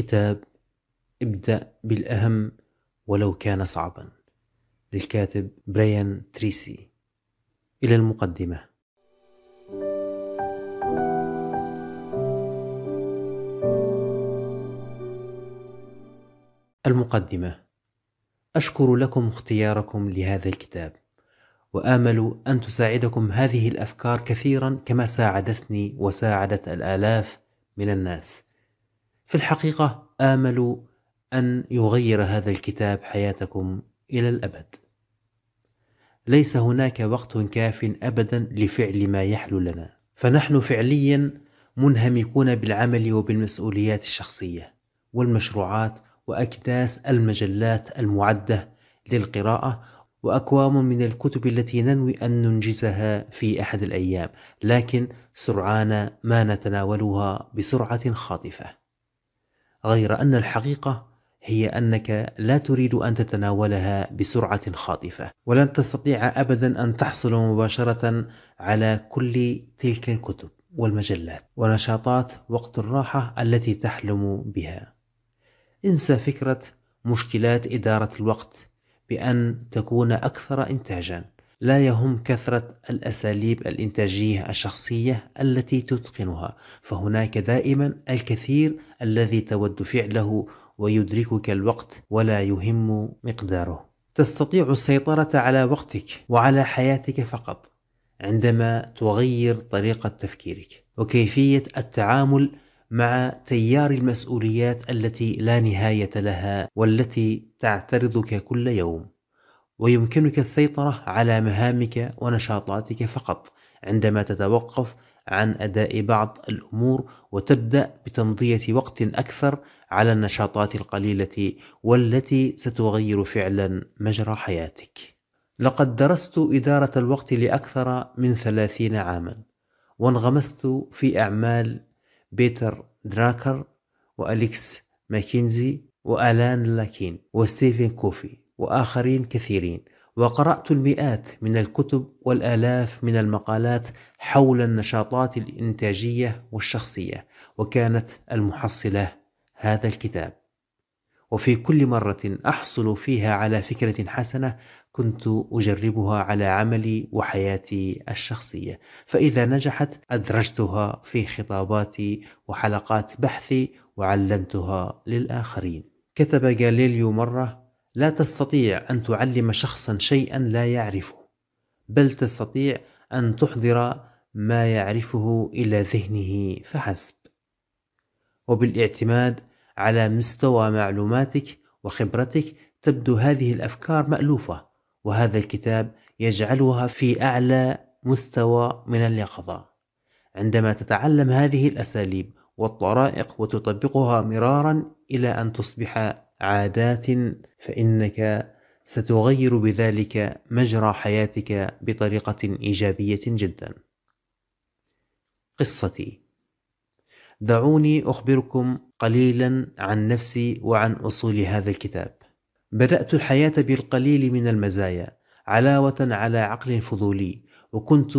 كتاب ابدأ بالأهم ولو كان صعبا للكاتب بريان تريسي إلى المقدمة المقدمة أشكر لكم اختياركم لهذا الكتاب وآمل أن تساعدكم هذه الأفكار كثيرا كما ساعدتني وساعدت الآلاف من الناس في الحقيقة آمل أن يغير هذا الكتاب حياتكم إلى الأبد. ليس هناك وقت كاف أبدا لفعل ما يحلو لنا، فنحن فعليا منهمكون بالعمل وبالمسؤوليات الشخصية والمشروعات وأكداس المجلات المعدة للقراءة وأكوام من الكتب التي ننوي أن ننجزها في أحد الأيام، لكن سرعان ما نتناولها بسرعة خاطفة. غير أن الحقيقة هي أنك لا تريد أن تتناولها بسرعة خاطفة ولن تستطيع أبدا أن تحصل مباشرة على كل تلك الكتب والمجلات ونشاطات وقت الراحة التي تحلم بها انسى فكرة مشكلات إدارة الوقت بأن تكون أكثر إنتاجا لا يهم كثرة الأساليب الإنتاجية الشخصية التي تتقنها فهناك دائما الكثير الذي تود فعله ويدركك الوقت ولا يهم مقداره تستطيع السيطرة على وقتك وعلى حياتك فقط عندما تغير طريقة تفكيرك وكيفية التعامل مع تيار المسؤوليات التي لا نهاية لها والتي تعترضك كل يوم ويمكنك السيطرة على مهامك ونشاطاتك فقط عندما تتوقف عن أداء بعض الأمور وتبدأ بتمضية وقت أكثر على النشاطات القليلة والتي ستغير فعلا مجرى حياتك لقد درست إدارة الوقت لأكثر من ثلاثين عاما وانغمست في أعمال بيتر دراكر وأليكس ماكينزي وألان لاكين وستيفن كوفي وآخرين كثيرين وقرأت المئات من الكتب والآلاف من المقالات حول النشاطات الإنتاجية والشخصية، وكانت المحصلة هذا الكتاب. وفي كل مرة أحصل فيها على فكرة حسنة كنت أجربها على عملي وحياتي الشخصية، فإذا نجحت أدرجتها في خطاباتي وحلقات بحثي وعلمتها للآخرين. كتب غاليليو مرة: لا تستطيع أن تعلم شخصا شيئا لا يعرفه بل تستطيع أن تحضر ما يعرفه إلى ذهنه فحسب وبالاعتماد على مستوى معلوماتك وخبرتك تبدو هذه الأفكار مألوفة وهذا الكتاب يجعلها في أعلى مستوى من اليقظة عندما تتعلم هذه الأساليب والطرائق وتطبقها مرارا إلى أن تصبح عادات فإنك ستغير بذلك مجرى حياتك بطريقة إيجابية جدا. قصتي دعوني أخبركم قليلا عن نفسي وعن أصول هذا الكتاب. بدأت الحياة بالقليل من المزايا علاوة على عقل فضولي، وكنت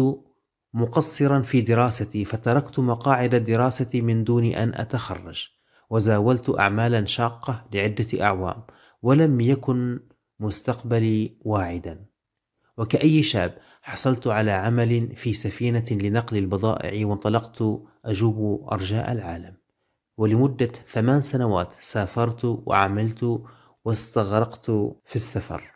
مقصرا في دراستي فتركت مقاعد الدراسه من دون أن أتخرج. وزاولت أعمالا شاقة لعدة أعوام ولم يكن مستقبلي واعدا وكأي شاب حصلت على عمل في سفينة لنقل البضائع وانطلقت أجوب أرجاء العالم ولمدة ثمان سنوات سافرت وعملت واستغرقت في السفر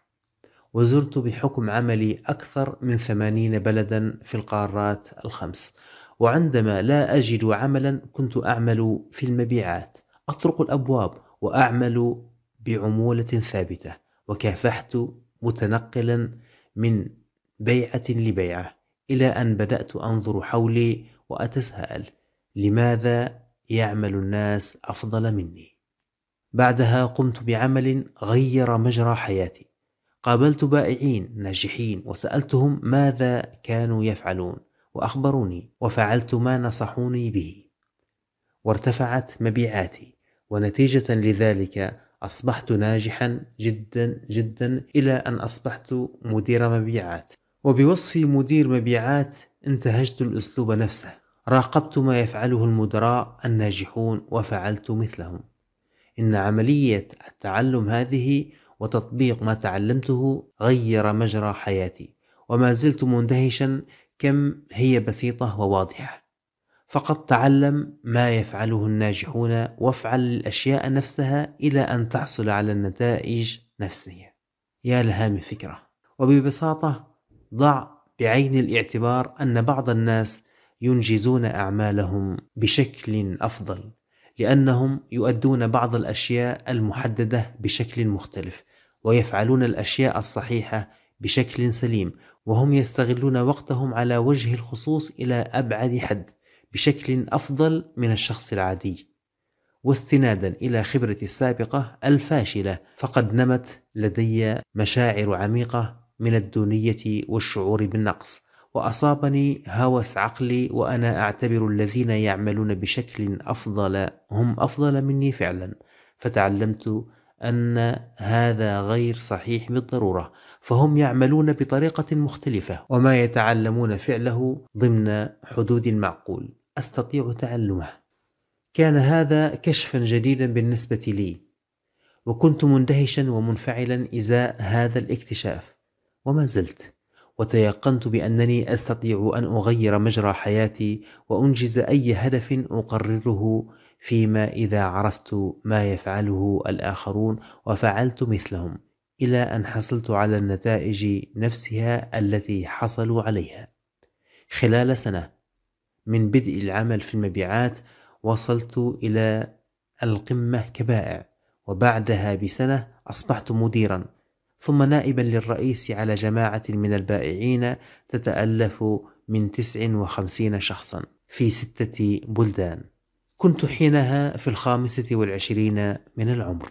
وزرت بحكم عملي أكثر من ثمانين بلدا في القارات الخمس وعندما لا أجد عملا كنت أعمل في المبيعات أطرق الأبواب وأعمل بعمولة ثابتة وكافحت متنقلا من بيعة لبيعة إلى أن بدأت أنظر حولي وأتساءل لماذا يعمل الناس أفضل مني بعدها قمت بعمل غير مجرى حياتي قابلت بائعين ناجحين وسألتهم ماذا كانوا يفعلون وأخبروني وفعلت ما نصحوني به وارتفعت مبيعاتي ونتيجة لذلك أصبحت ناجحا جدا جدا إلى أن أصبحت مدير مبيعات وبوصفي مدير مبيعات انتهجت الأسلوب نفسه راقبت ما يفعله المدراء الناجحون وفعلت مثلهم إن عملية التعلم هذه وتطبيق ما تعلمته غير مجرى حياتي وما زلت مندهشا كم هي بسيطة وواضحة فقط تعلم ما يفعله الناجحون وافعل الأشياء نفسها إلى أن تحصل على النتائج نفسها يا لها من فكرة وببساطة ضع بعين الاعتبار أن بعض الناس ينجزون أعمالهم بشكل أفضل لأنهم يؤدون بعض الأشياء المحددة بشكل مختلف ويفعلون الأشياء الصحيحة بشكل سليم وهم يستغلون وقتهم على وجه الخصوص إلى أبعد حد بشكل أفضل من الشخص العادي واستنادا إلى خبرتي السابقة الفاشلة فقد نمت لدي مشاعر عميقة من الدونية والشعور بالنقص وأصابني هوس عقلي وأنا أعتبر الذين يعملون بشكل أفضل هم أفضل مني فعلا فتعلمت أن هذا غير صحيح بالضرورة فهم يعملون بطريقة مختلفة وما يتعلمون فعله ضمن حدود المعقول أستطيع تعلمه كان هذا كشفا جديدا بالنسبة لي وكنت مندهشا ومنفعلا إزاء هذا الاكتشاف وما زلت وتيقنت بأنني أستطيع أن أغير مجرى حياتي وأنجز أي هدف أقرره فيما إذا عرفت ما يفعله الآخرون وفعلت مثلهم إلى أن حصلت على النتائج نفسها التي حصلوا عليها خلال سنة من بدء العمل في المبيعات وصلت إلى القمة كبائع وبعدها بسنة أصبحت مديرا ثم نائبا للرئيس على جماعة من البائعين تتألف من 59 شخصا في ستة بلدان كنت حينها في الخامسة والعشرين من العمر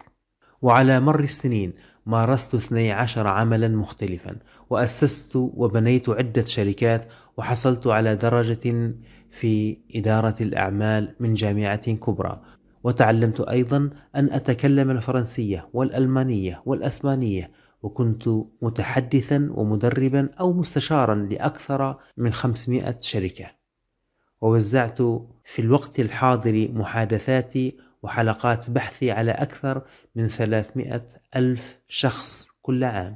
وعلى مر السنين مارست 12 عملا مختلفا وأسست وبنيت عدة شركات وحصلت على درجة في إدارة الأعمال من جامعة كبرى وتعلمت أيضا أن أتكلم الفرنسية والألمانية والأسبانية وكنت متحدثا ومدربا أو مستشارا لأكثر من 500 شركة ووزعت في الوقت الحاضر محادثاتي وحلقات بحثي على أكثر من 300 ألف شخص كل عام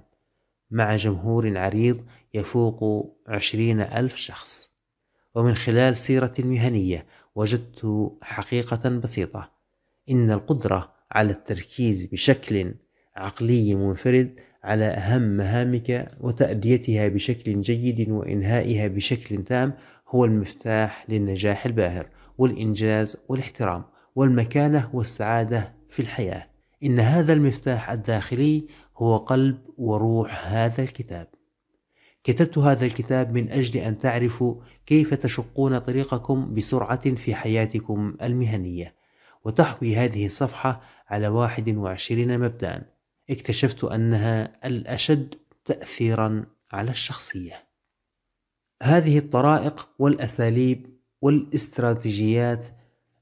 مع جمهور عريض يفوق 20 ألف شخص ومن خلال سيرتي المهنية وجدت حقيقة بسيطة إن القدرة على التركيز بشكل عقلي منفرد على أهم مهامك وتأديتها بشكل جيد وإنهائها بشكل تام هو المفتاح للنجاح الباهر والإنجاز والاحترام والمكانة والسعادة في الحياة إن هذا المفتاح الداخلي هو قلب وروح هذا الكتاب كتبت هذا الكتاب من أجل أن تعرفوا كيف تشقون طريقكم بسرعة في حياتكم المهنية وتحوي هذه الصفحة على 21 مبدأ اكتشفت أنها الأشد تأثيرا على الشخصية هذه الطرائق والأساليب والاستراتيجيات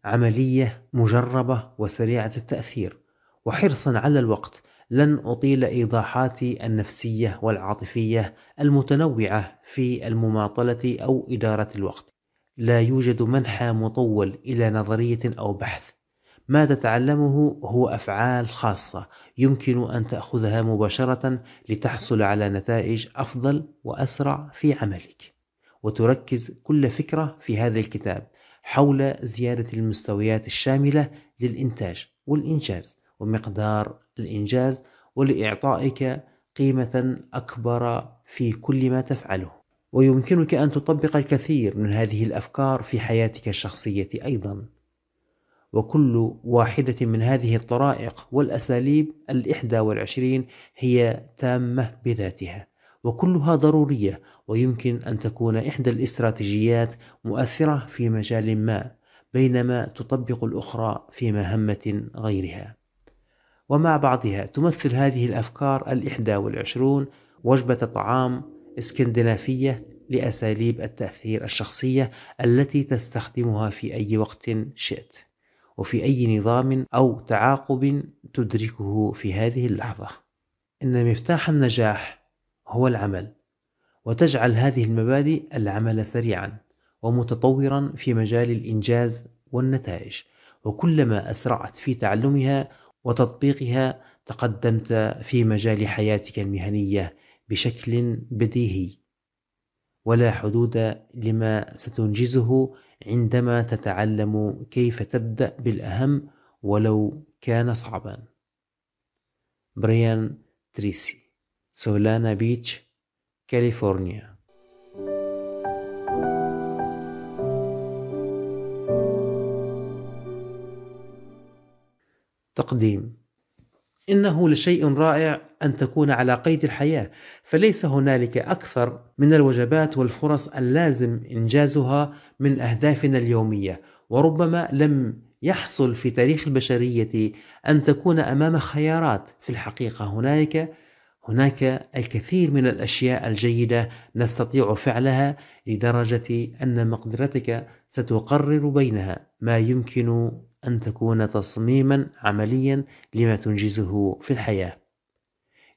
عملية مجربة وسريعة التأثير وحرصا على الوقت لن أطيل إيضاحاتي النفسية والعاطفية المتنوعة في المماطلة أو إدارة الوقت لا يوجد منحى مطول إلى نظرية أو بحث ما تتعلمه هو أفعال خاصة يمكن أن تأخذها مباشرة لتحصل على نتائج أفضل وأسرع في عملك وتركز كل فكرة في هذا الكتاب حول زيادة المستويات الشاملة للإنتاج والإنجاز ومقدار الإنجاز ولإعطائك قيمة أكبر في كل ما تفعله ويمكنك أن تطبق الكثير من هذه الأفكار في حياتك الشخصية أيضا وكل واحدة من هذه الطرائق والأساليب الإحدى والعشرين هي تامة بذاتها وكلها ضرورية ويمكن أن تكون إحدى الاستراتيجيات مؤثرة في مجال ما بينما تطبق الأخرى في مهمة غيرها ومع بعضها تمثل هذه الأفكار الإحدى والعشرون وجبة طعام اسكندنافية لأساليب التأثير الشخصية التي تستخدمها في أي وقت شئت وفي أي نظام أو تعاقب تدركه في هذه اللحظة إن مفتاح النجاح هو العمل وتجعل هذه المبادئ العمل سريعا ومتطورا في مجال الإنجاز والنتائج وكلما أسرعت في تعلمها وتطبيقها تقدمت في مجال حياتك المهنيه بشكل بديهي ولا حدود لما ستنجزه عندما تتعلم كيف تبدا بالاهم ولو كان صعبا بريان تريسي سولانا بيتش كاليفورنيا تقديم انه لشيء رائع ان تكون على قيد الحياه فليس هنالك اكثر من الوجبات والفرص اللازم انجازها من اهدافنا اليوميه وربما لم يحصل في تاريخ البشريه ان تكون امام خيارات في الحقيقه هنالك هناك الكثير من الاشياء الجيده نستطيع فعلها لدرجه ان مقدرتك ستقرر بينها ما يمكن أن تكون تصميما عمليا لما تنجزه في الحياة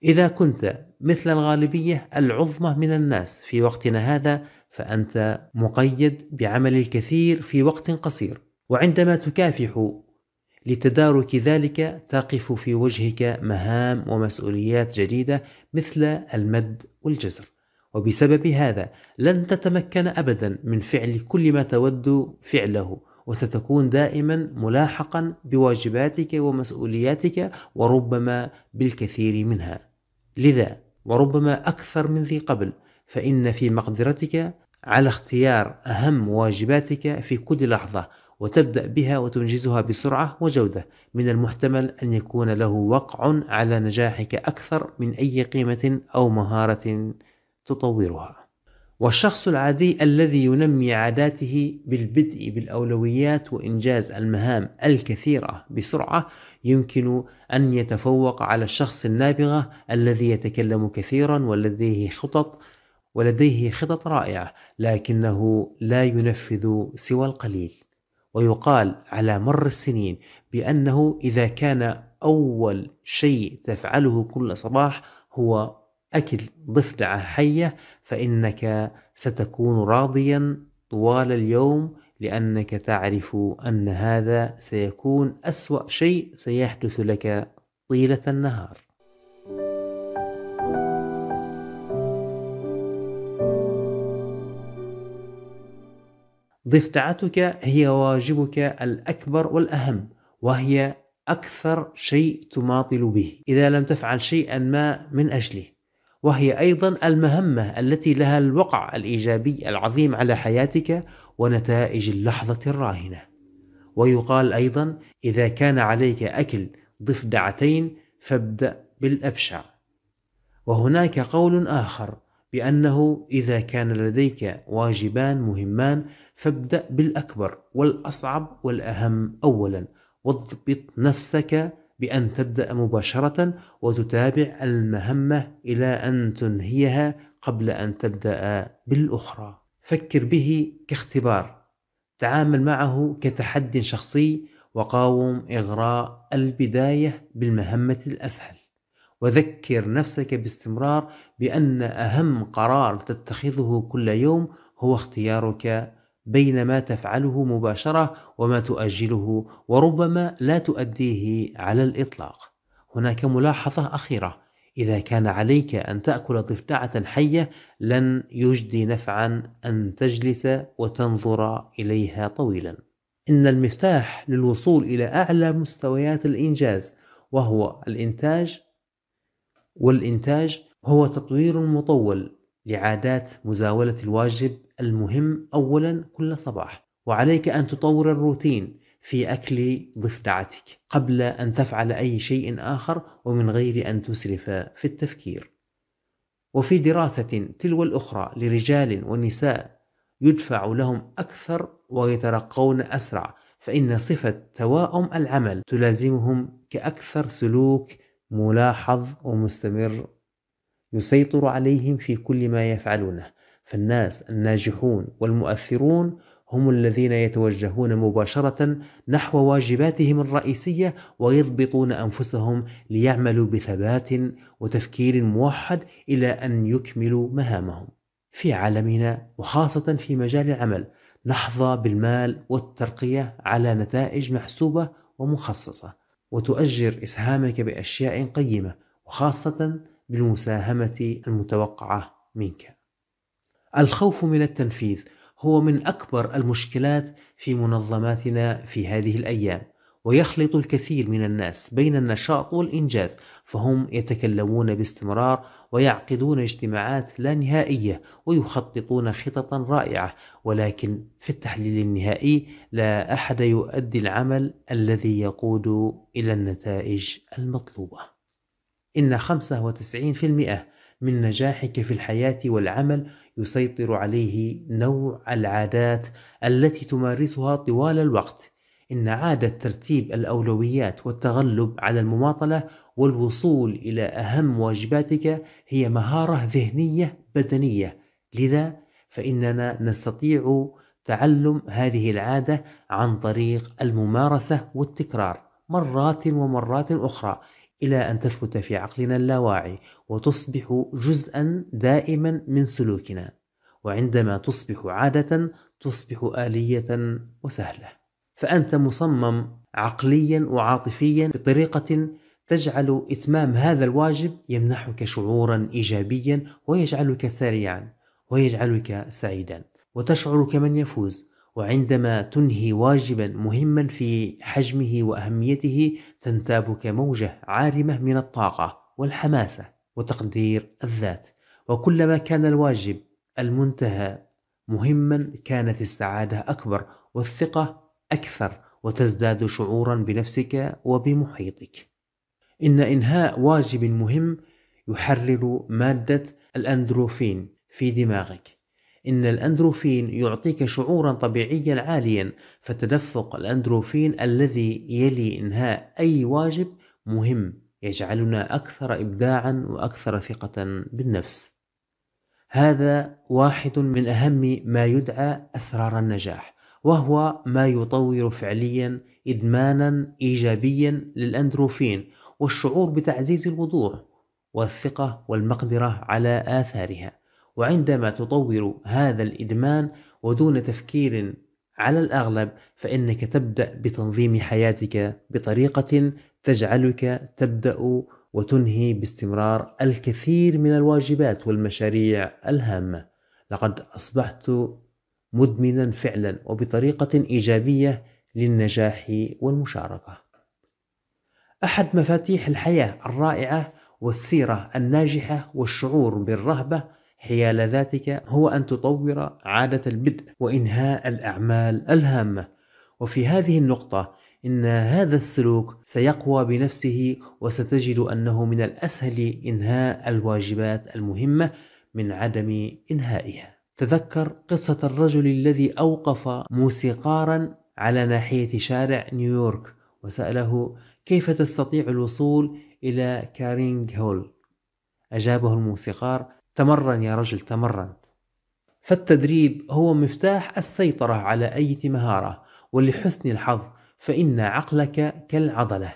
إذا كنت مثل الغالبية العظمى من الناس في وقتنا هذا فأنت مقيد بعمل الكثير في وقت قصير وعندما تكافح لتدارك ذلك تقف في وجهك مهام ومسؤوليات جديدة مثل المد والجزر وبسبب هذا لن تتمكن أبدا من فعل كل ما تود فعله وستكون دائما ملاحقا بواجباتك ومسؤولياتك وربما بالكثير منها لذا وربما أكثر من ذي قبل فإن في مقدرتك على اختيار أهم واجباتك في كل لحظة وتبدأ بها وتنجزها بسرعة وجودة من المحتمل أن يكون له وقع على نجاحك أكثر من أي قيمة أو مهارة تطورها والشخص العادي الذي ينمي عاداته بالبدء بالاولويات وانجاز المهام الكثيره بسرعه يمكن ان يتفوق على الشخص النابغه الذي يتكلم كثيرا ولديه خطط ولديه خطط رائعه لكنه لا ينفذ سوى القليل ويقال على مر السنين بانه اذا كان اول شيء تفعله كل صباح هو أكل ضفدعة حية فإنك ستكون راضيا طوال اليوم لأنك تعرف أن هذا سيكون أسوأ شيء سيحدث لك طيلة النهار ضفدعتك هي واجبك الأكبر والأهم وهي أكثر شيء تماطل به إذا لم تفعل شيئا ما من أجله وهي أيضا المهمة التي لها الوقع الإيجابي العظيم على حياتك ونتائج اللحظة الراهنة ويقال أيضا إذا كان عليك أكل ضفدعتين فابدأ بالأبشع وهناك قول آخر بأنه إذا كان لديك واجبان مهمان فابدأ بالأكبر والأصعب والأهم أولا واضبط نفسك بأن تبدأ مباشرة وتتابع المهمة إلى أن تنهيها قبل أن تبدأ بالأخرى. فكر به كاختبار، تعامل معه كتحدي شخصي، وقاوم إغراء البداية بالمهمة الأسهل. وذكر نفسك باستمرار بأن أهم قرار تتخذه كل يوم هو اختيارك بين ما تفعله مباشرة وما تؤجله وربما لا تؤديه على الإطلاق. هناك ملاحظة أخيرة إذا كان عليك أن تأكل ضفدعة حية لن يجدي نفعا أن تجلس وتنظر إليها طويلا. إن المفتاح للوصول إلى أعلى مستويات الإنجاز وهو الإنتاج والإنتاج هو تطوير مطول لعادات مزاولة الواجب المهم أولا كل صباح وعليك أن تطور الروتين في أكل ضفدعتك قبل أن تفعل أي شيء آخر ومن غير أن تسرف في التفكير وفي دراسة تلو الأخرى لرجال ونساء يدفع لهم أكثر ويترقون أسرع فإن صفة تواؤم العمل تلازمهم كأكثر سلوك ملاحظ ومستمر يسيطر عليهم في كل ما يفعلونه فالناس الناجحون والمؤثرون هم الذين يتوجهون مباشرة نحو واجباتهم الرئيسية ويضبطون أنفسهم ليعملوا بثبات وتفكير موحد إلى أن يكملوا مهامهم. في عالمنا وخاصة في مجال العمل نحظى بالمال والترقية على نتائج محسوبة ومخصصة وتؤجر إسهامك بأشياء قيمة وخاصة بالمساهمة المتوقعة منك. الخوف من التنفيذ هو من أكبر المشكلات في منظماتنا في هذه الأيام، ويخلط الكثير من الناس بين النشاط والإنجاز، فهم يتكلمون باستمرار ويعقدون اجتماعات لا نهائية ويخططون خططا رائعة، ولكن في التحليل النهائي لا أحد يؤدي العمل الذي يقود إلى النتائج المطلوبة. إن 95% من نجاحك في الحياة والعمل يسيطر عليه نوع العادات التي تمارسها طوال الوقت إن عادة ترتيب الأولويات والتغلب على المماطلة والوصول إلى أهم واجباتك هي مهارة ذهنية بدنية لذا فإننا نستطيع تعلم هذه العادة عن طريق الممارسة والتكرار مرات ومرات أخرى إلى أن تثبت في عقلنا اللاواعي وتصبح جزءا دائما من سلوكنا وعندما تصبح عادة تصبح آلية وسهلة فأنت مصمم عقليا وعاطفيا بطريقة تجعل إتمام هذا الواجب يمنحك شعورا إيجابيا ويجعلك سريعا ويجعلك سعيدا وتشعر كمن يفوز وعندما تنهي واجبا مهما في حجمه واهميته تنتابك موجه عارمه من الطاقه والحماسه وتقدير الذات وكلما كان الواجب المنتهى مهما كانت السعاده اكبر والثقه اكثر وتزداد شعورا بنفسك وبمحيطك ان انهاء واجب مهم يحرر ماده الاندروفين في دماغك إن الأندروفين يعطيك شعورا طبيعيا عاليا فتدفق الأندروفين الذي يلي إنهاء أي واجب مهم يجعلنا أكثر إبداعا وأكثر ثقة بالنفس هذا واحد من أهم ما يدعى أسرار النجاح وهو ما يطور فعليا إدمانا إيجابيا للأندروفين والشعور بتعزيز الوضوح والثقة والمقدرة على آثارها وعندما تطور هذا الإدمان ودون تفكير على الأغلب فإنك تبدأ بتنظيم حياتك بطريقة تجعلك تبدأ وتنهي باستمرار الكثير من الواجبات والمشاريع الهامة لقد أصبحت مدمنا فعلا وبطريقة إيجابية للنجاح والمشاركة أحد مفاتيح الحياة الرائعة والسيرة الناجحة والشعور بالرهبة حيال ذاتك هو أن تطور عادة البدء وإنهاء الأعمال الهامة وفي هذه النقطة إن هذا السلوك سيقوى بنفسه وستجد أنه من الأسهل إنهاء الواجبات المهمة من عدم إنهائها تذكر قصة الرجل الذي أوقف موسيقارا على ناحية شارع نيويورك وسأله كيف تستطيع الوصول إلى كارينج هول أجابه الموسيقار تمرن يا رجل تمرن فالتدريب هو مفتاح السيطرة على أي مهارة ولحسن الحظ فإن عقلك كالعضلة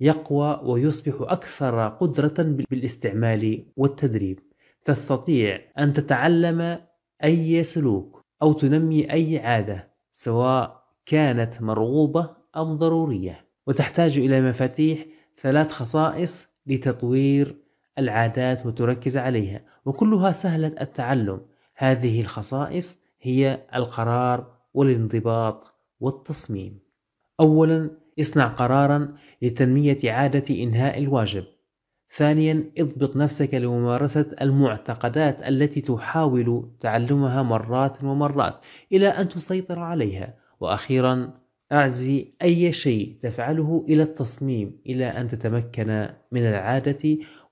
يقوى ويصبح أكثر قدرة بالاستعمال والتدريب تستطيع أن تتعلم أي سلوك أو تنمي أي عادة سواء كانت مرغوبة أم ضرورية وتحتاج إلى مفاتيح ثلاث خصائص لتطوير العادات وتركز عليها وكلها سهلة التعلم هذه الخصائص هي القرار والانضباط والتصميم أولا اصنع قرارا لتنمية عادة إنهاء الواجب ثانيا اضبط نفسك لممارسة المعتقدات التي تحاول تعلمها مرات ومرات إلى أن تسيطر عليها وأخيرا أعزي أي شيء تفعله إلى التصميم إلى أن تتمكن من العادة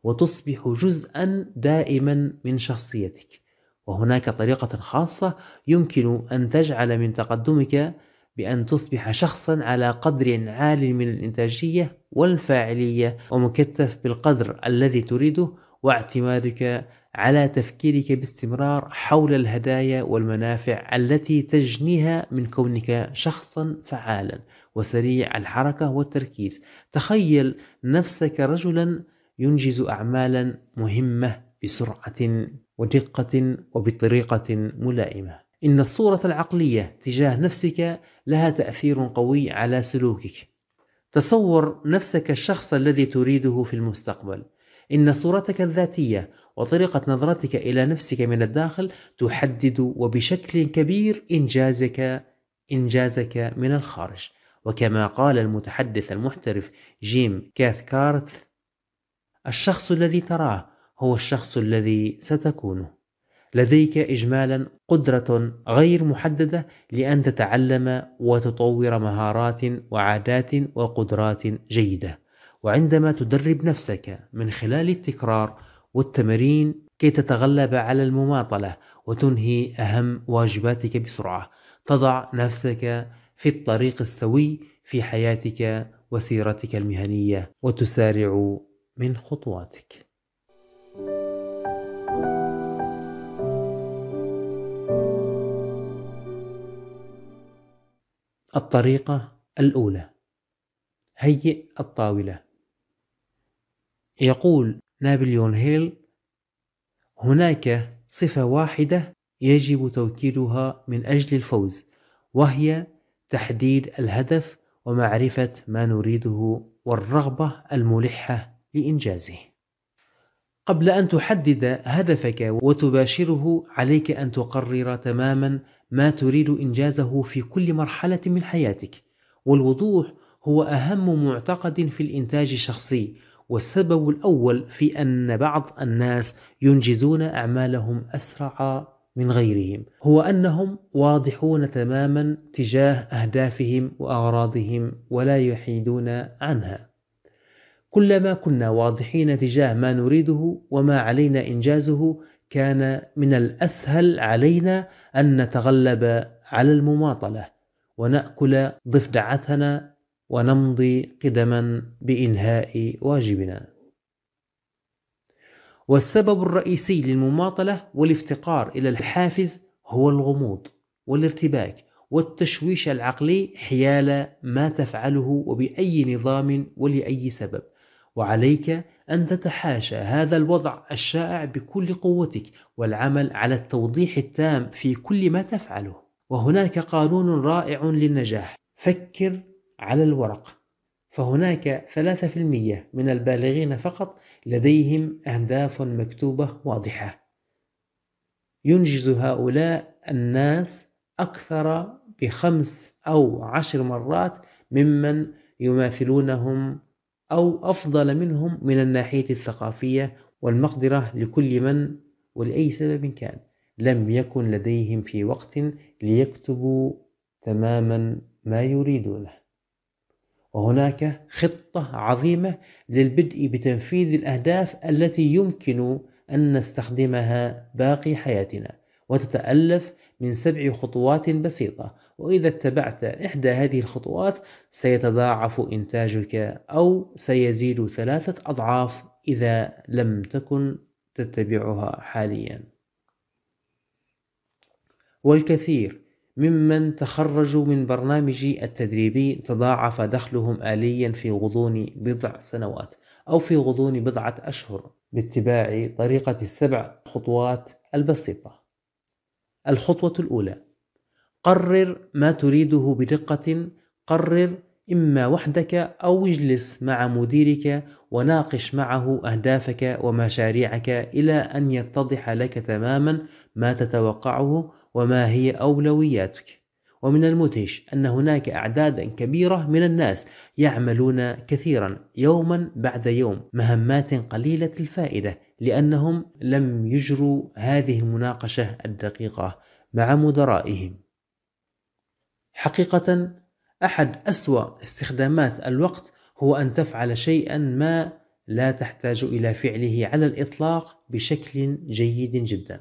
وتصبح جزءا دائما من شخصيتك وهناك طريقة خاصة يمكن أن تجعل من تقدمك بأن تصبح شخصا على قدر عال من الإنتاجية والفاعلية ومكتف بالقدر الذي تريده واعتمادك على تفكيرك باستمرار حول الهدايا والمنافع التي تجنيها من كونك شخصا فعالا وسريع الحركة والتركيز تخيل نفسك رجلا ينجز أعمالا مهمة بسرعة ودقة وبطريقة ملائمة إن الصورة العقلية تجاه نفسك لها تأثير قوي على سلوكك تصور نفسك الشخص الذي تريده في المستقبل إن صورتك الذاتية وطريقة نظرتك إلى نفسك من الداخل تحدد وبشكل كبير إنجازك إنجازك من الخارج وكما قال المتحدث المحترف جيم كاثكارت الشخص الذي تراه هو الشخص الذي ستكونه لديك اجمالا قدره غير محدده لان تتعلم وتطور مهارات وعادات وقدرات جيده وعندما تدرب نفسك من خلال التكرار والتمرين كي تتغلب على المماطله وتنهي اهم واجباتك بسرعه تضع نفسك في الطريق السوي في حياتك وسيرتك المهنيه وتسارع من خطواتك الطريقة الأولى هيئ الطاولة يقول نابليون هيل هناك صفة واحدة يجب توكيدها من أجل الفوز وهي تحديد الهدف ومعرفة ما نريده والرغبة الملحة لإنجازه. قبل أن تحدد هدفك وتباشره عليك أن تقرر تماما ما تريد إنجازه في كل مرحلة من حياتك والوضوح هو أهم معتقد في الإنتاج الشخصي والسبب الأول في أن بعض الناس ينجزون أعمالهم أسرع من غيرهم هو أنهم واضحون تماما تجاه أهدافهم وأغراضهم ولا يحيدون عنها كلما كنا واضحين تجاه ما نريده وما علينا انجازه كان من الاسهل علينا ان نتغلب على المماطله وناكل ضفدعتنا ونمضي قدما بانهاء واجبنا والسبب الرئيسي للمماطله والافتقار الى الحافز هو الغموض والارتباك والتشويش العقلي حيال ما تفعله وباي نظام ولاي سبب وعليك أن تتحاشى هذا الوضع الشائع بكل قوتك والعمل على التوضيح التام في كل ما تفعله وهناك قانون رائع للنجاح فكر على الورق فهناك 3% من البالغين فقط لديهم أهداف مكتوبة واضحة ينجز هؤلاء الناس أكثر بخمس أو عشر مرات ممن يماثلونهم أو أفضل منهم من الناحية الثقافية والمقدرة لكل من ولأي سبب كان لم يكن لديهم في وقت ليكتبوا تماما ما يريدونه وهناك خطة عظيمة للبدء بتنفيذ الأهداف التي يمكن أن نستخدمها باقي حياتنا وتتألف من سبع خطوات بسيطة وإذا اتبعت إحدى هذه الخطوات سيتضاعف إنتاجك أو سيزيد ثلاثة أضعاف إذا لم تكن تتبعها حاليا والكثير ممن تخرجوا من برنامجي التدريبي تضاعف دخلهم آليا في غضون بضع سنوات أو في غضون بضعة أشهر باتباع طريقة السبع خطوات البسيطة الخطوة الأولى قرر ما تريده بدقة قرر إما وحدك أو اجلس مع مديرك وناقش معه أهدافك ومشاريعك إلى أن يتضح لك تماما ما تتوقعه وما هي أولوياتك ومن المدهش أن هناك أعدادا كبيرة من الناس يعملون كثيرا يوما بعد يوم مهمات قليلة الفائدة لأنهم لم يجروا هذه المناقشة الدقيقة مع مدرائهم. حقيقة أحد أسوأ استخدامات الوقت هو أن تفعل شيئا ما لا تحتاج إلى فعله على الإطلاق بشكل جيد جدا.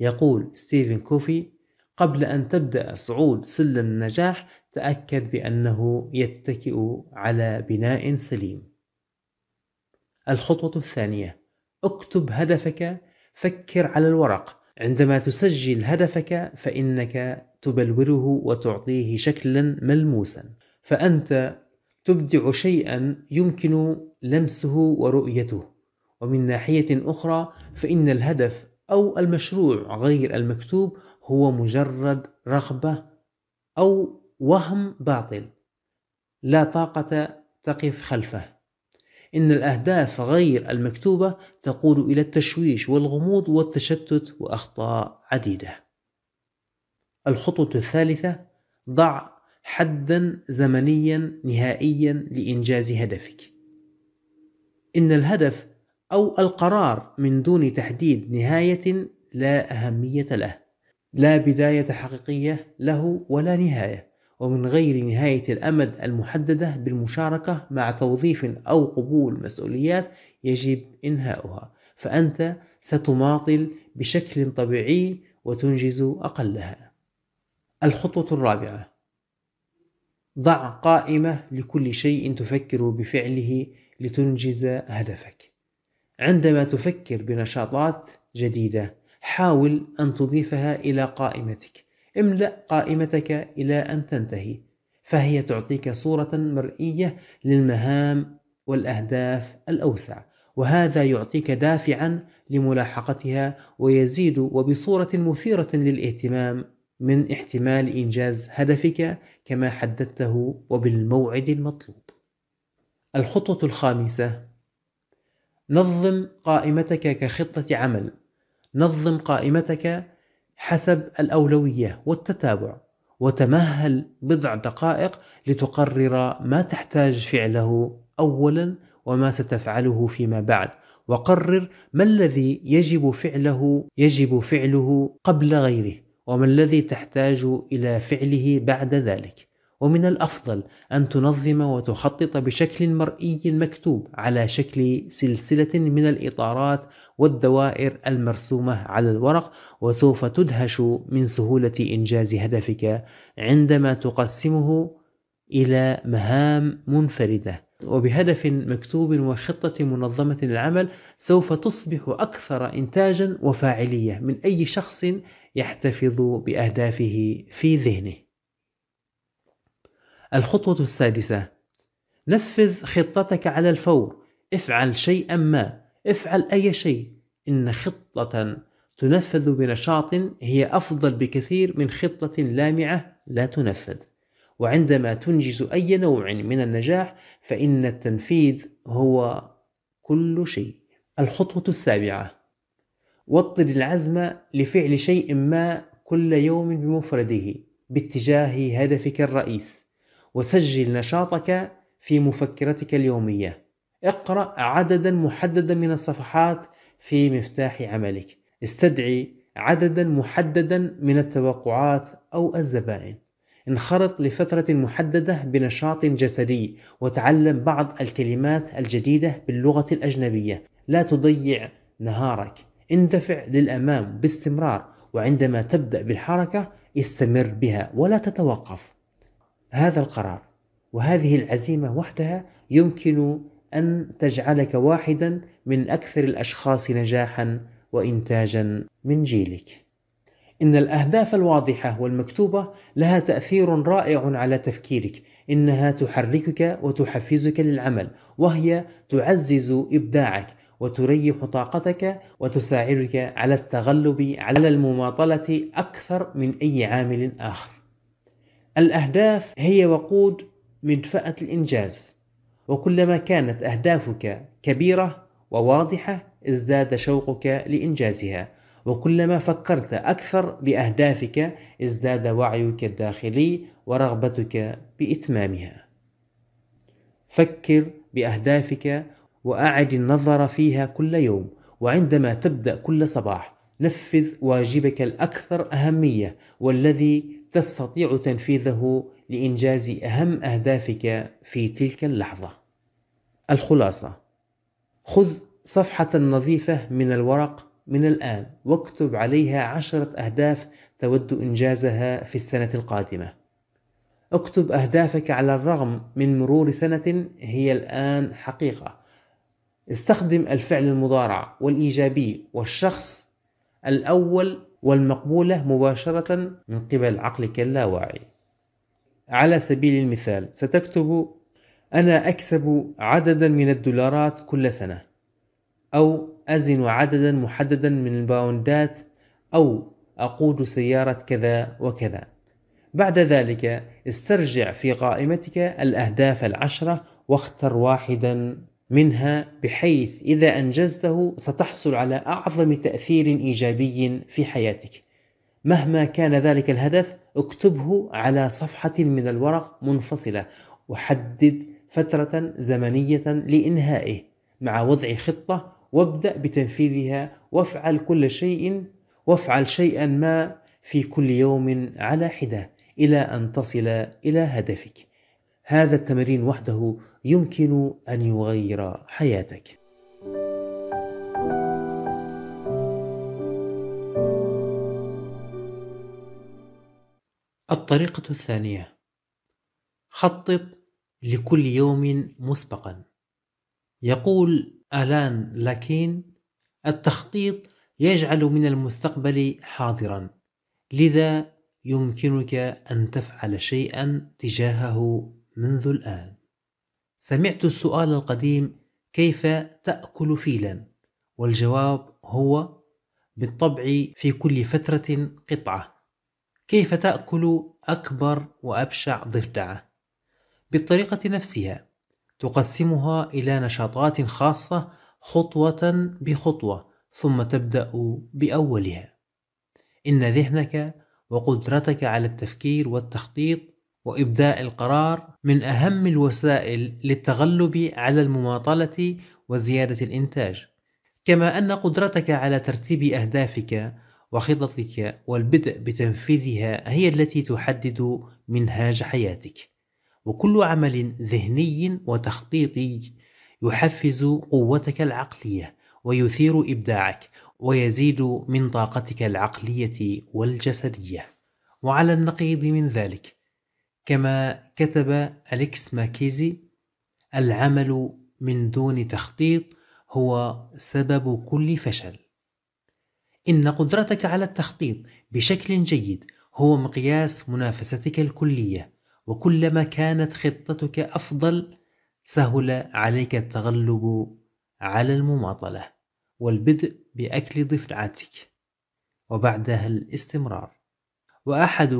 يقول ستيفن كوفي قبل أن تبدأ صعود سلم النجاح تأكد بأنه يتكئ على بناء سليم الخطوة الثانية اكتب هدفك فكر على الورق عندما تسجل هدفك فإنك تبلوره وتعطيه شكلا ملموسا فأنت تبدع شيئا يمكن لمسه ورؤيته ومن ناحية أخرى فإن الهدف أو المشروع غير المكتوب هو مجرد رغبة أو وهم باطل لا طاقة تقف خلفه إن الأهداف غير المكتوبة تقود إلى التشويش والغموض والتشتت وأخطاء عديدة الخطوة الثالثة ضع حدا زمنيا نهائيا لإنجاز هدفك إن الهدف أو القرار من دون تحديد نهاية لا أهمية له لا بداية حقيقية له ولا نهاية ومن غير نهاية الأمد المحددة بالمشاركة مع توظيف أو قبول مسؤوليات يجب إنهاؤها فأنت ستماطل بشكل طبيعي وتنجز أقلها الخطوة الرابعة ضع قائمة لكل شيء تفكر بفعله لتنجز هدفك عندما تفكر بنشاطات جديدة حاول أن تضيفها إلى قائمتك املأ قائمتك إلى أن تنتهي فهي تعطيك صورة مرئية للمهام والأهداف الأوسع وهذا يعطيك دافعا لملاحقتها ويزيد وبصورة مثيرة للاهتمام من احتمال إنجاز هدفك كما حددته وبالموعد المطلوب. الخطوة الخامسة نظم قائمتك كخطة عمل نظم قائمتك حسب الأولوية والتتابع وتمهل بضع دقائق لتقرر ما تحتاج فعله أولا وما ستفعله فيما بعد وقرر ما الذي يجب فعله يجب فعله قبل غيره وما الذي تحتاج إلى فعله بعد ذلك ومن الأفضل أن تنظم وتخطط بشكل مرئي مكتوب على شكل سلسلة من الإطارات والدوائر المرسومة على الورق وسوف تدهش من سهولة إنجاز هدفك عندما تقسمه إلى مهام منفردة وبهدف مكتوب وخطة منظمة للعمل سوف تصبح أكثر إنتاجا وفاعلية من أي شخص يحتفظ بأهدافه في ذهنه الخطوة السادسة نفذ خطتك على الفور افعل شيئا ما افعل أي شيء إن خطة تنفذ بنشاط هي أفضل بكثير من خطة لامعة لا تنفذ وعندما تنجز أي نوع من النجاح فإن التنفيذ هو كل شيء الخطوة السابعة وطد العزم لفعل شيء ما كل يوم بمفرده باتجاه هدفك الرئيسي وسجل نشاطك في مفكرتك اليومية اقرأ عددا محددا من الصفحات في مفتاح عملك استدعي عددا محددا من التوقعات أو الزبائن انخرط لفترة محددة بنشاط جسدي وتعلم بعض الكلمات الجديدة باللغة الأجنبية لا تضيع نهارك اندفع للأمام باستمرار وعندما تبدأ بالحركة استمر بها ولا تتوقف هذا القرار وهذه العزيمه وحدها يمكن ان تجعلك واحدا من اكثر الاشخاص نجاحا وانتاجا من جيلك ان الاهداف الواضحه والمكتوبه لها تاثير رائع على تفكيرك انها تحركك وتحفزك للعمل وهي تعزز ابداعك وتريح طاقتك وتساعدك على التغلب على المماطله اكثر من اي عامل اخر الأهداف هي وقود مدفأة الإنجاز وكلما كانت أهدافك كبيرة وواضحة ازداد شوقك لإنجازها وكلما فكرت أكثر بأهدافك ازداد وعيك الداخلي ورغبتك بإتمامها فكر بأهدافك وأعد النظر فيها كل يوم وعندما تبدأ كل صباح نفذ واجبك الأكثر أهمية والذي تستطيع تنفيذه لإنجاز أهم أهدافك في تلك اللحظة. الخلاصة: خذ صفحة نظيفة من الورق من الآن واكتب عليها عشرة أهداف تود إنجازها في السنة القادمة. اكتب أهدافك على الرغم من مرور سنة هي الآن حقيقة. استخدم الفعل المضارع والإيجابي والشخص الأول والمقبولة مباشرة من قبل عقلك اللاواعي على سبيل المثال ستكتب أنا أكسب عددا من الدولارات كل سنة أو أزن عددا محددا من الباوندات أو أقود سيارة كذا وكذا بعد ذلك استرجع في قائمتك الأهداف العشرة واختر واحدا منها بحيث إذا أنجزته ستحصل على أعظم تأثير إيجابي في حياتك. مهما كان ذلك الهدف اكتبه على صفحة من الورق منفصلة وحدد فترة زمنية لإنهائه مع وضع خطة وابدأ بتنفيذها وافعل كل شيء وافعل شيئا ما في كل يوم على حدة إلى أن تصل إلى هدفك. هذا التمرين وحده يمكن أن يغير حياتك الطريقة الثانية خطط لكل يوم مسبقا يقول ألان لكين التخطيط يجعل من المستقبل حاضرا لذا يمكنك أن تفعل شيئا تجاهه منذ الآن سمعت السؤال القديم كيف تأكل فيلا والجواب هو بالطبع في كل فترة قطعة كيف تأكل أكبر وأبشع ضفدعة بالطريقة نفسها تقسمها إلى نشاطات خاصة خطوة بخطوة ثم تبدأ بأولها إن ذهنك وقدرتك على التفكير والتخطيط وإبداء القرار من أهم الوسائل للتغلب على المماطلة وزيادة الإنتاج، كما أن قدرتك على ترتيب أهدافك وخططك والبدء بتنفيذها هي التي تحدد منهاج حياتك، وكل عمل ذهني وتخطيطي يحفز قوتك العقلية ويثير إبداعك ويزيد من طاقتك العقلية والجسدية، وعلى النقيض من ذلك كما كتب أليكس ماكيزي العمل من دون تخطيط هو سبب كل فشل إن قدرتك على التخطيط بشكل جيد هو مقياس منافستك الكلية وكلما كانت خطتك أفضل سهل عليك التغلب على المماطلة والبدء بأكل ضفدعتك وبعدها الاستمرار وأحد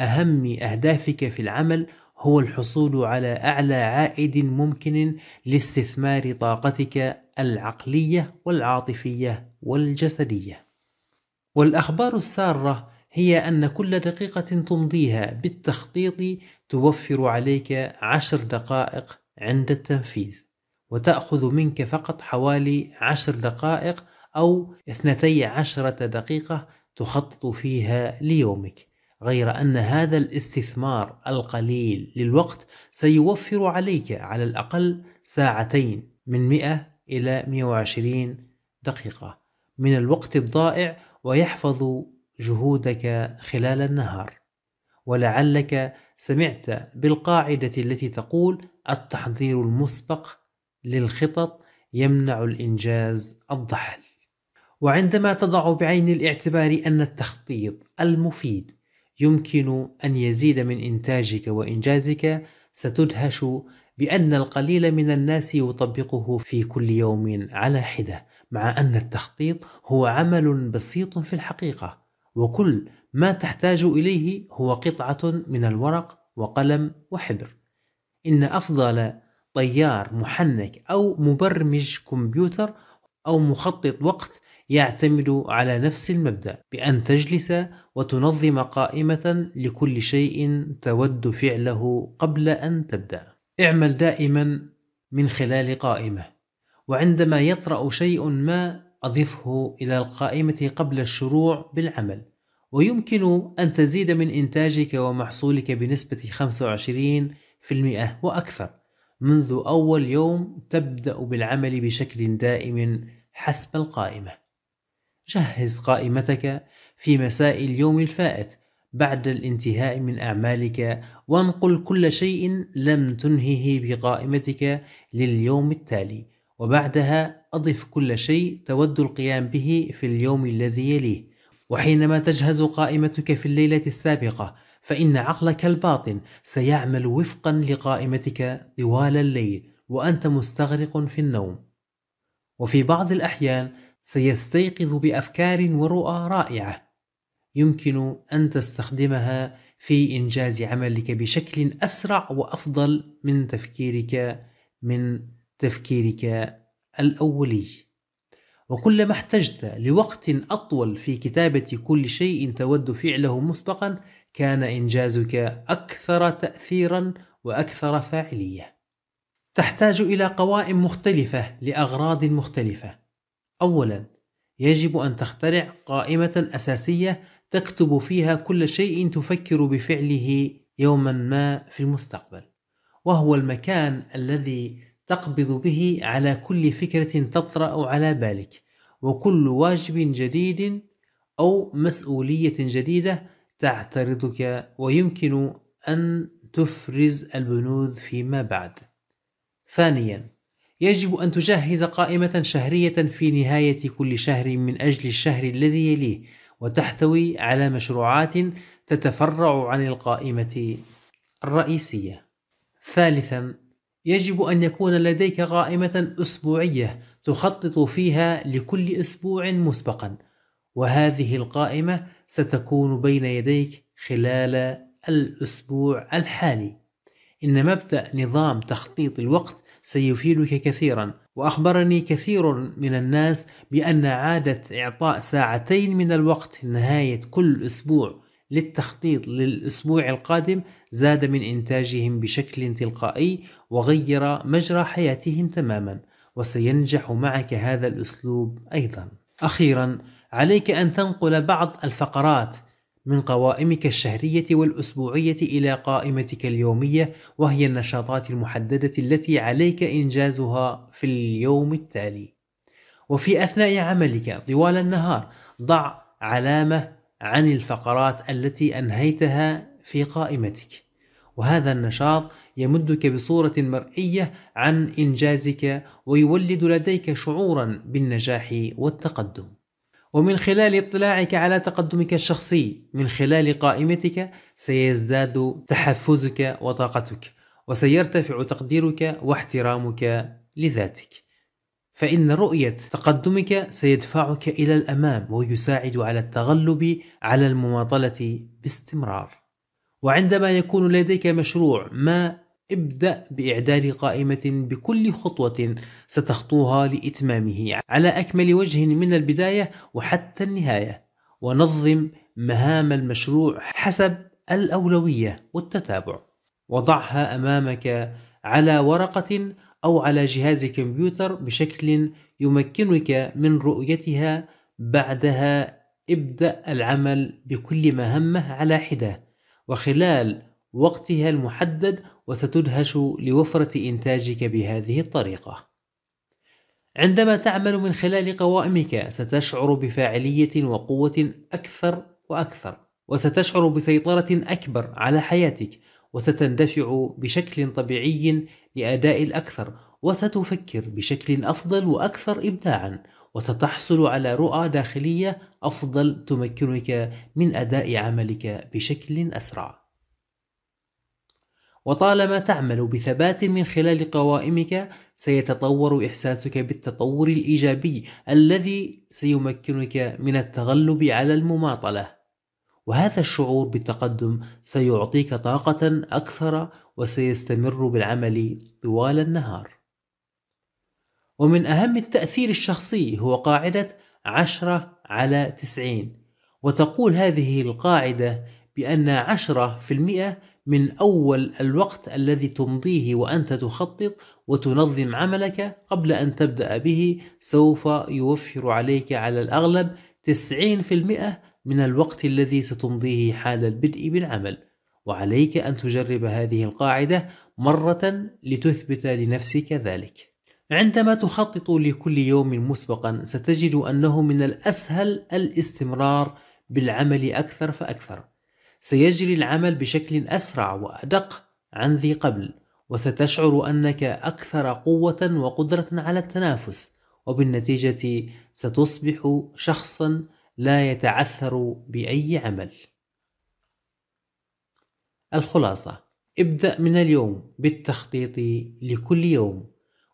أهم أهدافك في العمل هو الحصول على أعلى عائد ممكن لاستثمار طاقتك العقلية والعاطفية والجسدية. والأخبار السارة هي أن كل دقيقة تمضيها بالتخطيط توفر عليك عشر دقائق عند التنفيذ، وتأخذ منك فقط حوالي عشر دقائق أو اثنتي عشرة دقيقة تخطط فيها ليومك. غير أن هذا الاستثمار القليل للوقت سيوفر عليك على الأقل ساعتين من 100 إلى 120 دقيقة من الوقت الضائع ويحفظ جهودك خلال النهار ولعلك سمعت بالقاعدة التي تقول التحضير المسبق للخطط يمنع الإنجاز الضحل وعندما تضع بعين الاعتبار أن التخطيط المفيد يمكن أن يزيد من إنتاجك وإنجازك ستدهش بأن القليل من الناس يطبقه في كل يوم على حدة مع أن التخطيط هو عمل بسيط في الحقيقة وكل ما تحتاج إليه هو قطعة من الورق وقلم وحبر إن أفضل طيار محنك أو مبرمج كمبيوتر أو مخطط وقت يعتمد على نفس المبدأ بأن تجلس وتنظم قائمة لكل شيء تود فعله قبل أن تبدأ. اعمل دائما من خلال قائمة، وعندما يطرأ شيء ما أضفه إلى القائمة قبل الشروع بالعمل. ويمكن أن تزيد من إنتاجك ومحصولك بنسبة 25% وأكثر منذ أول يوم تبدأ بالعمل بشكل دائم حسب القائمة. جهز قائمتك في مساء اليوم الفائت بعد الانتهاء من أعمالك وانقل كل شيء لم تنهه بقائمتك لليوم التالي وبعدها أضف كل شيء تود القيام به في اليوم الذي يليه وحينما تجهز قائمتك في الليلة السابقة فإن عقلك الباطن سيعمل وفقا لقائمتك طوال الليل وأنت مستغرق في النوم وفي بعض الأحيان سيستيقظ بأفكار ورؤى رائعة يمكن أن تستخدمها في إنجاز عملك بشكل أسرع وأفضل من تفكيرك من تفكيرك الأولي وكلما احتجت لوقت أطول في كتابة كل شيء تود فعله مسبقا كان إنجازك أكثر تأثيرا وأكثر فاعلية تحتاج إلى قوائم مختلفة لأغراض مختلفة أولا يجب أن تخترع قائمة أساسية تكتب فيها كل شيء تفكر بفعله يوما ما في المستقبل وهو المكان الذي تقبض به على كل فكرة تطرأ على بالك وكل واجب جديد أو مسؤولية جديدة تعترضك ويمكن أن تفرز البنود فيما بعد. ثانيا يجب أن تجهز قائمة شهرية في نهاية كل شهر من أجل الشهر الذي يليه وتحتوي على مشروعات تتفرع عن القائمة الرئيسية. ثالثا، يجب أن يكون لديك قائمة أسبوعية تخطط فيها لكل أسبوع مسبقا، وهذه القائمة ستكون بين يديك خلال الأسبوع الحالي. إن مبدأ نظام تخطيط الوقت سيفيدك كثيرا وأخبرني كثير من الناس بأن عادة إعطاء ساعتين من الوقت نهاية كل أسبوع للتخطيط للأسبوع القادم زاد من إنتاجهم بشكل تلقائي وغير مجرى حياتهم تماما وسينجح معك هذا الأسلوب أيضا أخيرا عليك أن تنقل بعض الفقرات من قوائمك الشهرية والأسبوعية إلى قائمتك اليومية وهي النشاطات المحددة التي عليك إنجازها في اليوم التالي. وفي أثناء عملك طوال النهار ضع علامة عن الفقرات التي أنهيتها في قائمتك. وهذا النشاط يمدك بصورة مرئية عن إنجازك ويولد لديك شعورا بالنجاح والتقدم. ومن خلال اطلاعك على تقدمك الشخصي من خلال قائمتك سيزداد تحفزك وطاقتك وسيرتفع تقديرك واحترامك لذاتك فإن رؤية تقدمك سيدفعك إلى الأمام ويساعد على التغلب على المماطلة باستمرار وعندما يكون لديك مشروع ما ابدأ بإعداد قائمة بكل خطوة ستخطوها لإتمامه على أكمل وجه من البداية وحتى النهاية ونظم مهام المشروع حسب الأولوية والتتابع وضعها أمامك على ورقة أو على جهاز كمبيوتر بشكل يمكنك من رؤيتها بعدها ابدأ العمل بكل مهمة على حدة وخلال وقتها المحدد وستدهش لوفرة إنتاجك بهذه الطريقة. عندما تعمل من خلال قوائمك ستشعر بفاعلية وقوة أكثر وأكثر، وستشعر بسيطرة أكبر على حياتك، وستندفع بشكل طبيعي لأداء الأكثر، وستفكر بشكل أفضل وأكثر إبداعًا، وستحصل على رؤى داخلية أفضل تمكنك من أداء عملك بشكل أسرع. وطالما تعمل بثبات من خلال قوائمك سيتطور إحساسك بالتطور الإيجابي الذي سيمكنك من التغلب على المماطلة وهذا الشعور بالتقدم سيعطيك طاقة أكثر وسيستمر بالعمل طوال النهار ومن أهم التأثير الشخصي هو قاعدة عشرة على تسعين وتقول هذه القاعدة بأن عشرة في المئة من أول الوقت الذي تمضيه وأنت تخطط وتنظم عملك قبل أن تبدأ به سوف يوفر عليك على الأغلب 90% من الوقت الذي ستمضيه حال البدء بالعمل وعليك أن تجرب هذه القاعدة مرة لتثبت لنفسك ذلك عندما تخطط لكل يوم مسبقا ستجد أنه من الأسهل الاستمرار بالعمل أكثر فأكثر سيجري العمل بشكل أسرع وأدق عن ذي قبل وستشعر أنك أكثر قوة وقدرة على التنافس وبالنتيجة ستصبح شخصا لا يتعثر بأي عمل الخلاصة ابدأ من اليوم بالتخطيط لكل يوم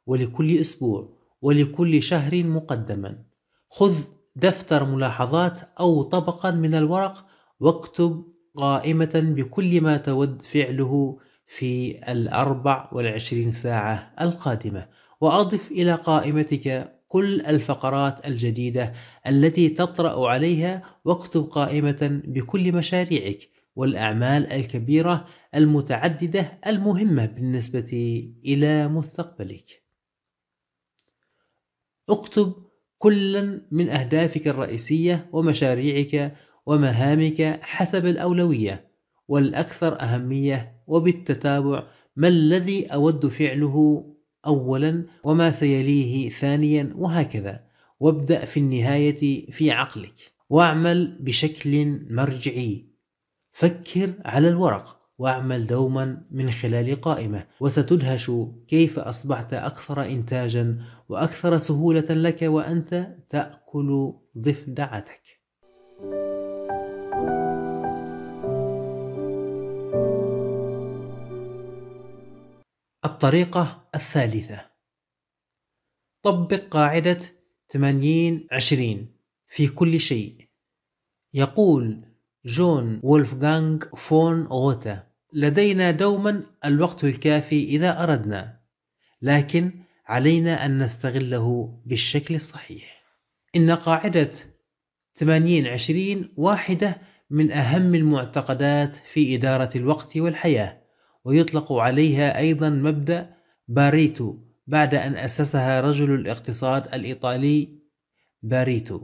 ولكل أسبوع ولكل شهر مقدما خذ دفتر ملاحظات أو طبقا من الورق واكتب قائمة بكل ما تود فعله في الأربع والعشرين ساعة القادمة وأضف إلى قائمتك كل الفقرات الجديدة التي تطرأ عليها واكتب قائمة بكل مشاريعك والأعمال الكبيرة المتعددة المهمة بالنسبة إلى مستقبلك. اكتب كلا من أهدافك الرئيسية ومشاريعك ومهامك حسب الأولوية والأكثر أهمية وبالتتابع ما الذي أود فعله أولا وما سيليه ثانيا وهكذا وابدأ في النهاية في عقلك واعمل بشكل مرجعي فكر على الورق واعمل دوما من خلال قائمة وستدهش كيف أصبحت أكثر إنتاجا وأكثر سهولة لك وأنت تأكل ضفدعتك الطريقة الثالثة طبق قاعدة 80 20 في كل شيء يقول جون وولفغانغ فون غوتا لدينا دوما الوقت الكافي إذا أردنا لكن علينا أن نستغله بالشكل الصحيح إن قاعدة 80 20 واحدة من أهم المعتقدات في إدارة الوقت والحياة ويطلق عليها أيضا مبدأ باريتو بعد أن أسسها رجل الاقتصاد الإيطالي باريتو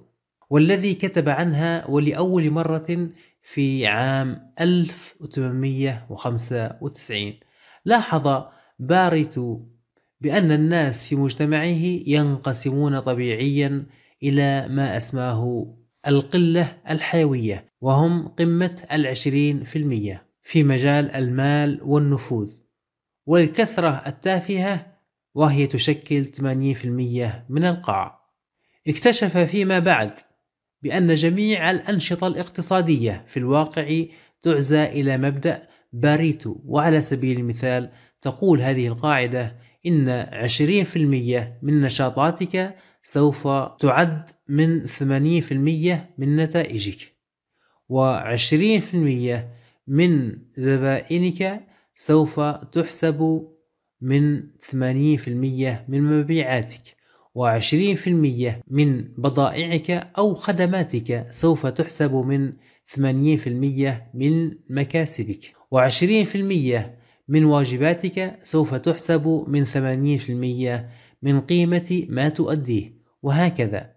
والذي كتب عنها ولأول مرة في عام 1895 لاحظ باريتو بأن الناس في مجتمعه ينقسمون طبيعيا إلى ما أسماه القلة الحيوية وهم قمة العشرين في المية في مجال المال والنفوذ والكثرة التافهة وهي تشكل 80% من القاع اكتشف فيما بعد بأن جميع الأنشطة الاقتصادية في الواقع تعزى إلى مبدأ باريتو وعلى سبيل المثال تقول هذه القاعدة إن 20% من نشاطاتك سوف تعد من 80% من نتائجك و20% من زبائنك سوف تحسب من 80% من مبيعاتك و20% من بضائعك أو خدماتك سوف تحسب من 80% من مكاسبك و20% من واجباتك سوف تحسب من 80% من قيمة ما تؤديه وهكذا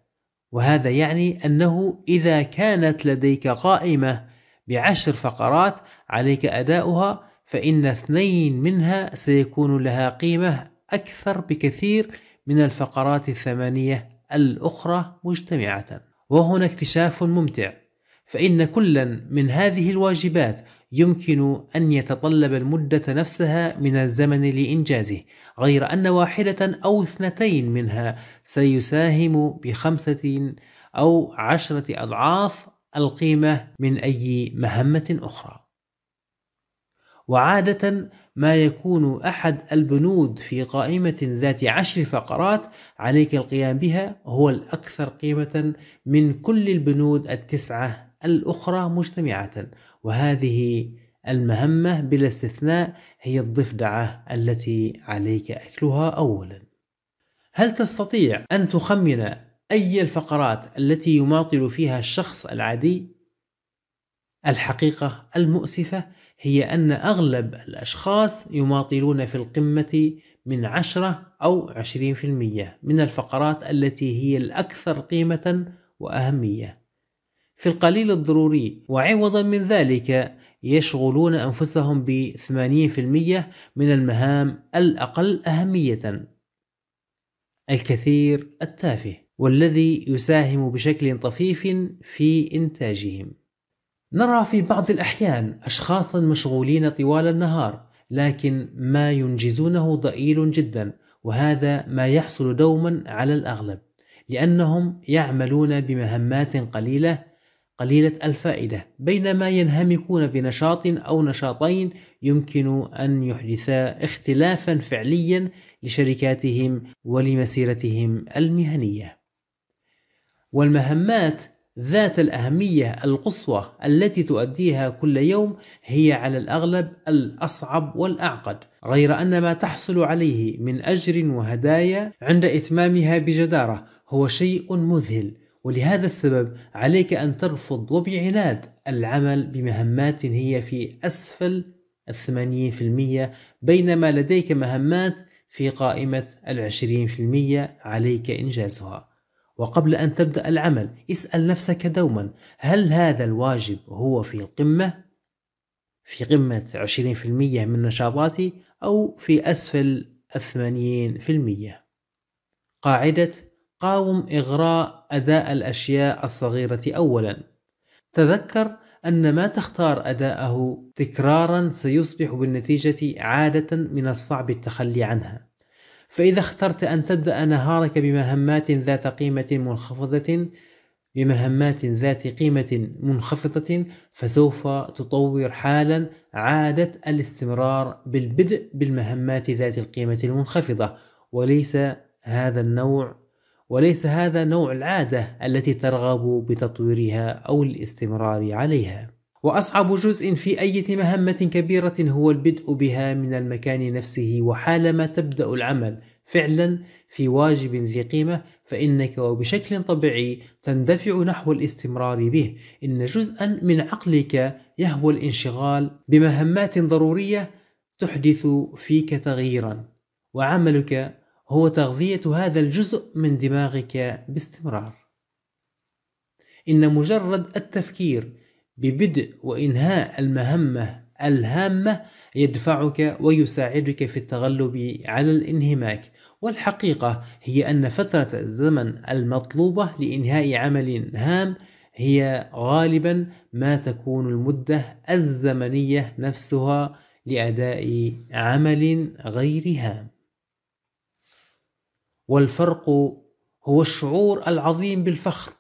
وهذا يعني أنه إذا كانت لديك قائمة بعشر فقرات عليك أداؤها فإن اثنين منها سيكون لها قيمة أكثر بكثير من الفقرات الثمانية الأخرى مجتمعة وهنا اكتشاف ممتع فإن كلا من هذه الواجبات يمكن أن يتطلب المدة نفسها من الزمن لإنجازه غير أن واحدة أو اثنتين منها سيساهم بخمسة أو عشرة أضعاف القيمة من أي مهمة أخرى وعادة ما يكون أحد البنود في قائمة ذات عشر فقرات عليك القيام بها هو الأكثر قيمة من كل البنود التسعة الأخرى مجتمعة وهذه المهمة بلا استثناء هي الضفدعة التي عليك أكلها أولا هل تستطيع أن تخمن أي الفقرات التي يماطل فيها الشخص العادي الحقيقة المؤسفة هي أن أغلب الأشخاص يماطلون في القمة من 10 أو 20% من الفقرات التي هي الأكثر قيمة وأهمية في القليل الضروري وعوضا من ذلك يشغلون أنفسهم ب 80% من المهام الأقل أهمية الكثير التافه والذي يساهم بشكل طفيف في إنتاجهم. نرى في بعض الأحيان أشخاصا مشغولين طوال النهار لكن ما ينجزونه ضئيل جدا وهذا ما يحصل دوما على الأغلب لأنهم يعملون بمهمات قليلة قليلة الفائدة بينما ينهمكون بنشاط أو نشاطين يمكن أن يحدثا اختلافا فعليا لشركاتهم ولمسيرتهم المهنية والمهمات ذات الأهمية القصوى التي تؤديها كل يوم هي على الأغلب الأصعب والأعقد، غير أن ما تحصل عليه من أجر وهدايا عند إتمامها بجدارة هو شيء مذهل، ولهذا السبب عليك أن ترفض وبعناد العمل بمهمات هي في أسفل الثمانين في المية بينما لديك مهمات في قائمة العشرين في المية عليك إنجازها وقبل أن تبدأ العمل اسأل نفسك دوما هل هذا الواجب هو في القمة؟ في قمة 20% من نشاطاتي أو في أسفل 80% قاعدة قاوم إغراء أداء الأشياء الصغيرة أولا تذكر أن ما تختار أداءه تكرارا سيصبح بالنتيجة عادة من الصعب التخلي عنها فإذا اخترت أن تبدأ نهارك بمهمات ذات قيمة منخفضة بمهمات ذات قيمة منخفضة فسوف تطور حالا عادة الاستمرار بالبدء بالمهمات ذات القيمة المنخفضة وليس هذا النوع وليس هذا نوع العادة التي ترغب بتطويرها أو الاستمرار عليها وأصعب جزء في أي مهمة كبيرة هو البدء بها من المكان نفسه وحالما تبدأ العمل فعلا في واجب ذي قيمة فإنك وبشكل طبيعي تندفع نحو الاستمرار به إن جزءا من عقلك يهوى الانشغال بمهمات ضرورية تحدث فيك تغييرا وعملك هو تغذية هذا الجزء من دماغك باستمرار إن مجرد التفكير ببدء وإنهاء المهمة الهامة يدفعك ويساعدك في التغلب على الانهماك والحقيقة هي أن فترة الزمن المطلوبة لإنهاء عمل هام هي غالبا ما تكون المدة الزمنية نفسها لأداء عمل غير هام والفرق هو الشعور العظيم بالفخر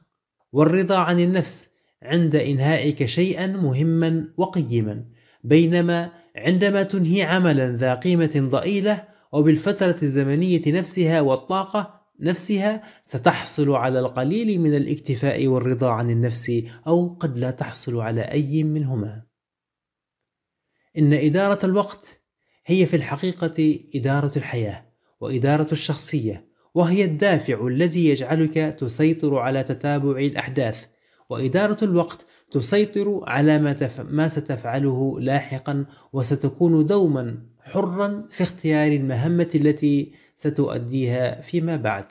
والرضا عن النفس عند إنهائك شيئا مهما وقيما بينما عندما تنهي عملا ذا قيمة ضئيلة وبالفترة الزمنية نفسها والطاقة نفسها ستحصل على القليل من الاكتفاء والرضا عن النفس أو قد لا تحصل على أي منهما. إن إدارة الوقت هي في الحقيقة إدارة الحياة وإدارة الشخصية وهي الدافع الذي يجعلك تسيطر على تتابع الأحداث وإدارة الوقت تسيطر على ما, تف... ما ستفعله لاحقا وستكون دوما حرا في اختيار المهمة التي ستؤديها فيما بعد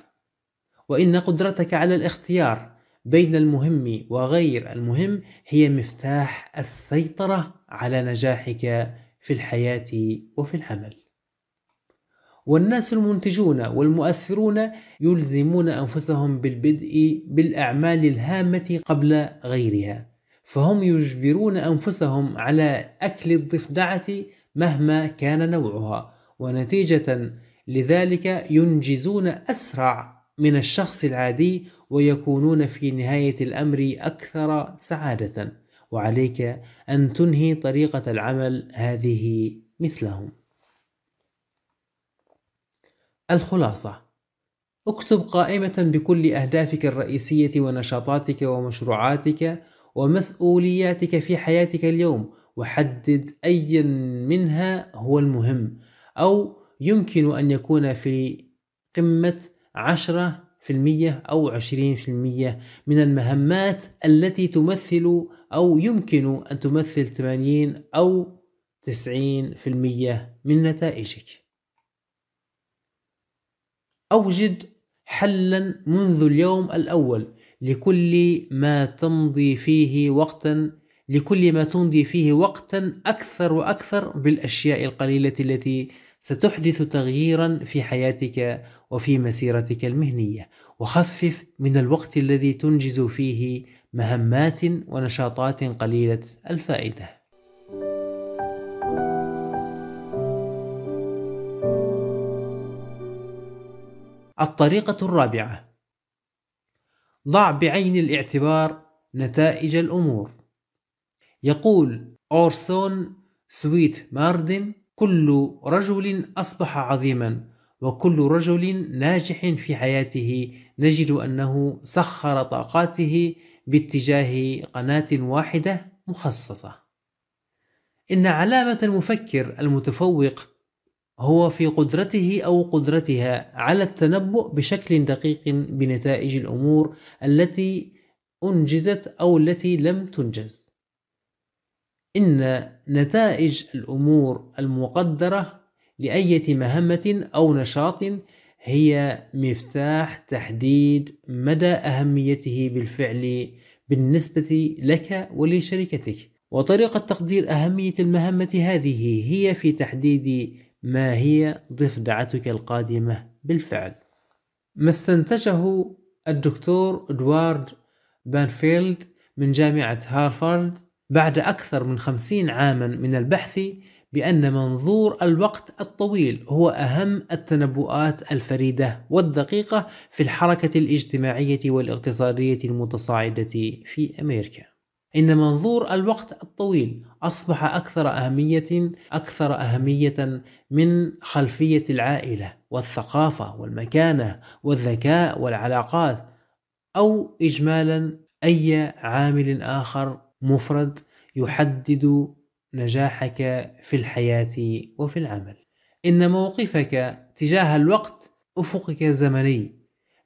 وإن قدرتك على الاختيار بين المهم وغير المهم هي مفتاح السيطرة على نجاحك في الحياة وفي العمل والناس المنتجون والمؤثرون يلزمون أنفسهم بالبدء بالأعمال الهامة قبل غيرها فهم يجبرون أنفسهم على أكل الضفدعة مهما كان نوعها ونتيجة لذلك ينجزون أسرع من الشخص العادي ويكونون في نهاية الأمر أكثر سعادة وعليك أن تنهي طريقة العمل هذه مثلهم الخلاصة اكتب قائمة بكل أهدافك الرئيسية ونشاطاتك ومشروعاتك ومسؤولياتك في حياتك اليوم وحدد أيا منها هو المهم أو يمكن أن يكون في قمة عشرة في المية أو عشرين في المية من المهمات التي تمثل أو يمكن أن تمثل ثمانين أو تسعين في المية من نتائجك أوجد حلا منذ اليوم الأول لكل ما تمضي فيه وقتا لكل ما تمضي فيه وقتا أكثر وأكثر بالأشياء القليلة التي ستحدث تغييرا في حياتك وفي مسيرتك المهنية وخفف من الوقت الذي تنجز فيه مهمات ونشاطات قليلة الفائدة الطريقة الرابعة ضع بعين الاعتبار نتائج الأمور يقول أورسون سويت ماردن كل رجل أصبح عظيما وكل رجل ناجح في حياته نجد أنه سخر طاقاته باتجاه قناة واحدة مخصصة إن علامة المفكر المتفوق هو في قدرته أو قدرتها على التنبؤ بشكل دقيق بنتائج الأمور التي أنجزت أو التي لم تنجز. إن نتائج الأمور المقدرة لأية مهمة أو نشاط هي مفتاح تحديد مدى أهميته بالفعل بالنسبة لك ولشركتك. وطريقة تقدير أهمية المهمة هذه هي في تحديد ما هي ضفدعتك القادمة بالفعل ما استنتجه الدكتور ادوارد بانفيلد من جامعة هارفارد بعد أكثر من خمسين عاما من البحث بأن منظور الوقت الطويل هو أهم التنبؤات الفريدة والدقيقة في الحركة الاجتماعية والاقتصادية المتصاعدة في أمريكا إن منظور الوقت الطويل أصبح أكثر أهمية أكثر أهمية من خلفية العائلة والثقافة والمكانة والذكاء والعلاقات أو إجمالا أي عامل آخر مفرد يحدد نجاحك في الحياة وفي العمل. إن موقفك تجاه الوقت أفقك الزمني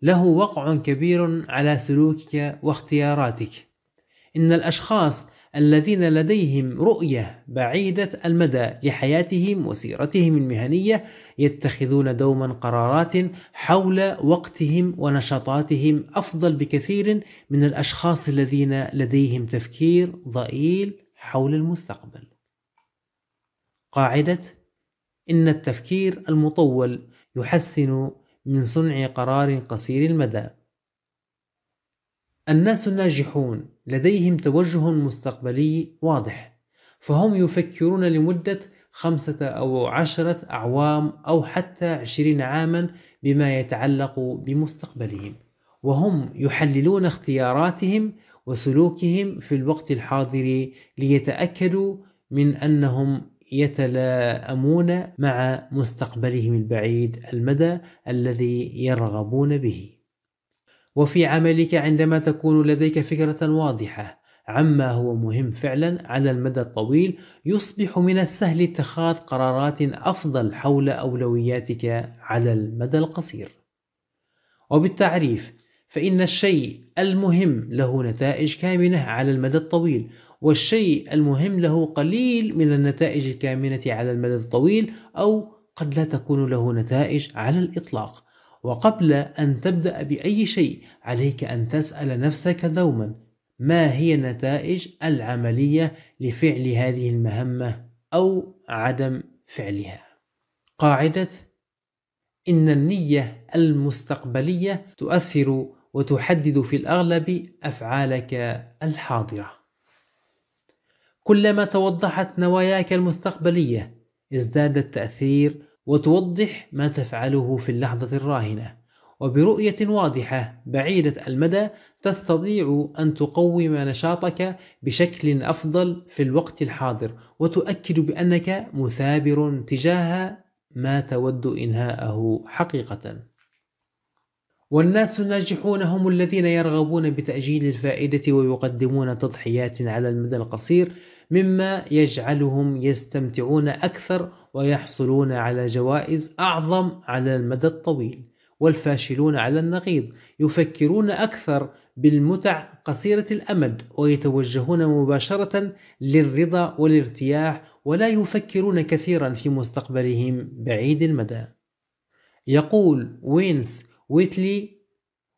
له وقع كبير على سلوكك واختياراتك. إن الأشخاص الذين لديهم رؤية بعيدة المدى لحياتهم وسيرتهم المهنية يتخذون دوما قرارات حول وقتهم ونشاطاتهم أفضل بكثير من الأشخاص الذين لديهم تفكير ضئيل حول المستقبل. قاعدة إن التفكير المطول يحسن من صنع قرار قصير المدى الناس الناجحون لديهم توجه مستقبلي واضح فهم يفكرون لمدة خمسة أو عشرة أعوام أو حتى عشرين عاما بما يتعلق بمستقبلهم وهم يحللون اختياراتهم وسلوكهم في الوقت الحاضر ليتأكدوا من أنهم يتلائمون مع مستقبلهم البعيد المدى الذي يرغبون به وفي عملك عندما تكون لديك فكرة واضحة عما هو مهم فعلا على المدى الطويل يصبح من السهل اتخاذ قرارات أفضل حول أولوياتك على المدى القصير. وبالتعريف فإن الشيء المهم له نتائج كامنة على المدى الطويل والشيء المهم له قليل من النتائج الكامنة على المدى الطويل أو قد لا تكون له نتائج على الإطلاق وقبل أن تبدأ بأي شيء عليك أن تسأل نفسك دوما ما هي النتائج العملية لفعل هذه المهمة أو عدم فعلها. قاعدة إن النية المستقبلية تؤثر وتحدد في الأغلب أفعالك الحاضرة. كلما توضحت نواياك المستقبلية ازداد التأثير وتوضح ما تفعله في اللحظة الراهنة وبرؤية واضحة بعيدة المدى تستطيع أن تقوم نشاطك بشكل أفضل في الوقت الحاضر وتؤكد بأنك مثابر تجاه ما تود إنهاءه حقيقة. والناس الناجحون هم الذين يرغبون بتأجيل الفائدة ويقدمون تضحيات على المدى القصير مما يجعلهم يستمتعون أكثر ويحصلون على جوائز أعظم على المدى الطويل والفاشلون على النقيض يفكرون أكثر بالمتع قصيرة الأمد ويتوجهون مباشرة للرضا والارتياح ولا يفكرون كثيرا في مستقبلهم بعيد المدى. يقول وينس ويتلي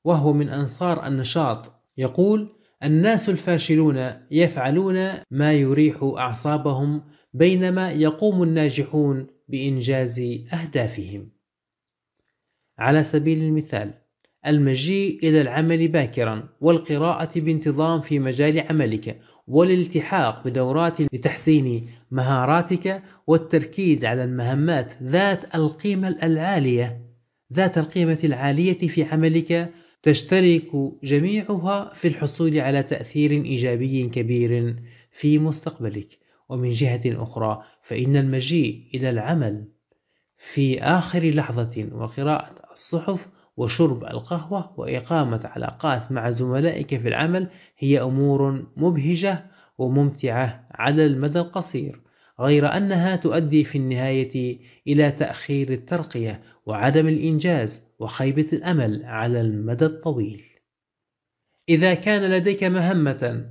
وهو من أنصار النشاط يقول الناس الفاشلون يفعلون ما يريح اعصابهم بينما يقوم الناجحون بانجاز اهدافهم على سبيل المثال المجيء الى العمل باكرا والقراءه بانتظام في مجال عملك والالتحاق بدورات لتحسين مهاراتك والتركيز على المهمات ذات القيمه العاليه ذات القيمه العاليه في عملك تشترك جميعها في الحصول على تأثير إيجابي كبير في مستقبلك ومن جهة أخرى فإن المجيء إلى العمل في آخر لحظة وقراءة الصحف وشرب القهوة وإقامة علاقات مع زملائك في العمل هي أمور مبهجة وممتعة على المدى القصير غير أنها تؤدي في النهاية إلى تأخير الترقية وعدم الإنجاز وخيبة الأمل على المدى الطويل. إذا كان لديك مهمة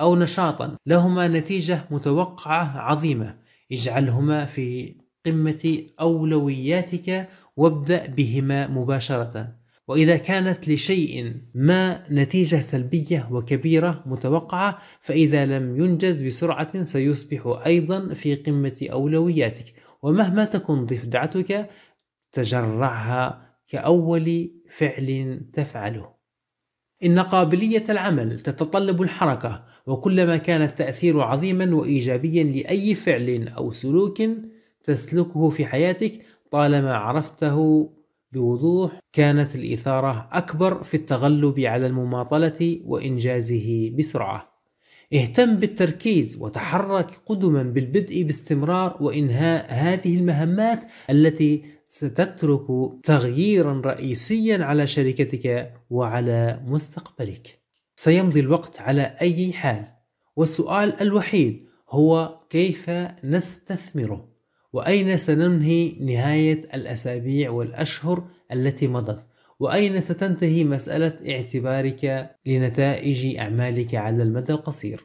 أو نشاطا لهما نتيجة متوقعة عظيمة، اجعلهما في قمة أولوياتك وابدأ بهما مباشرة. وإذا كانت لشيء ما نتيجة سلبية وكبيرة متوقعة فإذا لم ينجز بسرعة سيصبح أيضا في قمة أولوياتك ومهما تكن ضفدعتك تجرعها كأول فعل تفعله إن قابلية العمل تتطلب الحركة وكلما كان التأثير عظيما وإيجابيا لأي فعل أو سلوك تسلكه في حياتك طالما عرفته بوضوح كانت الإثارة أكبر في التغلب على المماطلة وإنجازه بسرعة اهتم بالتركيز وتحرك قدما بالبدء باستمرار وإنهاء هذه المهمات التي ستترك تغييرا رئيسيا على شركتك وعلى مستقبلك سيمضي الوقت على أي حال والسؤال الوحيد هو كيف نستثمره وأين سننهي نهاية الأسابيع والأشهر التي مضت وأين ستنتهي مسألة اعتبارك لنتائج أعمالك على المدى القصير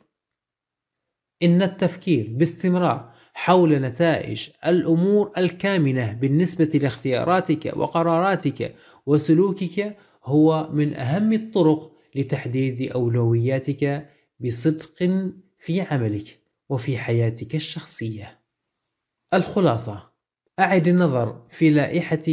إن التفكير باستمرار حول نتائج الأمور الكامنة بالنسبة لاختياراتك وقراراتك وسلوكك هو من أهم الطرق لتحديد أولوياتك بصدق في عملك وفي حياتك الشخصيه الخلاصة أعد النظر في لائحة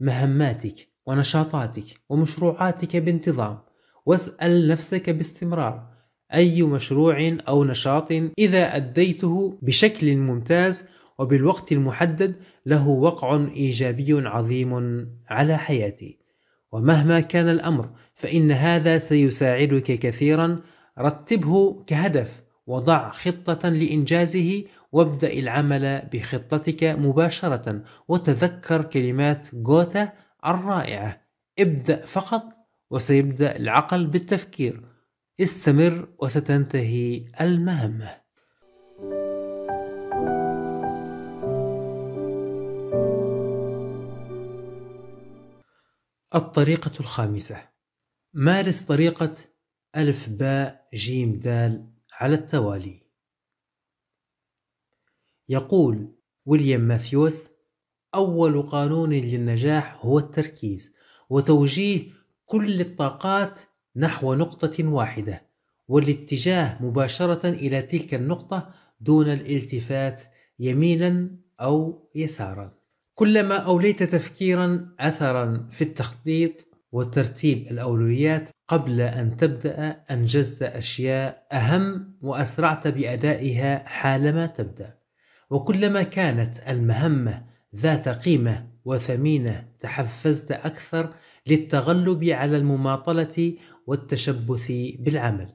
مهماتك ونشاطاتك ومشروعاتك بانتظام واسأل نفسك باستمرار أي مشروع أو نشاط إذا أديته بشكل ممتاز وبالوقت المحدد له وقع إيجابي عظيم على حياتي ومهما كان الأمر فإن هذا سيساعدك كثيرا رتبه كهدف وضع خطة لإنجازه وابدأ العمل بخطتك مباشرة وتذكر كلمات جوتا الرائعة ابدأ فقط وسيبدأ العقل بالتفكير استمر وستنتهي المهمه الطريقة الخامسة مارس طريقة ألف باء جيم دال على التوالي يقول ويليام ماثيوس أول قانون للنجاح هو التركيز وتوجيه كل الطاقات نحو نقطة واحدة والاتجاه مباشرة إلى تلك النقطة دون الالتفات يمينا أو يسارا كلما أوليت تفكيرا أثرا في التخطيط وترتيب الأولويات قبل أن تبدأ أنجزت أشياء أهم وأسرعت بأدائها حالما تبدأ وكلما كانت المهمة ذات قيمة وثمينة تحفزت أكثر للتغلب على المماطلة والتشبث بالعمل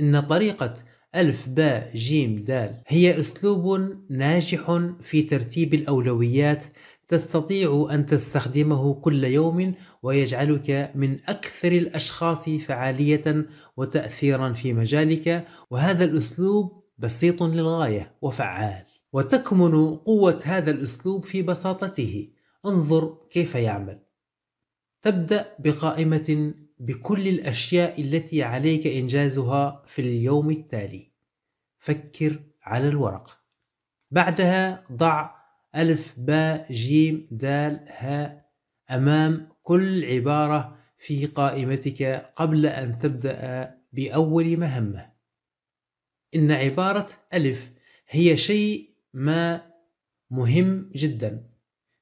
إن طريقة ألف باء جيم دال هي أسلوب ناجح في ترتيب الأولويات تستطيع أن تستخدمه كل يوم ويجعلك من أكثر الأشخاص فعالية وتأثيرا في مجالك وهذا الأسلوب بسيط للغاية وفعال وتكمن قوة هذا الأسلوب في بساطته انظر كيف يعمل تبدأ بقائمة بكل الأشياء التي عليك إنجازها في اليوم التالي فكر على الورق بعدها ضع ألف باء جيم دال هاء أمام كل عبارة في قائمتك قبل أن تبدأ بأول مهمة إن عبارة ألف هي شيء ما مهم جدا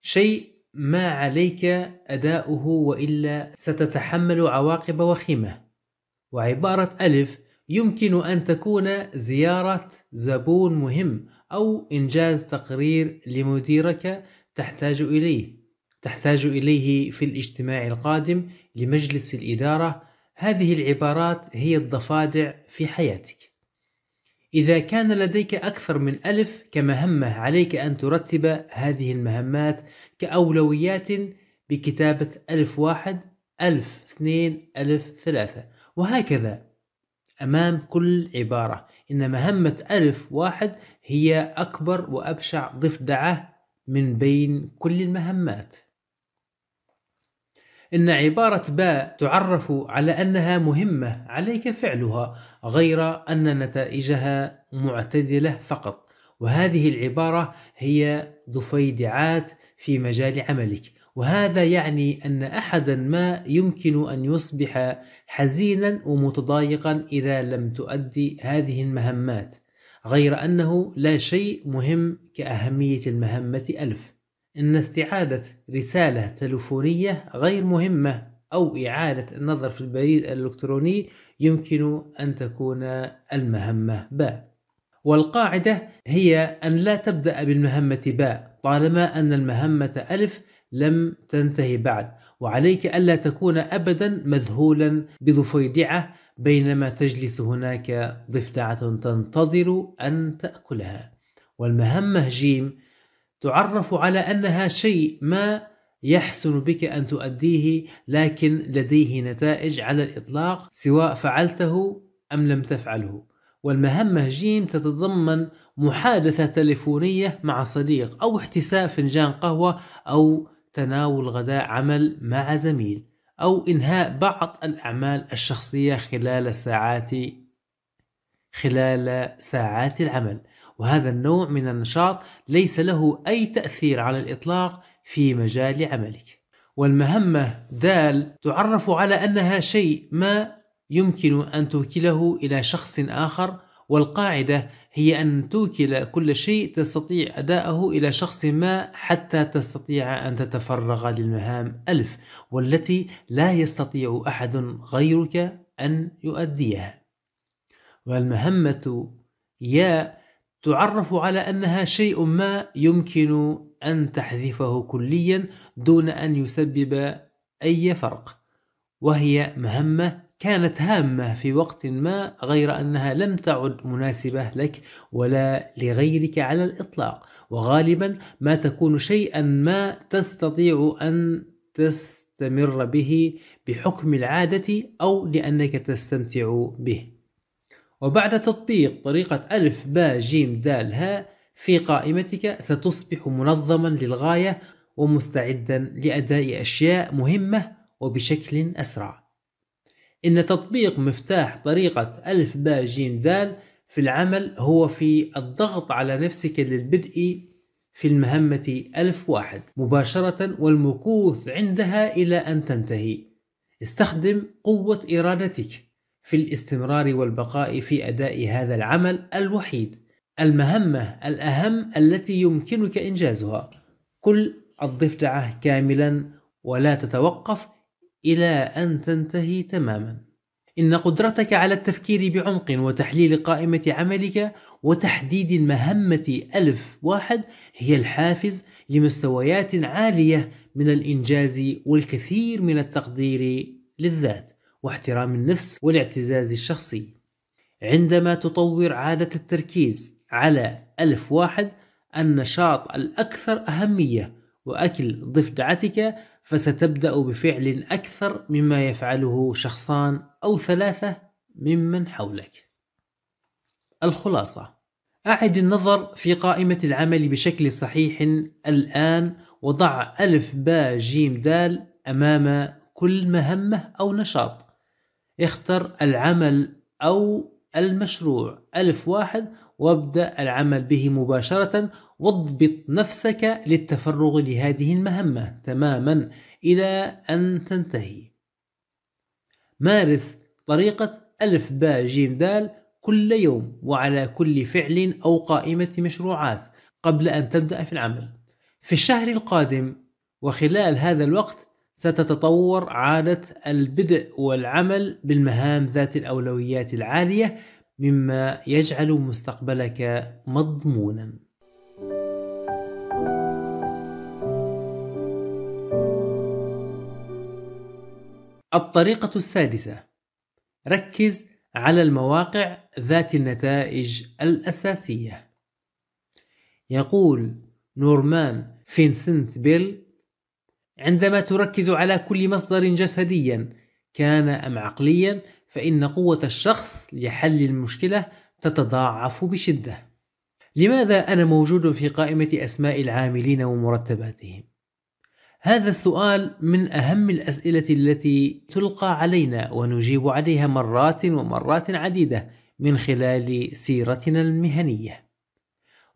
شيء ما عليك أداؤه وإلا ستتحمل عواقب وخيمة وعبارة ألف يمكن أن تكون زيارة زبون مهم أو إنجاز تقرير لمديرك تحتاج إليه تحتاج إليه في الاجتماع القادم لمجلس الإدارة هذه العبارات هي الضفادع في حياتك إذا كان لديك أكثر من ألف كمهمة عليك أن ترتب هذه المهمات كأولويات بكتابة ألف واحد ألف اثنين ألف ثلاثة وهكذا أمام كل عبارة إن مهمة ألف واحد هي أكبر وأبشع ضفدعة من بين كل المهمات إن عبارة باء تعرف على أنها مهمة عليك فعلها غير أن نتائجها معتدلة فقط وهذه العبارة هي ضفيدعات في مجال عملك وهذا يعني أن أحدا ما يمكن أن يصبح حزينا ومتضايقا إذا لم تؤدي هذه المهمات غير أنه لا شيء مهم كأهمية المهمة ألف أن استعادة رسالة تلفونية غير مهمة أو إعادة النظر في البريد الإلكتروني يمكن أن تكون المهمة باء والقاعدة هي أن لا تبدأ بالمهمة باء طالما أن المهمة ألف لم تنتهي بعد وعليك ألا تكون أبدا مذهولا بضفيدعة بينما تجلس هناك ضفدعة تنتظر أن تأكلها والمهمة جيم تعرف على انها شيء ما يحسن بك ان تؤديه لكن لديه نتائج على الاطلاق سواء فعلته ام لم تفعله والمهمة جيم تتضمن محادثة تلفونيه مع صديق أو احتساء فنجان قهوة أو تناول غداء عمل مع زميل أو إنهاء بعض الأعمال الشخصية خلال ساعات خلال ساعات العمل وهذا النوع من النشاط ليس له أي تأثير على الإطلاق في مجال عملك والمهمة دال تعرف على أنها شيء ما يمكن أن توكله إلى شخص آخر والقاعدة هي أن توكل كل شيء تستطيع أداءه إلى شخص ما حتى تستطيع أن تتفرغ للمهام ألف والتي لا يستطيع أحد غيرك أن يؤديها والمهمة يا تعرف على أنها شيء ما يمكن أن تحذفه كليا دون أن يسبب أي فرق وهي مهمة كانت هامة في وقت ما غير أنها لم تعد مناسبة لك ولا لغيرك على الإطلاق وغالبا ما تكون شيئا ما تستطيع أن تستمر به بحكم العادة أو لأنك تستمتع به وبعد تطبيق طريقة ألف با جيم دال هاء في قائمتك ستصبح منظما للغاية ومستعدا لأداء أشياء مهمة وبشكل أسرع إن تطبيق مفتاح طريقة ألف با جيم دال في العمل هو في الضغط على نفسك للبدء في المهمة ألف واحد مباشرة والمكوث عندها إلى أن تنتهي استخدم قوة إرادتك في الاستمرار والبقاء في أداء هذا العمل الوحيد المهمة الأهم التي يمكنك إنجازها كل الضفدعة كاملا ولا تتوقف إلى أن تنتهي تماما إن قدرتك على التفكير بعمق وتحليل قائمة عملك وتحديد المهمة ألف واحد هي الحافز لمستويات عالية من الإنجاز والكثير من التقدير للذات واحترام النفس والاعتزاز الشخصي عندما تطور عادة التركيز على ألف واحد النشاط الأكثر أهمية وأكل ضفدعتك فستبدأ بفعل أكثر مما يفعله شخصان أو ثلاثة ممن حولك. الخلاصة: أعد النظر في قائمة العمل بشكل صحيح الآن وضع ألف با جيم دال أمام كل مهمة أو نشاط اختر العمل أو المشروع ألف واحد وابدأ العمل به مباشرة واضبط نفسك للتفرغ لهذه المهمة تماما إلى أن تنتهي مارس طريقة ألف با جيم دال كل يوم وعلى كل فعل أو قائمة مشروعات قبل أن تبدأ في العمل في الشهر القادم وخلال هذا الوقت ستتطور عادة البدء والعمل بالمهام ذات الأولويات العالية مما يجعل مستقبلك مضمونا الطريقة السادسة ركز على المواقع ذات النتائج الأساسية يقول نورمان فينسنت بيل عندما تركز على كل مصدر جسديا كان أم عقليا فإن قوة الشخص لحل المشكلة تتضاعف بشدة. لماذا أنا موجود في قائمة أسماء العاملين ومرتباتهم؟ هذا السؤال من أهم الأسئلة التي تلقى علينا ونجيب عليها مرات ومرات عديدة من خلال سيرتنا المهنيه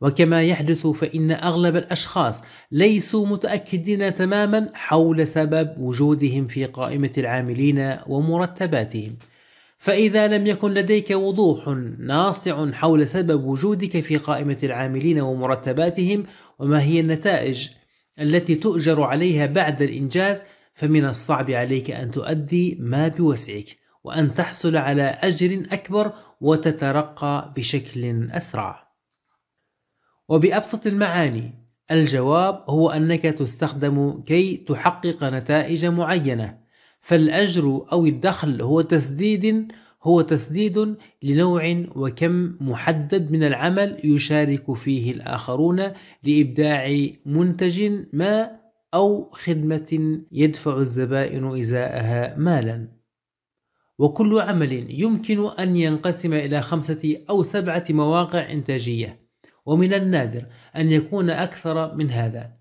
وكما يحدث فإن أغلب الأشخاص ليسوا متأكدين تماما حول سبب وجودهم في قائمة العاملين ومرتباتهم فإذا لم يكن لديك وضوح ناصع حول سبب وجودك في قائمة العاملين ومرتباتهم وما هي النتائج التي تؤجر عليها بعد الإنجاز فمن الصعب عليك أن تؤدي ما بوسعك وأن تحصل على أجر أكبر وتترقى بشكل أسرع وبأبسط المعاني الجواب هو أنك تستخدم كي تحقق نتائج معينة فالأجر أو الدخل هو تسديد هو تسديد لنوع وكم محدد من العمل يشارك فيه الآخرون لإبداع منتج ما أو خدمة يدفع الزبائن إزاءها مالا وكل عمل يمكن أن ينقسم إلى خمسة أو سبعة مواقع إنتاجية ومن النادر أن يكون أكثر من هذا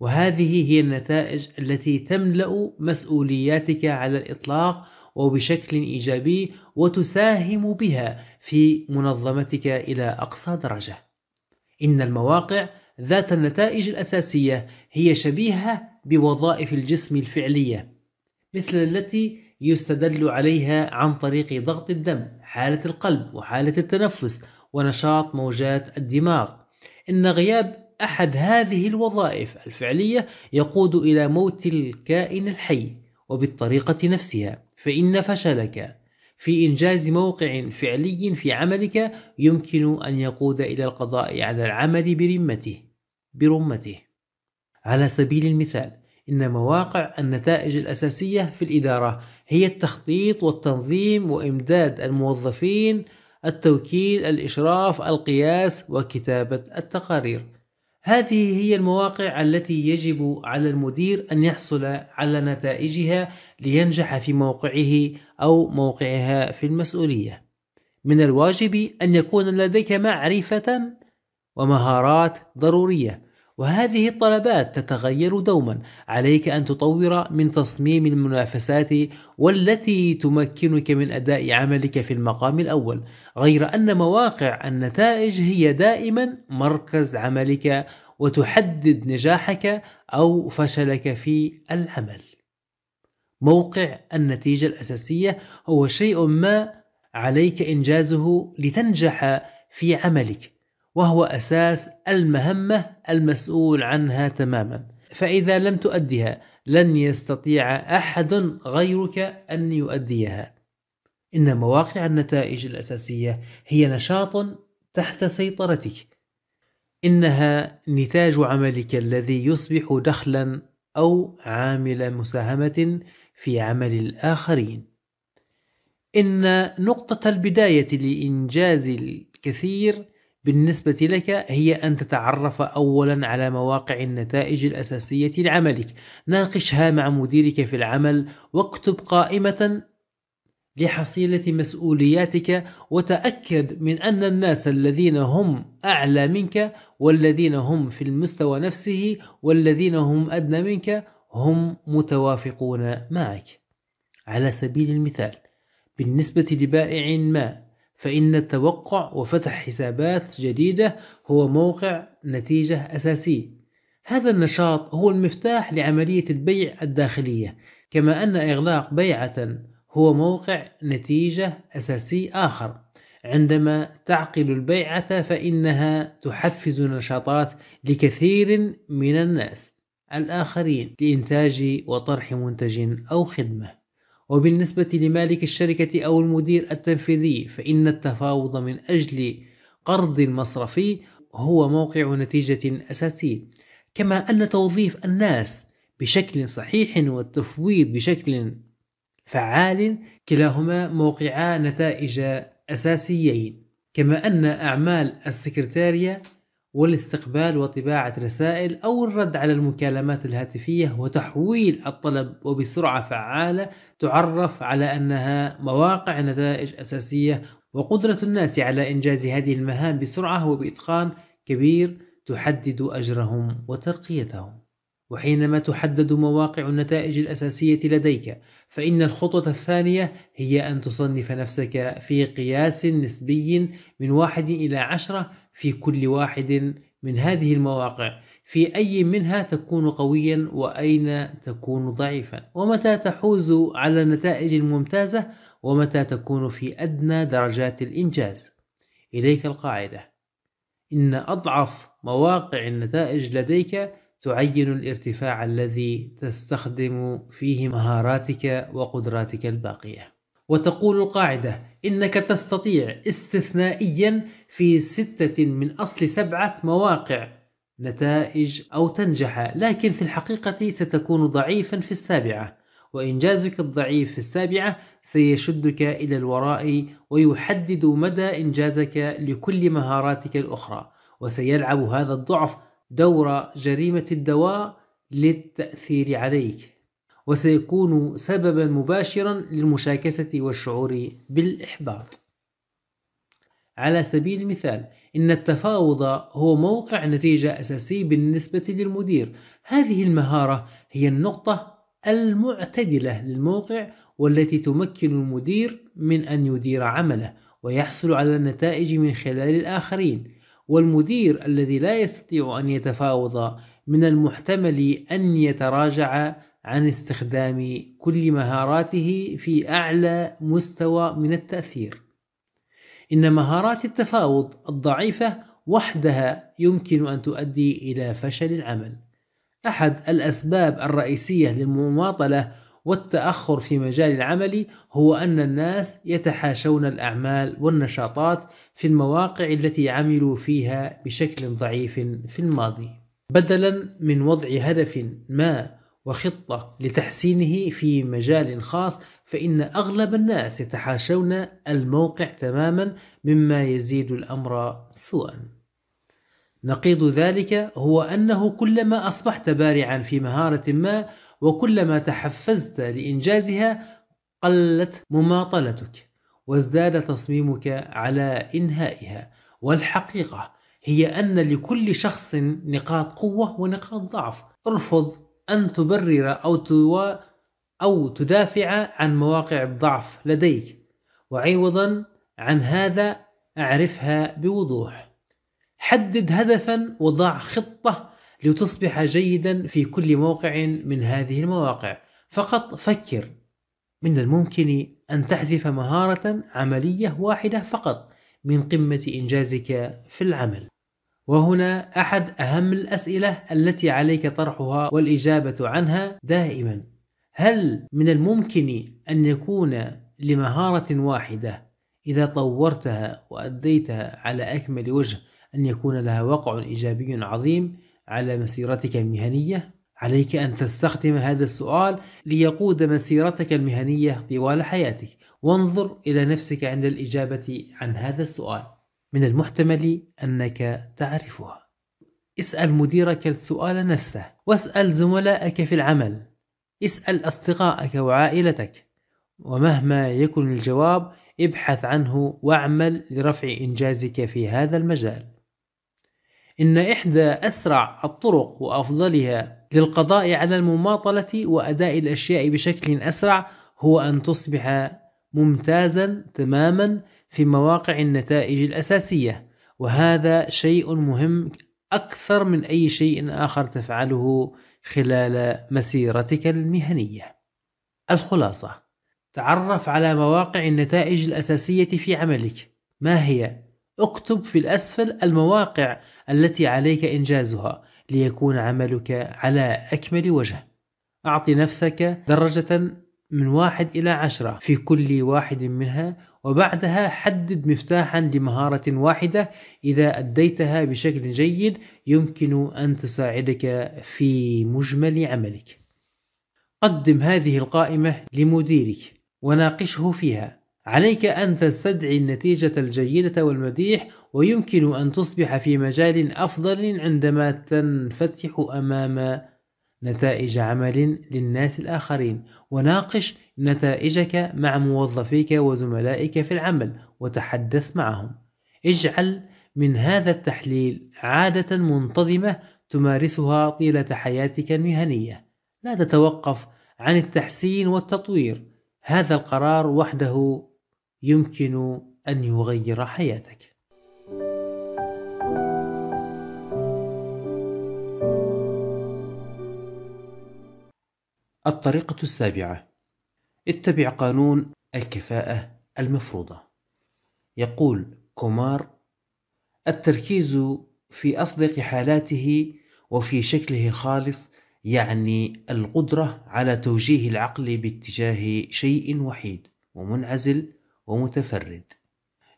وهذه هي النتائج التي تملأ مسؤولياتك على الإطلاق وبشكل إيجابي وتساهم بها في منظمتك إلى أقصى درجة إن المواقع ذات النتائج الأساسية هي شبيهة بوظائف الجسم الفعلية مثل التي يستدل عليها عن طريق ضغط الدم، حالة القلب، وحالة التنفس، ونشاط موجات الدماغ إن غياب أحد هذه الوظائف الفعلية يقود إلى موت الكائن الحي وبالطريقة نفسها فإن فشلك في إنجاز موقع فعلي في عملك يمكن أن يقود إلى القضاء على العمل برمته برمته على سبيل المثال إن مواقع النتائج الأساسية في الإدارة هي التخطيط والتنظيم وإمداد الموظفين التوكيل الإشراف القياس وكتابة التقارير هذه هي المواقع التي يجب على المدير أن يحصل على نتائجها لينجح في موقعه أو موقعها في المسؤولية من الواجب أن يكون لديك معرفة ومهارات ضرورية وهذه الطلبات تتغير دوما عليك أن تطور من تصميم المنافسات والتي تمكنك من أداء عملك في المقام الأول غير أن مواقع النتائج هي دائما مركز عملك وتحدد نجاحك أو فشلك في العمل موقع النتيجة الأساسية هو شيء ما عليك إنجازه لتنجح في عملك وهو اساس المهمه المسؤول عنها تماما فاذا لم تؤدها لن يستطيع احد غيرك ان يؤديها ان مواقع النتائج الاساسيه هي نشاط تحت سيطرتك انها نتاج عملك الذي يصبح دخلا او عامل مساهمه في عمل الاخرين ان نقطه البدايه لانجاز الكثير بالنسبة لك هي أن تتعرف أولا على مواقع النتائج الأساسية لعملك ناقشها مع مديرك في العمل واكتب قائمة لحصيلة مسؤولياتك وتأكد من أن الناس الذين هم أعلى منك والذين هم في المستوى نفسه والذين هم أدنى منك هم متوافقون معك على سبيل المثال بالنسبة لبائع ما فإن التوقع وفتح حسابات جديدة هو موقع نتيجة أساسي. هذا النشاط هو المفتاح لعملية البيع الداخلية، كما أن إغلاق بيعة هو موقع نتيجة أساسي آخر. عندما تعقل البيعة فإنها تحفز نشاطات لكثير من الناس الآخرين لإنتاج وطرح منتج أو خدمة. وبالنسبة لمالك الشركة أو المدير التنفيذي فإن التفاوض من أجل قرض مصرفي هو موقع نتيجة أساسي كما أن توظيف الناس بشكل صحيح والتفويض بشكل فعال كلاهما موقعا نتائج أساسيين كما أن أعمال السكرتارية والاستقبال وطباعة رسائل أو الرد على المكالمات الهاتفية وتحويل الطلب وبسرعة فعالة تعرف على أنها مواقع نتائج أساسية وقدرة الناس على إنجاز هذه المهام بسرعة وبإتقان كبير تحدد أجرهم وترقيتهم. وحينما تحدد مواقع النتائج الأساسية لديك، فإن الخطوة الثانية هي أن تصنف نفسك في قياس نسبي من واحد إلى عشرة في كل واحد من هذه المواقع في أي منها تكون قويا وأين تكون ضعيفا ومتى تحوز على النتائج الممتازة ومتى تكون في أدنى درجات الإنجاز إليك القاعدة إن أضعف مواقع النتائج لديك تعين الارتفاع الذي تستخدم فيه مهاراتك وقدراتك الباقيه وتقول القاعدة إنك تستطيع استثنائيا في ستة من أصل سبعة مواقع نتائج أو تنجح لكن في الحقيقة ستكون ضعيفا في السابعة وإنجازك الضعيف في السابعة سيشدك إلى الوراء ويحدد مدى إنجازك لكل مهاراتك الأخرى وسيلعب هذا الضعف دور جريمة الدواء للتأثير عليك وسيكون سببا مباشرا للمشاكسة والشعور بالإحباط على سبيل المثال إن التفاوض هو موقع نتيجة أساسي بالنسبة للمدير هذه المهارة هي النقطة المعتدلة للموقع والتي تمكن المدير من أن يدير عمله ويحصل على النتائج من خلال الآخرين والمدير الذي لا يستطيع أن يتفاوض من المحتمل أن يتراجع عن استخدام كل مهاراته في أعلى مستوى من التأثير إن مهارات التفاوض الضعيفة وحدها يمكن أن تؤدي إلى فشل العمل أحد الأسباب الرئيسية للمماطلة والتأخر في مجال العمل هو أن الناس يتحاشون الأعمال والنشاطات في المواقع التي عملوا فيها بشكل ضعيف في الماضي بدلا من وضع هدف ما وخطة لتحسينه في مجال خاص فإن أغلب الناس يتحاشون الموقع تماما مما يزيد الأمر سوءا نقيض ذلك هو أنه كلما أصبحت بارعا في مهارة ما وكلما تحفزت لإنجازها قلت مماطلتك وازداد تصميمك على إنهائها والحقيقة هي أن لكل شخص نقاط قوة ونقاط ضعف ارفض أن تبرر أو تو أو تدافع عن مواقع الضعف لديك وعوضا عن هذا أعرفها بوضوح حدد هدفا وضع خطة لتصبح جيدا في كل موقع من هذه المواقع فقط فكر من الممكن أن تحذف مهارة عملية واحدة فقط من قمة إنجازك في العمل وهنا أحد أهم الأسئلة التي عليك طرحها والإجابة عنها دائما هل من الممكن أن يكون لمهارة واحدة إذا طورتها وأديتها على أكمل وجه أن يكون لها وقع إيجابي عظيم على مسيرتك المهنية؟ عليك أن تستخدم هذا السؤال ليقود مسيرتك المهنية طوال حياتك، وانظر إلى نفسك عند الإجابة عن هذا السؤال. من المحتمل أنك تعرفها اسأل مديرك السؤال نفسه واسأل زملائك في العمل اسأل أصدقائك وعائلتك ومهما يكن الجواب ابحث عنه واعمل لرفع إنجازك في هذا المجال إن إحدى أسرع الطرق وأفضلها للقضاء على المماطلة وأداء الأشياء بشكل أسرع هو أن تصبح ممتازا تماما في مواقع النتائج الأساسية وهذا شيء مهم أكثر من أي شيء آخر تفعله خلال مسيرتك المهنية. الخلاصة: تعرف على مواقع النتائج الأساسية في عملك. ما هي؟ اكتب في الأسفل المواقع التي عليك إنجازها ليكون عملك على أكمل وجه. أعط نفسك درجة من واحد إلى عشرة في كل واحد منها وبعدها حدد مفتاحا لمهارة واحدة إذا أديتها بشكل جيد يمكن أن تساعدك في مجمل عملك قدم هذه القائمة لمديرك وناقشه فيها عليك أن تستدعي النتيجة الجيدة والمديح ويمكن أن تصبح في مجال أفضل عندما تنفتح أمام نتائج عمل للناس الآخرين وناقش نتائجك مع موظفيك وزملائك في العمل وتحدث معهم اجعل من هذا التحليل عادة منتظمة تمارسها طيلة حياتك المهنية لا تتوقف عن التحسين والتطوير هذا القرار وحده يمكن أن يغير حياتك الطريقة السابعة اتبع قانون الكفاءة المفروضة يقول كومار التركيز في أصدق حالاته وفي شكله خالص يعني القدرة على توجيه العقل باتجاه شيء وحيد ومنعزل ومتفرد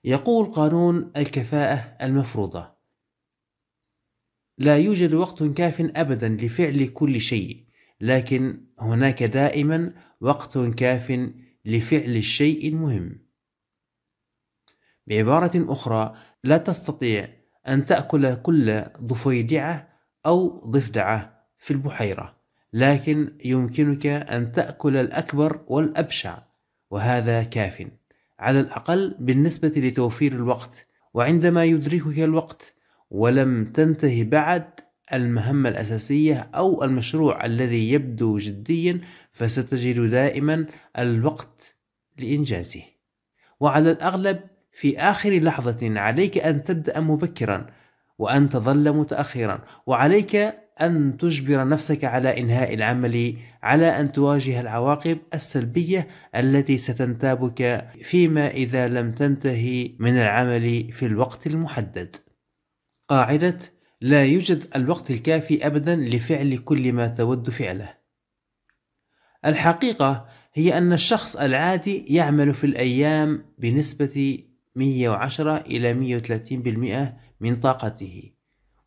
يقول قانون الكفاءة المفروضة لا يوجد وقت كاف أبدا لفعل كل شيء لكن هناك دائما وقت كاف لفعل الشيء المهم بعبارة أخرى لا تستطيع أن تأكل كل ضفيدعة أو ضفدعة في البحيرة لكن يمكنك أن تأكل الأكبر والأبشع وهذا كاف على الأقل بالنسبة لتوفير الوقت وعندما يدركك الوقت ولم تنته بعد المهمة الأساسية أو المشروع الذي يبدو جديا فستجد دائما الوقت لإنجازه وعلى الأغلب في آخر لحظة عليك أن تبدأ مبكرا وأن تظل متأخرا وعليك أن تجبر نفسك على إنهاء العمل على أن تواجه العواقب السلبية التي ستنتابك فيما إذا لم تنتهي من العمل في الوقت المحدد قاعدة لا يوجد الوقت الكافي أبدا لفعل كل ما تود فعله الحقيقة هي أن الشخص العادي يعمل في الأيام بنسبة 110 إلى 130% من طاقته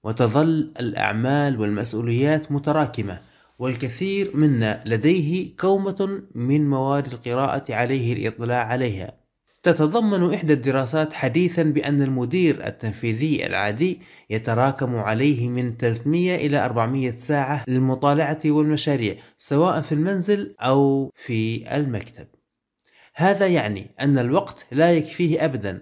وتظل الأعمال والمسؤوليات متراكمة والكثير منا لديه كومة من مواد القراءة عليه الإطلاع عليها تتضمن إحدى الدراسات حديثا بأن المدير التنفيذي العادي يتراكم عليه من 300 إلى 400 ساعة للمطالعة والمشاريع سواء في المنزل أو في المكتب. هذا يعني أن الوقت لا يكفيه أبدا.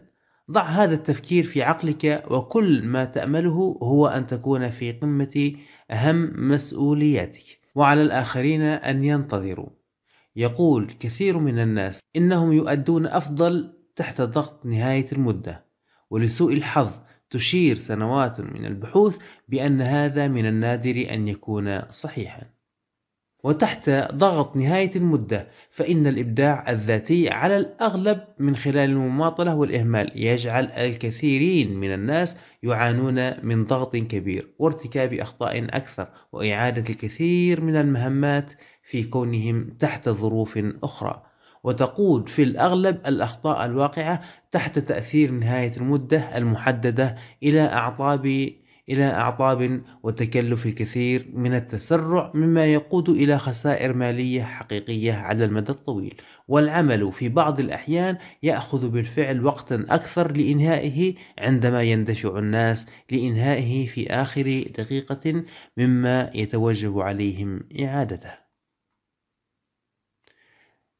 ضع هذا التفكير في عقلك وكل ما تأمله هو أن تكون في قمة أهم مسؤولياتك وعلى الآخرين أن ينتظروا. يقول كثير من الناس إنهم يؤدون أفضل تحت ضغط نهاية المدة ولسوء الحظ تشير سنوات من البحوث بأن هذا من النادر أن يكون صحيحا وتحت ضغط نهاية المدة فإن الإبداع الذاتي على الأغلب من خلال المماطلة والإهمال يجعل الكثيرين من الناس يعانون من ضغط كبير وارتكاب أخطاء أكثر وإعادة الكثير من المهمات في كونهم تحت ظروف أخرى وتقود في الأغلب الأخطاء الواقعة تحت تأثير نهاية المدة المحددة إلى أعطاب إلى أعطاب وتكلف الكثير من التسرع مما يقود إلى خسائر مالية حقيقية على المدى الطويل والعمل في بعض الأحيان يأخذ بالفعل وقتا أكثر لإنهائه عندما يندفع الناس لإنهائه في آخر دقيقة مما يتوجب عليهم إعادته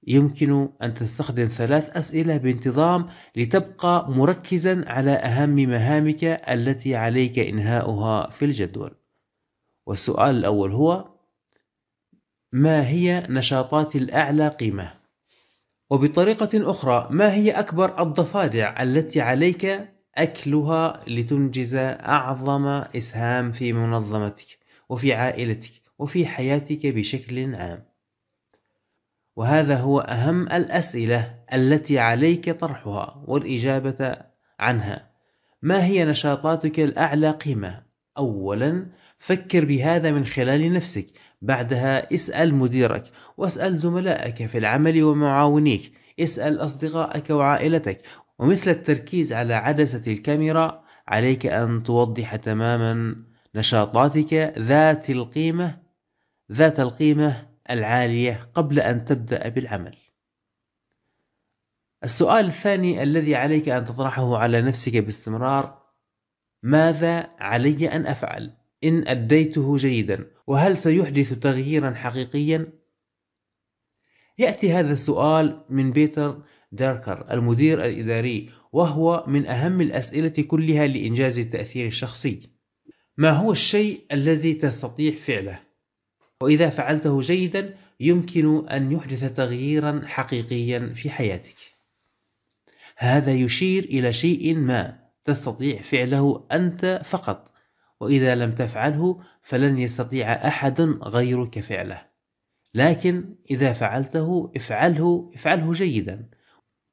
يمكن أن تستخدم ثلاث أسئلة بانتظام لتبقى مركزا على أهم مهامك التي عليك إنهاؤها في الجدول والسؤال الأول هو ما هي نشاطات الأعلى قيمة؟ وبطريقة أخرى ما هي أكبر الضفادع التي عليك أكلها لتنجز أعظم إسهام في منظمتك وفي عائلتك وفي حياتك بشكل عام؟ وهذا هو أهم الأسئلة التي عليك طرحها والإجابة عنها ما هي نشاطاتك الأعلى قيمة؟ أولا فكر بهذا من خلال نفسك بعدها اسأل مديرك واسأل زملائك في العمل ومعاونيك اسأل أصدقائك وعائلتك ومثل التركيز على عدسة الكاميرا عليك أن توضح تماما نشاطاتك ذات القيمة ذات القيمة العالية قبل أن تبدأ بالعمل. السؤال الثاني الذي عليك أن تطرحه على نفسك باستمرار ماذا علي أن أفعل إن أديته جيدا وهل سيحدث تغييرا حقيقيا؟ يأتي هذا السؤال من بيتر داركر المدير الإداري وهو من أهم الأسئلة كلها لإنجاز التأثير الشخصي ما هو الشيء الذي تستطيع فعله؟ وإذا فعلته جيدا يمكن أن يحدث تغييرا حقيقيا في حياتك هذا يشير إلى شيء ما تستطيع فعله أنت فقط وإذا لم تفعله فلن يستطيع أحد غيرك فعله لكن إذا فعلته افعله افعله جيدا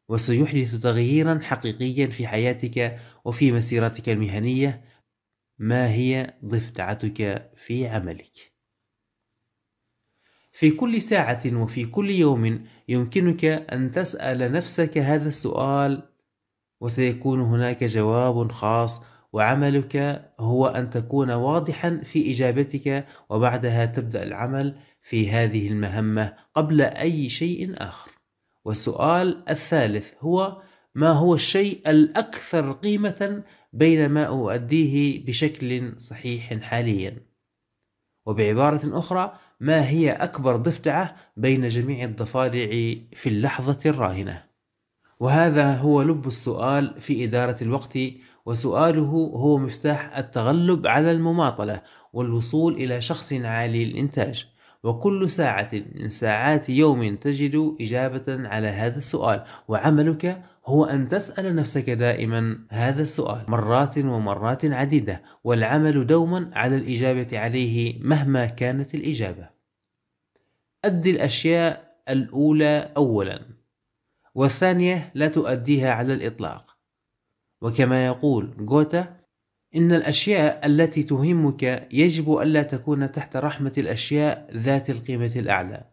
وسيحدث تغييرا حقيقيا في حياتك وفي مسيرتك المهنية ما هي ضفدعتك في عملك في كل ساعة وفي كل يوم يمكنك أن تسأل نفسك هذا السؤال وسيكون هناك جواب خاص وعملك هو أن تكون واضحا في إجابتك وبعدها تبدأ العمل في هذه المهمة قبل أي شيء آخر والسؤال الثالث هو ما هو الشيء الأكثر قيمة بين ما أؤديه بشكل صحيح حاليا وبعبارة أخرى ما هي أكبر ضفدعة بين جميع الضفادع في اللحظة الراهنة؟ وهذا هو لب السؤال في إدارة الوقت وسؤاله هو مفتاح التغلب على المماطلة والوصول إلى شخص عالي الإنتاج وكل ساعة من ساعات يوم تجد إجابة على هذا السؤال وعملك هو أن تسأل نفسك دائما هذا السؤال مرات ومرات عديدة والعمل دوما على الإجابة عليه مهما كانت الإجابة أد الأشياء الأولى أولا والثانية لا تؤديها على الإطلاق وكما يقول جوتا إن الأشياء التي تهمك يجب ألا تكون تحت رحمة الأشياء ذات القيمة الأعلى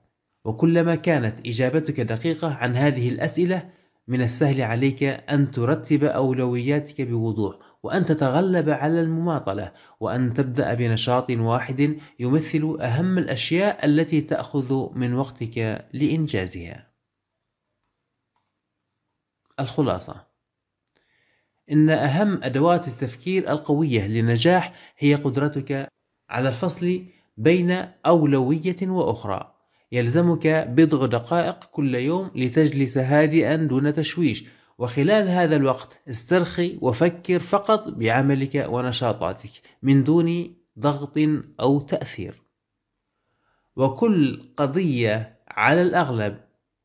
وكلما كانت إجابتك دقيقة عن هذه الأسئلة من السهل عليك أن ترتب أولوياتك بوضوح وأن تتغلب على المماطلة وأن تبدأ بنشاط واحد يمثل أهم الأشياء التي تأخذ من وقتك لإنجازها. الخلاصة إن أهم أدوات التفكير القوية للنجاح هي قدرتك على الفصل بين أولوية وأخرى يلزمك بضع دقائق كل يوم لتجلس هادئا دون تشويش وخلال هذا الوقت استرخي وفكر فقط بعملك ونشاطاتك من دون ضغط أو تأثير وكل قضية على الأغلب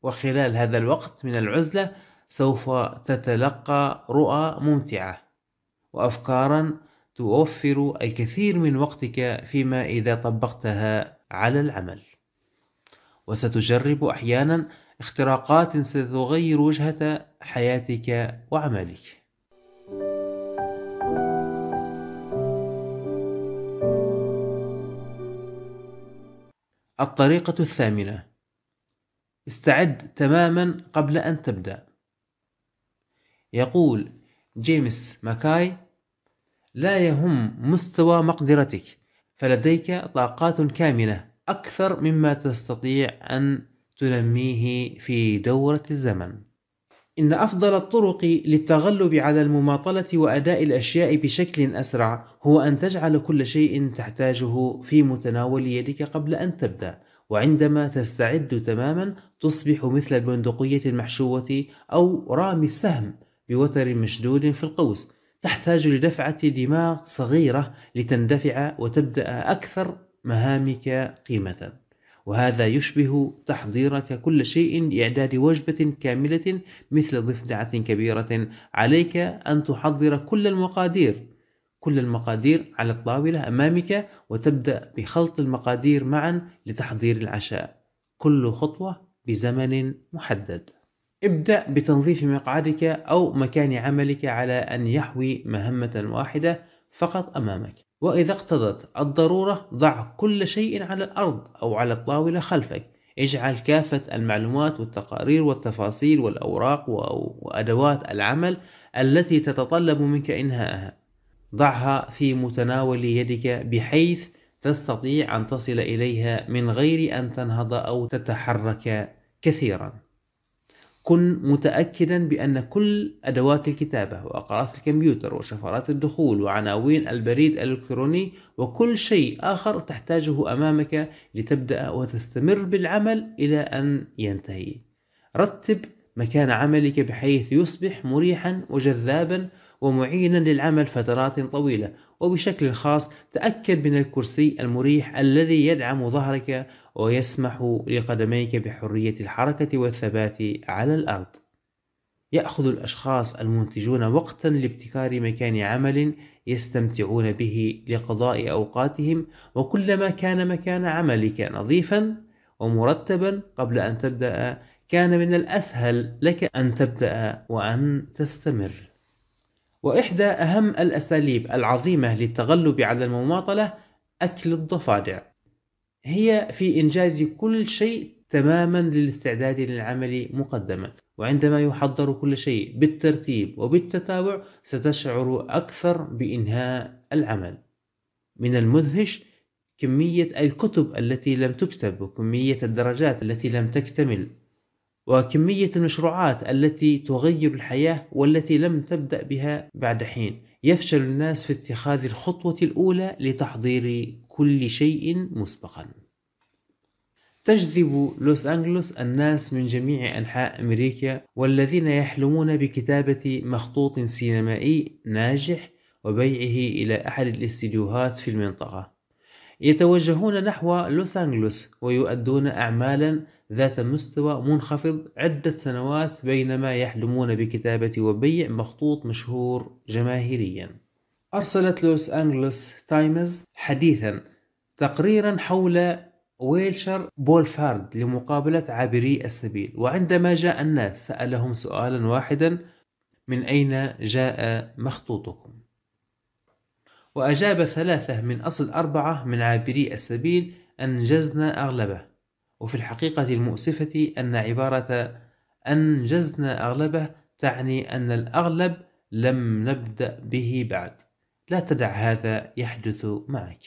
وخلال هذا الوقت من العزلة سوف تتلقى رؤى ممتعة وأفكارا توفر الكثير من وقتك فيما إذا طبقتها على العمل وستجرب أحيانا اختراقات ستغير وجهة حياتك وعملك الطريقة الثامنة استعد تماما قبل أن تبدأ يقول جيمس ماكاي لا يهم مستوى مقدرتك فلديك طاقات كامنة أكثر مما تستطيع أن تنميه في دورة الزمن. إن أفضل الطرق للتغلب على المماطلة وأداء الأشياء بشكل أسرع هو أن تجعل كل شيء تحتاجه في متناول يدك قبل أن تبدأ، وعندما تستعد تماما تصبح مثل البندقية المحشوة أو رامي السهم بوتر مشدود في القوس، تحتاج لدفعة دماغ صغيرة لتندفع وتبدأ أكثر مهامك قيمة وهذا يشبه تحضيرك كل شيء لإعداد وجبة كاملة مثل ضفدعة كبيرة عليك أن تحضر كل المقادير كل المقادير على الطاولة أمامك وتبدأ بخلط المقادير معا لتحضير العشاء كل خطوة بزمن محدد ابدأ بتنظيف مقعدك أو مكان عملك على أن يحوي مهمة واحدة فقط أمامك وإذا اقتضت الضرورة ضع كل شيء على الأرض أو على الطاولة خلفك اجعل كافة المعلومات والتقارير والتفاصيل والأوراق وأدوات العمل التي تتطلب منك إنهاءها ضعها في متناول يدك بحيث تستطيع أن تصل إليها من غير أن تنهض أو تتحرك كثيرا كن متأكدا بأن كل أدوات الكتابة وأقراص الكمبيوتر وشفرات الدخول وعناوين البريد الإلكتروني وكل شيء آخر تحتاجه أمامك لتبدأ وتستمر بالعمل إلى أن ينتهي. رتب مكان عملك بحيث يصبح مريحا وجذابا ومعينا للعمل فترات طويلة وبشكل خاص تأكد من الكرسي المريح الذي يدعم ظهرك ويسمح لقدميك بحرية الحركة والثبات على الأرض يأخذ الأشخاص المنتجون وقتا لابتكار مكان عمل يستمتعون به لقضاء أوقاتهم وكلما كان مكان عملك نظيفا ومرتبا قبل أن تبدأ كان من الأسهل لك أن تبدأ وأن تستمر وإحدى أهم الأساليب العظيمة للتغلب على المماطلة أكل الضفادع هي في إنجاز كل شيء تماما للاستعداد للعمل مقدما وعندما يحضر كل شيء بالترتيب وبالتتابع ستشعر أكثر بإنهاء العمل من المدهش كمية الكتب التي لم تكتب وكمية الدرجات التي لم تكتمل وكمية المشروعات التي تغير الحياة والتي لم تبدأ بها بعد حين يفشل الناس في اتخاذ الخطوة الأولى لتحضير كل شيء مسبقا تجذب لوس أنجلوس الناس من جميع أنحاء أمريكا والذين يحلمون بكتابة مخطوط سينمائي ناجح وبيعه إلى أحد الاستديوهات في المنطقة يتوجهون نحو لوس أنجلوس ويؤدون أعمالا ذات مستوى منخفض عدة سنوات بينما يحلمون بكتابة وبيع مخطوط مشهور جماهيريا أرسلت لوس أنجلوس تايمز حديثا تقريرا حول ويلشر بولفارد لمقابلة عابري السبيل وعندما جاء الناس سألهم سؤالا واحدا من أين جاء مخطوطكم وأجاب ثلاثة من أصل أربعة من عابري السبيل أنجزنا أغلبه وفي الحقيقة المؤسفة أن عبارة أنجزنا أغلبه تعني أن الأغلب لم نبدأ به بعد لا تدع هذا يحدث معك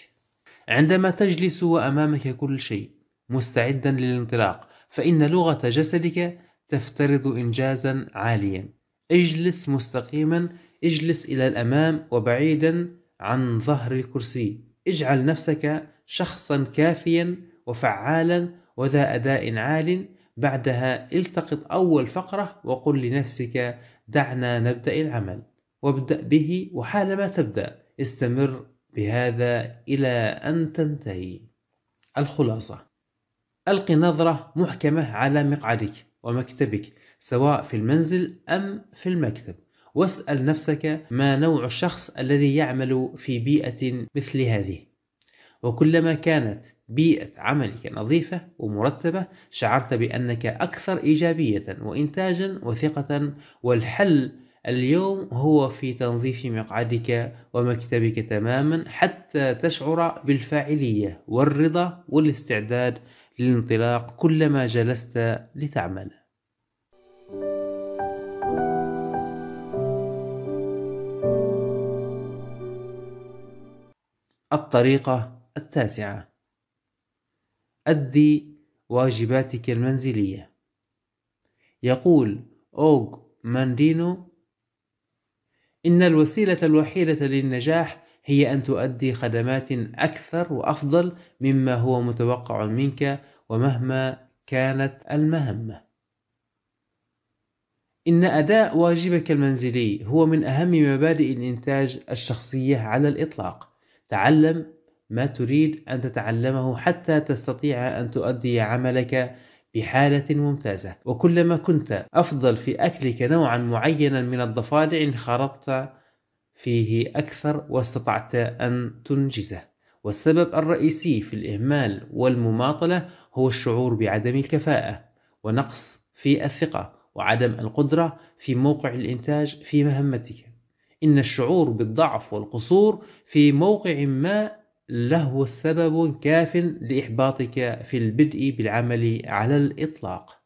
عندما تجلس وأمامك كل شيء مستعدا للانطلاق فإن لغة جسدك تفترض إنجازا عاليا اجلس مستقيما اجلس إلى الأمام وبعيدا عن ظهر الكرسي اجعل نفسك شخصا كافيا وفعالا وذا أداء عال بعدها التقط أول فقرة وقل لنفسك دعنا نبدأ العمل وابدأ به وحالما تبدأ استمر بهذا إلى أن تنتهي الخلاصة ألق نظرة محكمة على مقعدك ومكتبك سواء في المنزل أم في المكتب واسأل نفسك ما نوع الشخص الذي يعمل في بيئة مثل هذه وكلما كانت بيئة عملك نظيفة ومرتبة شعرت بأنك أكثر إيجابية وإنتاجا وثقة والحل اليوم هو في تنظيف مقعدك ومكتبك تماما حتى تشعر بالفاعلية والرضا والاستعداد للانطلاق كلما جلست لتعمل الطريقة التاسعة أدي واجباتك المنزلية يقول أوغ ماندينو إن الوسيلة الوحيدة للنجاح هي أن تؤدي خدمات أكثر وأفضل مما هو متوقع منك ومهما كانت المهمة. إن أداء واجبك المنزلي هو من أهم مبادئ الإنتاج الشخصية على الإطلاق. تعلم ما تريد أن تتعلمه حتى تستطيع أن تؤدي عملك في حالة ممتازة وكلما كنت أفضل في أكلك نوعا معينا من الضفادع انخرطت فيه أكثر واستطعت أن تنجزه والسبب الرئيسي في الإهمال والمماطلة هو الشعور بعدم الكفاءة ونقص في الثقة وعدم القدرة في موقع الإنتاج في مهمتك إن الشعور بالضعف والقصور في موقع ما لهو سبب كاف لإحباطك في البدء بالعمل على الإطلاق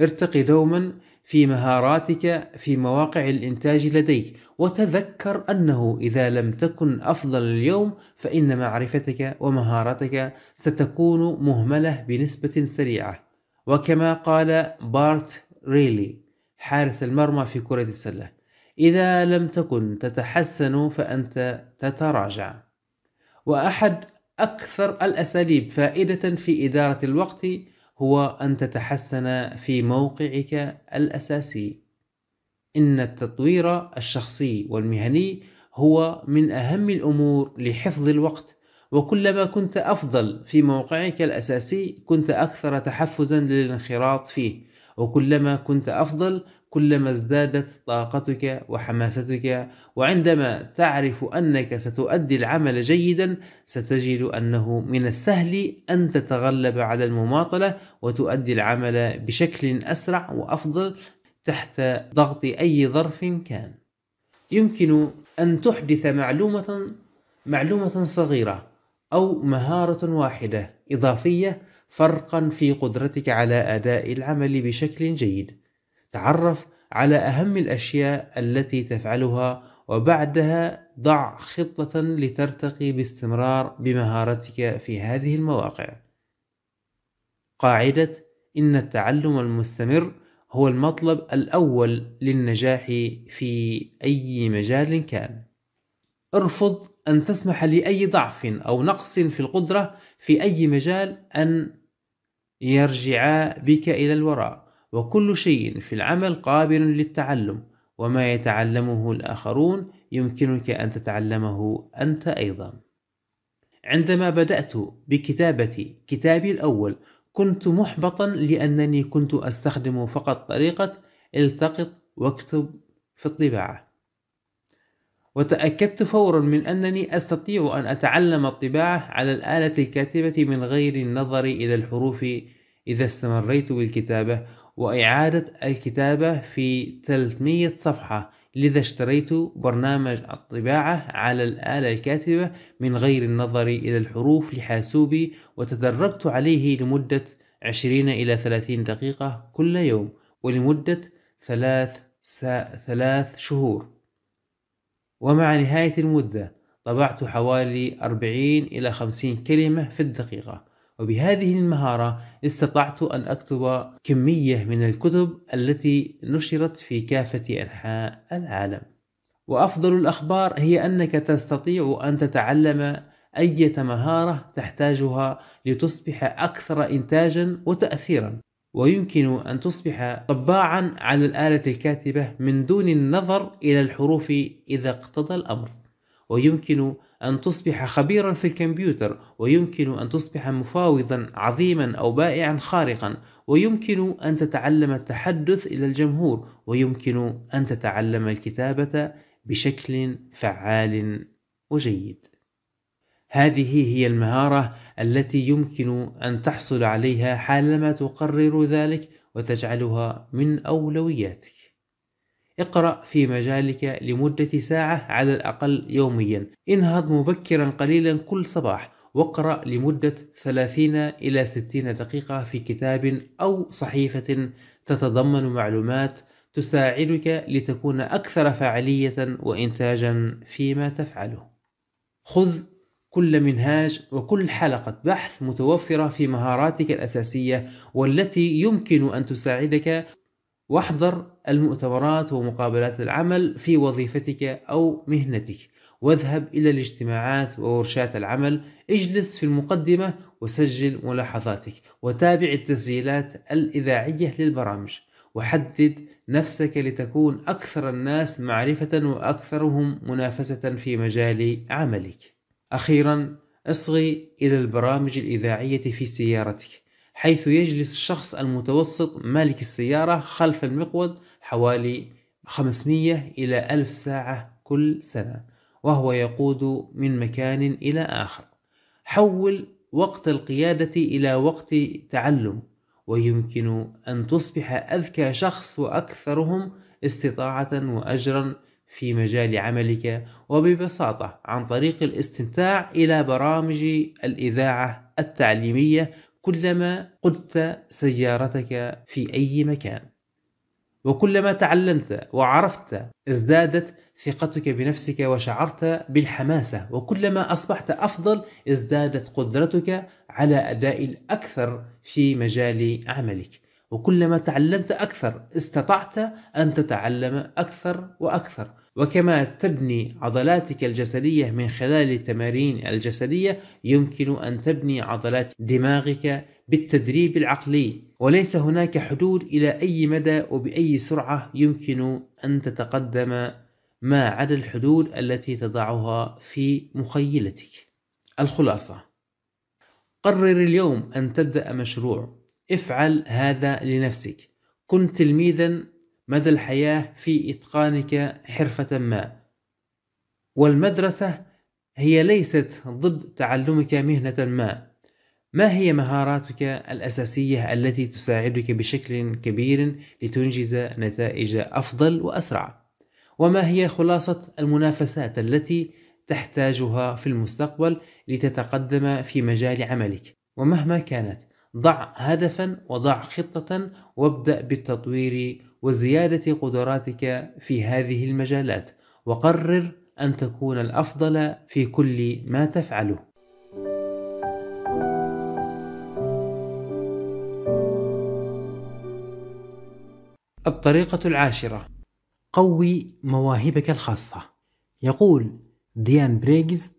ارتق دوما في مهاراتك في مواقع الإنتاج لديك وتذكر أنه إذا لم تكن أفضل اليوم فإن معرفتك ومهارتك ستكون مهملة بنسبة سريعة وكما قال بارت ريلي حارس المرمى في كرة السلة إذا لم تكن تتحسن فأنت تتراجع وأحد أكثر الأساليب فائدة في إدارة الوقت هو أن تتحسن في موقعك الأساسي إن التطوير الشخصي والمهني هو من أهم الأمور لحفظ الوقت وكلما كنت أفضل في موقعك الأساسي كنت أكثر تحفزا للانخراط فيه وكلما كنت أفضل كلما ازدادت طاقتك وحماستك وعندما تعرف أنك ستؤدي العمل جيدا ستجد أنه من السهل أن تتغلب على المماطلة وتؤدي العمل بشكل أسرع وأفضل تحت ضغط أي ظرف كان يمكن أن تحدث معلومة معلومة صغيرة أو مهارة واحدة إضافية فرقا في قدرتك على أداء العمل بشكل جيد تعرف على أهم الأشياء التي تفعلها وبعدها ضع خطة لترتقي باستمرار بمهارتك في هذه المواقع. قاعدة إن التعلم المستمر هو المطلب الأول للنجاح في أي مجال كان. ارفض أن تسمح لأي ضعف أو نقص في القدرة في أي مجال أن يرجع بك إلى الوراء. وكل شيء في العمل قابل للتعلم وما يتعلمه الآخرون يمكنك أن تتعلمه أنت أيضا عندما بدأت بكتابة كتابي الأول كنت محبطا لأنني كنت أستخدم فقط طريقة التقط واكتب في الطباعة وتأكدت فورا من أنني أستطيع أن أتعلم الطباعة على الآلة الكاتبة من غير النظر إلى الحروف إذا استمريت بالكتابة وإعادة الكتابة في 300 صفحة لذا اشتريت برنامج الطباعة على الآلة الكاتبة من غير النظر إلى الحروف لحاسوبي وتدربت عليه لمدة 20 إلى 30 دقيقة كل يوم ولمدة ثلاث, ثلاث شهور ومع نهاية المدة طبعت حوالي 40 إلى 50 كلمة في الدقيقة وبهذه المهارة استطعت أن أكتب كمية من الكتب التي نشرت في كافة أنحاء العالم وأفضل الأخبار هي أنك تستطيع أن تتعلم أية مهارة تحتاجها لتصبح أكثر إنتاجا وتأثيرا ويمكن أن تصبح طباعا على الآلة الكاتبة من دون النظر إلى الحروف إذا اقتضى الأمر ويمكن أن تصبح خبيرا في الكمبيوتر ويمكن أن تصبح مفاوضا عظيما أو بائعا خارقا ويمكن أن تتعلم التحدث إلى الجمهور ويمكن أن تتعلم الكتابة بشكل فعال وجيد هذه هي المهارة التي يمكن أن تحصل عليها حالما تقرر ذلك وتجعلها من أولوياتك اقرأ في مجالك لمدة ساعة على الأقل يوميا انهض مبكرا قليلا كل صباح واقرأ لمدة 30 إلى 60 دقيقة في كتاب أو صحيفة تتضمن معلومات تساعدك لتكون أكثر فعالية وإنتاجا فيما تفعله. خذ كل منهاج وكل حلقة بحث متوفرة في مهاراتك الأساسية والتي يمكن أن تساعدك واحضر المؤتمرات ومقابلات العمل في وظيفتك أو مهنتك واذهب إلى الاجتماعات وورشات العمل اجلس في المقدمة وسجل ملاحظاتك وتابع التسجيلات الإذاعية للبرامج وحدد نفسك لتكون أكثر الناس معرفة وأكثرهم منافسة في مجال عملك. أخيرا اصغي إلى البرامج الإذاعية في سيارتك حيث يجلس الشخص المتوسط مالك السيارة خلف المقود حوالي 500 إلى 1000 ساعة كل سنة وهو يقود من مكان إلى آخر حول وقت القيادة إلى وقت تعلم ويمكن أن تصبح أذكى شخص وأكثرهم استطاعة وأجرا في مجال عملك وببساطة عن طريق الاستمتاع إلى برامج الإذاعة التعليمية كلما قدت سيارتك في أي مكان وكلما تعلمت وعرفت ازدادت ثقتك بنفسك وشعرت بالحماسة وكلما أصبحت أفضل ازدادت قدرتك على أداء الأكثر في مجال عملك وكلما تعلمت أكثر استطعت أن تتعلم أكثر وأكثر وكما تبني عضلاتك الجسدية من خلال التمارين الجسدية يمكن أن تبني عضلات دماغك بالتدريب العقلي وليس هناك حدود إلى أي مدى وبأي سرعة يمكن أن تتقدم ما عدا الحدود التي تضعها في مخيلتك الخلاصة قرر اليوم أن تبدأ مشروع افعل هذا لنفسك كن تلميذا مدى الحياة في إتقانك حرفة ما والمدرسة هي ليست ضد تعلمك مهنة ما ما هي مهاراتك الأساسية التي تساعدك بشكل كبير لتنجز نتائج أفضل وأسرع؟ وما هي خلاصة المنافسات التي تحتاجها في المستقبل لتتقدم في مجال عملك؟ ومهما كانت ضع هدفا وضع خطة وابدأ بالتطوير وزيادة قدراتك في هذه المجالات وقرر أن تكون الأفضل في كل ما تفعله الطريقة العاشرة قوي مواهبك الخاصة يقول ديان بريجز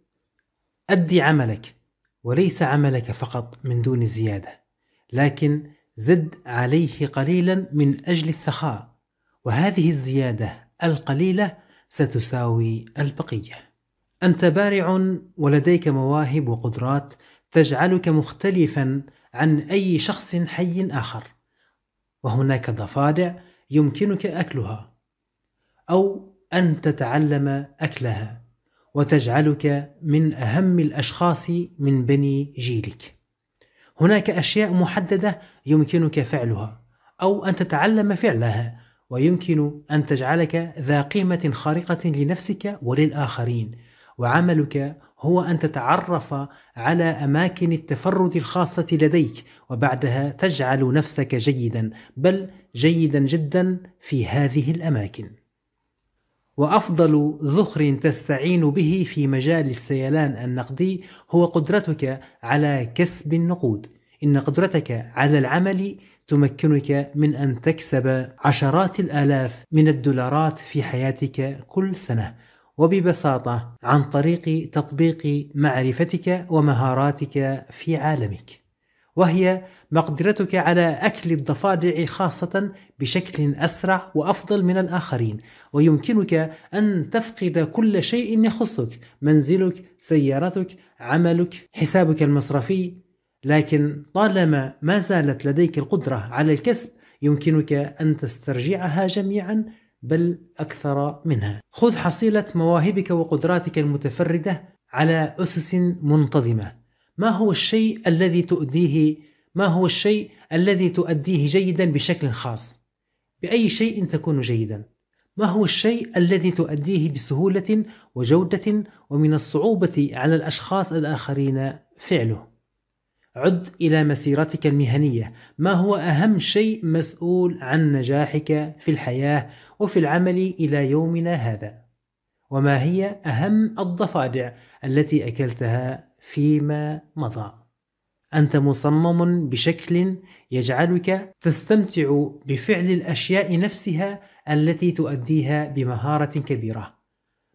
أدي عملك وليس عملك فقط من دون زيادة لكن زد عليه قليلا من أجل السخاء وهذه الزيادة القليلة ستساوي البقية أنت بارع ولديك مواهب وقدرات تجعلك مختلفا عن أي شخص حي آخر وهناك ضفادع يمكنك أكلها أو أن تتعلم أكلها وتجعلك من أهم الأشخاص من بني جيلك هناك أشياء محددة يمكنك فعلها أو أن تتعلم فعلها ويمكن أن تجعلك ذا قيمة خارقة لنفسك وللآخرين وعملك هو أن تتعرف على أماكن التفرد الخاصة لديك وبعدها تجعل نفسك جيدا بل جيدا جدا في هذه الأماكن وأفضل ذخر تستعين به في مجال السيلان النقدي هو قدرتك على كسب النقود إن قدرتك على العمل تمكنك من أن تكسب عشرات الآلاف من الدولارات في حياتك كل سنة وببساطة عن طريق تطبيق معرفتك ومهاراتك في عالمك وهي مقدرتك على أكل الضفادع خاصة بشكل أسرع وأفضل من الآخرين، ويمكنك أن تفقد كل شيء يخصك، منزلك، سيارتك، عملك، حسابك المصرفي، لكن طالما ما زالت لديك القدرة على الكسب، يمكنك أن تسترجعها جميعا بل أكثر منها. خذ حصيلة مواهبك وقدراتك المتفردة على أسس منتظمة. ما هو الشيء الذي تؤديه ما هو الشيء الذي تؤديه جيدا بشكل خاص بأي شيء تكون جيدا ما هو الشيء الذي تؤديه بسهولة وجودة ومن الصعوبة على الأشخاص الآخرين فعله عد إلى مسيرتك المهنية ما هو أهم شيء مسؤول عن نجاحك في الحياة وفي العمل إلى يومنا هذا وما هي أهم الضفادع التي أكلتها فيما مضى انت مصمم بشكل يجعلك تستمتع بفعل الاشياء نفسها التي تؤديها بمهاره كبيره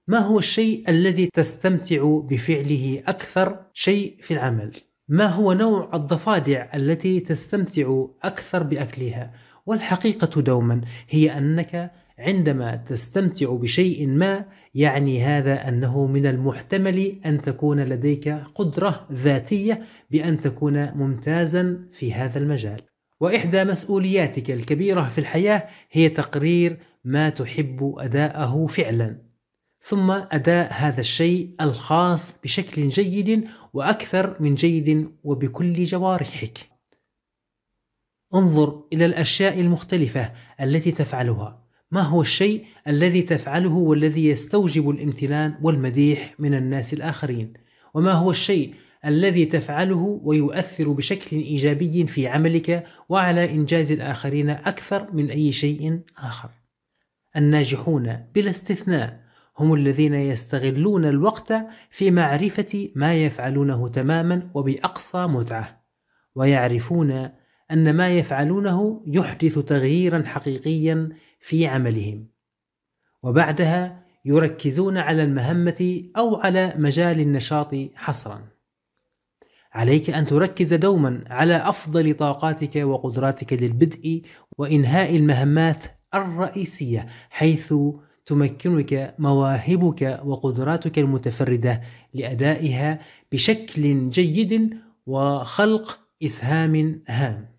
ما هو الشيء الذي تستمتع بفعله اكثر شيء في العمل ما هو نوع الضفادع التي تستمتع اكثر باكلها والحقيقه دوما هي انك عندما تستمتع بشيء ما يعني هذا أنه من المحتمل أن تكون لديك قدرة ذاتية بأن تكون ممتازا في هذا المجال وإحدى مسؤولياتك الكبيرة في الحياة هي تقرير ما تحب أداءه فعلا ثم أداء هذا الشيء الخاص بشكل جيد وأكثر من جيد وبكل جوارحك انظر إلى الأشياء المختلفة التي تفعلها ما هو الشيء الذي تفعله والذي يستوجب الامتنان والمديح من الناس الآخرين وما هو الشيء الذي تفعله ويؤثر بشكل إيجابي في عملك وعلى إنجاز الآخرين أكثر من أي شيء آخر الناجحون بلا استثناء هم الذين يستغلون الوقت في معرفة ما يفعلونه تماما وبأقصى متعة ويعرفون أن ما يفعلونه يحدث تغييرا حقيقيا في عملهم وبعدها يركزون على المهمة أو على مجال النشاط حصرا عليك أن تركز دوما على أفضل طاقاتك وقدراتك للبدء وإنهاء المهمات الرئيسية حيث تمكنك مواهبك وقدراتك المتفردة لأدائها بشكل جيد وخلق إسهام هام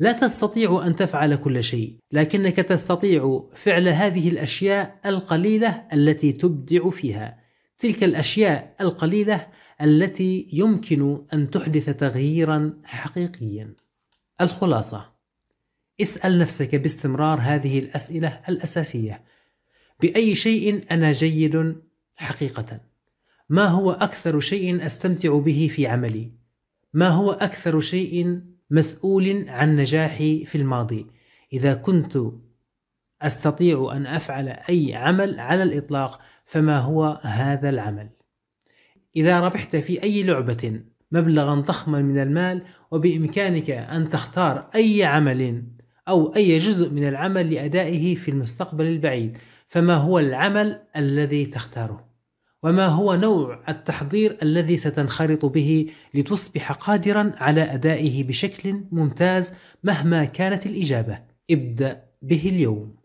لا تستطيع أن تفعل كل شيء، لكنك تستطيع فعل هذه الأشياء القليلة التي تبدع فيها، تلك الأشياء القليلة التي يمكن أن تحدث تغييرا حقيقيا. الخلاصة: اسأل نفسك باستمرار هذه الأسئلة الأساسية: بأي شيء أنا جيد حقيقة؟ ما هو أكثر شيء أستمتع به في عملي؟ ما هو أكثر شيء مسؤول عن نجاحي في الماضي اذا كنت استطيع ان افعل اي عمل على الاطلاق فما هو هذا العمل اذا ربحت في اي لعبه مبلغا ضخما من المال وبامكانك ان تختار اي عمل او اي جزء من العمل لادائه في المستقبل البعيد فما هو العمل الذي تختاره وما هو نوع التحضير الذي ستنخرط به لتصبح قادرا على ادائه بشكل ممتاز مهما كانت الاجابه ابدا به اليوم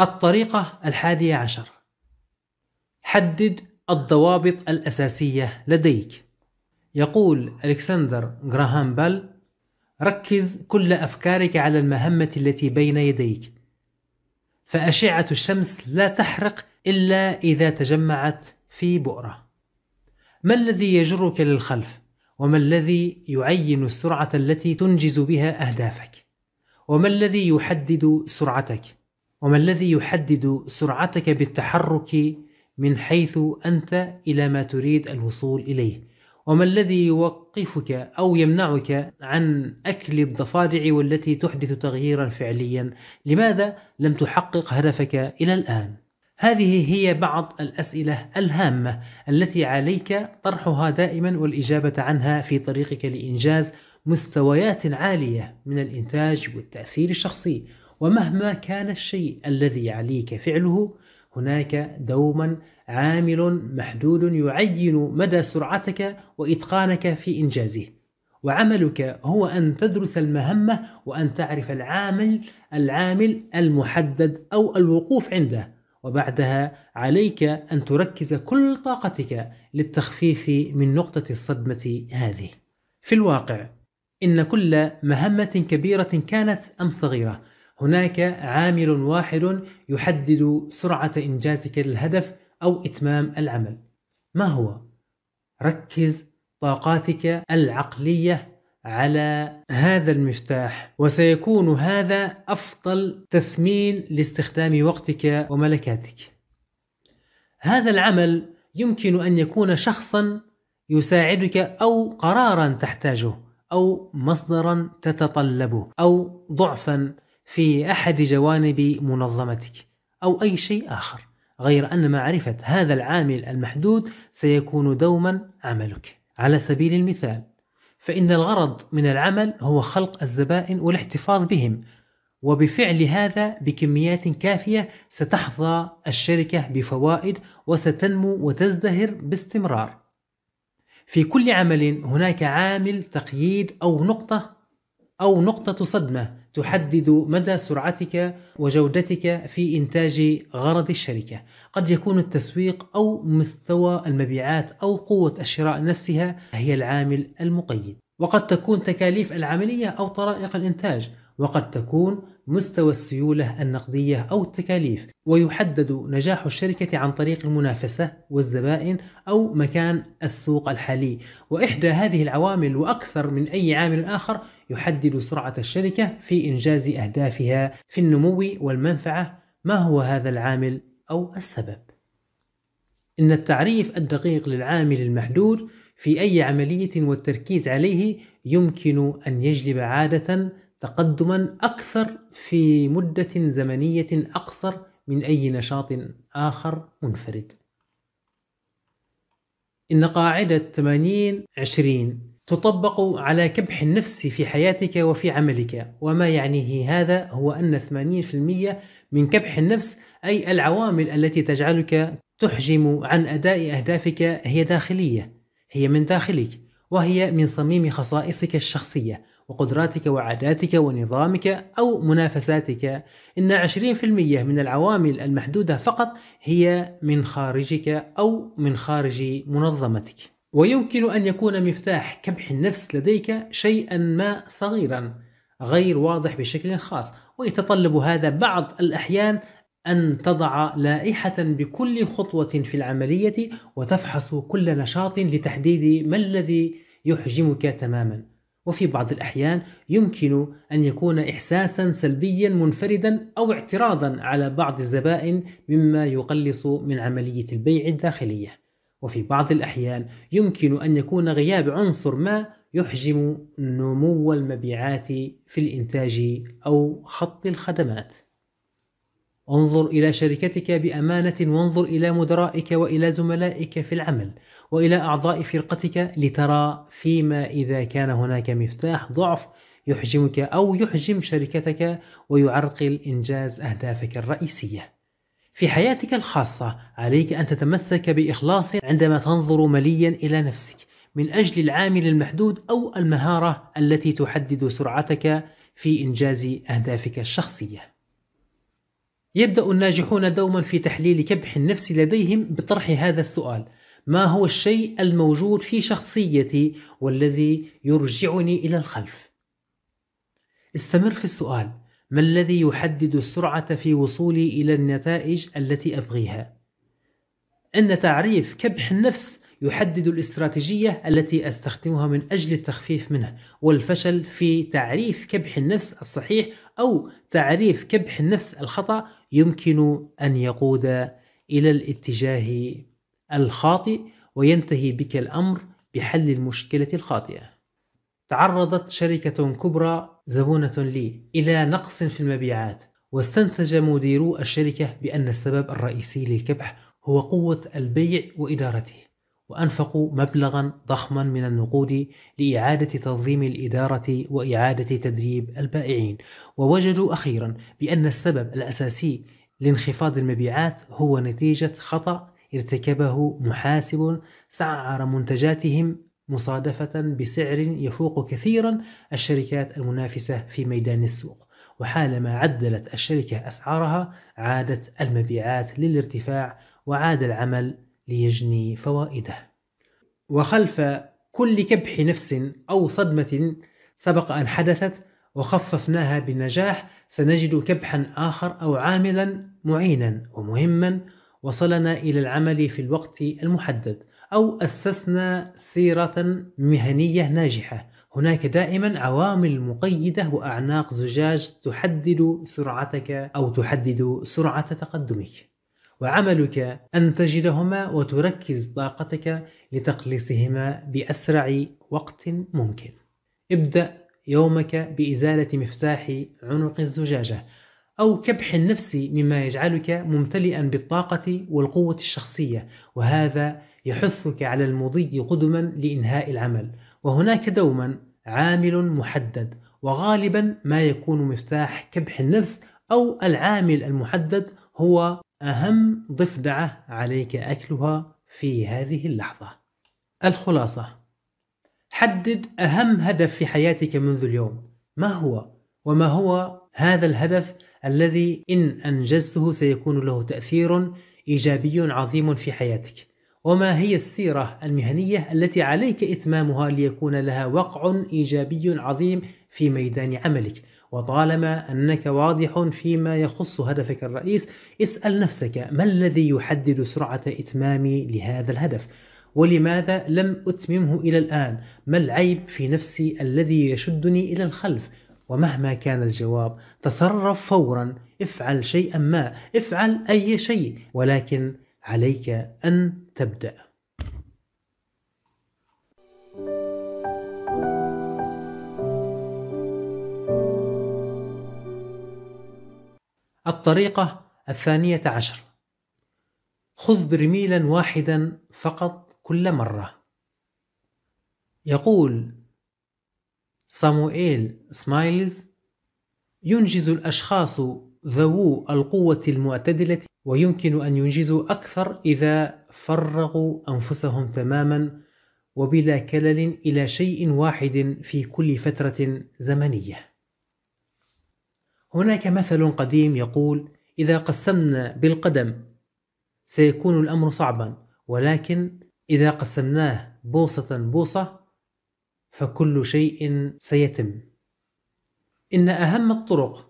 الطريقه الحادية عشر حدد الضوابط الاساسيه لديك يقول الكسندر جراهام بال ركز كل أفكارك على المهمة التي بين يديك فأشعة الشمس لا تحرق إلا إذا تجمعت في بؤرة ما الذي يجرك للخلف؟ وما الذي يعين السرعة التي تنجز بها أهدافك؟ وما الذي يحدد سرعتك؟ وما الذي يحدد سرعتك بالتحرك من حيث أنت إلى ما تريد الوصول إليه؟ وما الذي يوقفك أو يمنعك عن أكل الضفادع والتي تحدث تغييرا فعليا لماذا لم تحقق هدفك إلى الآن؟ هذه هي بعض الأسئلة الهامة التي عليك طرحها دائما والإجابة عنها في طريقك لإنجاز مستويات عالية من الإنتاج والتأثير الشخصي ومهما كان الشيء الذي عليك فعله هناك دوما عامل محدود يعين مدى سرعتك وإتقانك في إنجازه وعملك هو أن تدرس المهمة وأن تعرف العامل العامل المحدد أو الوقوف عنده وبعدها عليك أن تركز كل طاقتك للتخفيف من نقطة الصدمة هذه في الواقع إن كل مهمة كبيرة كانت أم صغيرة هناك عامل واحد يحدد سرعة إنجازك للهدف أو إتمام العمل ما هو؟ ركز طاقاتك العقلية على هذا المفتاح وسيكون هذا أفضل تثمين لاستخدام وقتك وملكاتك هذا العمل يمكن أن يكون شخصا يساعدك أو قرارا تحتاجه أو مصدرا تتطلبه أو ضعفا في أحد جوانب منظمتك أو أي شيء آخر غير أن معرفة هذا العامل المحدود سيكون دوما عملك على سبيل المثال فإن الغرض من العمل هو خلق الزبائن والاحتفاظ بهم وبفعل هذا بكميات كافية ستحظى الشركة بفوائد وستنمو وتزدهر باستمرار. في كل عمل هناك عامل تقييد أو نقطة أو نقطة صدمة تحدد مدى سرعتك وجودتك في إنتاج غرض الشركة. قد يكون التسويق أو مستوى المبيعات أو قوة الشراء نفسها هي العامل المقيد. وقد تكون تكاليف العملية أو طرائق الإنتاج، وقد تكون مستوى السيولة النقدية أو التكاليف، ويحدد نجاح الشركة عن طريق المنافسة والزبائن أو مكان السوق الحالي، وإحدى هذه العوامل وأكثر من أي عامل آخر يحدد سرعة الشركة في إنجاز أهدافها في النمو والمنفعة ما هو هذا العامل أو السبب إن التعريف الدقيق للعامل المحدود في أي عملية والتركيز عليه يمكن أن يجلب عادة تقدما أكثر في مدة زمنية أقصر من أي نشاط آخر منفرد. إن قاعدة 80 20 تطبق على كبح النفس في حياتك وفي عملك وما يعنيه هذا هو أن 80% من كبح النفس أي العوامل التي تجعلك تحجم عن أداء أهدافك هي داخلية هي من داخلك وهي من صميم خصائصك الشخصية وقدراتك وعاداتك ونظامك أو منافساتك إن 20% من العوامل المحدودة فقط هي من خارجك أو من خارج منظمتك ويمكن أن يكون مفتاح كبح النفس لديك شيئا ما صغيرا غير واضح بشكل خاص ويتطلب هذا بعض الأحيان أن تضع لائحة بكل خطوة في العملية وتفحص كل نشاط لتحديد ما الذي يحجمك تماما وفي بعض الأحيان يمكن أن يكون إحساسا سلبيا منفردا أو اعتراضا على بعض الزبائن مما يقلص من عملية البيع الداخلية وفي بعض الأحيان يمكن أن يكون غياب عنصر ما يحجم نمو المبيعات في الإنتاج أو خط الخدمات. انظر إلى شركتك بأمانة وانظر إلى مدرائك وإلى زملائك في العمل وإلى أعضاء فرقتك لترى فيما إذا كان هناك مفتاح ضعف يحجمك أو يحجم شركتك ويعرقل إنجاز أهدافك الرئيسية. في حياتك الخاصة عليك أن تتمسك بإخلاص عندما تنظر مليا إلى نفسك من أجل العامل المحدود أو المهارة التي تحدد سرعتك في إنجاز أهدافك الشخصية. يبدأ الناجحون دوما في تحليل كبح النفس لديهم بطرح هذا السؤال: ما هو الشيء الموجود في شخصيتي والذي يرجعني إلى الخلف؟ استمر في السؤال ما الذي يحدد السرعة في وصولي إلى النتائج التي أبغيها؟ أن تعريف كبح النفس يحدد الاستراتيجية التي أستخدمها من أجل التخفيف منه، والفشل في تعريف كبح النفس الصحيح أو تعريف كبح النفس الخطأ يمكن أن يقود إلى الاتجاه الخاطئ وينتهي بك الأمر بحل المشكلة الخاطئة. تعرضت شركة كبرى زبونة لي إلى نقص في المبيعات واستنتج مديرو الشركة بأن السبب الرئيسي للكبح هو قوة البيع وإدارته وأنفقوا مبلغا ضخما من النقود لإعادة تنظيم الإدارة وإعادة تدريب البائعين ووجدوا أخيرا بأن السبب الأساسي لانخفاض المبيعات هو نتيجة خطأ ارتكبه محاسب سعر منتجاتهم مصادفة بسعر يفوق كثيرا الشركات المنافسة في ميدان السوق وحالما عدلت الشركة أسعارها عادت المبيعات للارتفاع وعاد العمل ليجني فوائده وخلف كل كبح نفس أو صدمة سبق أن حدثت وخففناها بنجاح سنجد كبحا آخر أو عاملا معينا ومهما وصلنا إلى العمل في الوقت المحدد أو أسسنا سيرة مهنية ناجحة هناك دائما عوامل مقيدة وأعناق زجاج تحدد سرعتك أو تحدد سرعة تقدمك وعملك أن تجدهما وتركز طاقتك لتقليصهما بأسرع وقت ممكن ابدأ يومك بإزالة مفتاح عنق الزجاجة أو كبح النفس مما يجعلك ممتلئا بالطاقة والقوة الشخصية وهذا يحثك على المضي قدما لإنهاء العمل وهناك دوما عامل محدد وغالبا ما يكون مفتاح كبح النفس أو العامل المحدد هو أهم ضفدعة عليك أكلها في هذه اللحظة الخلاصة حدد أهم هدف في حياتك منذ اليوم ما هو؟ وما هو هذا الهدف الذي إن أنجزته سيكون له تأثير إيجابي عظيم في حياتك وما هي السيرة المهنية التي عليك إتمامها ليكون لها وقع إيجابي عظيم في ميدان عملك وطالما أنك واضح فيما يخص هدفك الرئيس اسأل نفسك ما الذي يحدد سرعة إتمامي لهذا الهدف ولماذا لم أتممه إلى الآن ما العيب في نفسي الذي يشدني إلى الخلف ومهما كان الجواب تصرف فورا افعل شيئا ما افعل أي شيء ولكن عليك أن تبدأ الطريقة الثانية عشر خذ برميلا واحدا فقط كل مرة يقول صامويل سمايلز ينجز الأشخاص ذوو القوة المعتدلة ويمكن أن ينجزوا أكثر إذا فرغوا أنفسهم تماما وبلا كلل إلى شيء واحد في كل فترة زمنية. هناك مثل قديم يقول: إذا قسمنا بالقدم سيكون الأمر صعبا، ولكن إذا قسمناه بوصة بوصة فكل شيء سيتم. إن أهم الطرق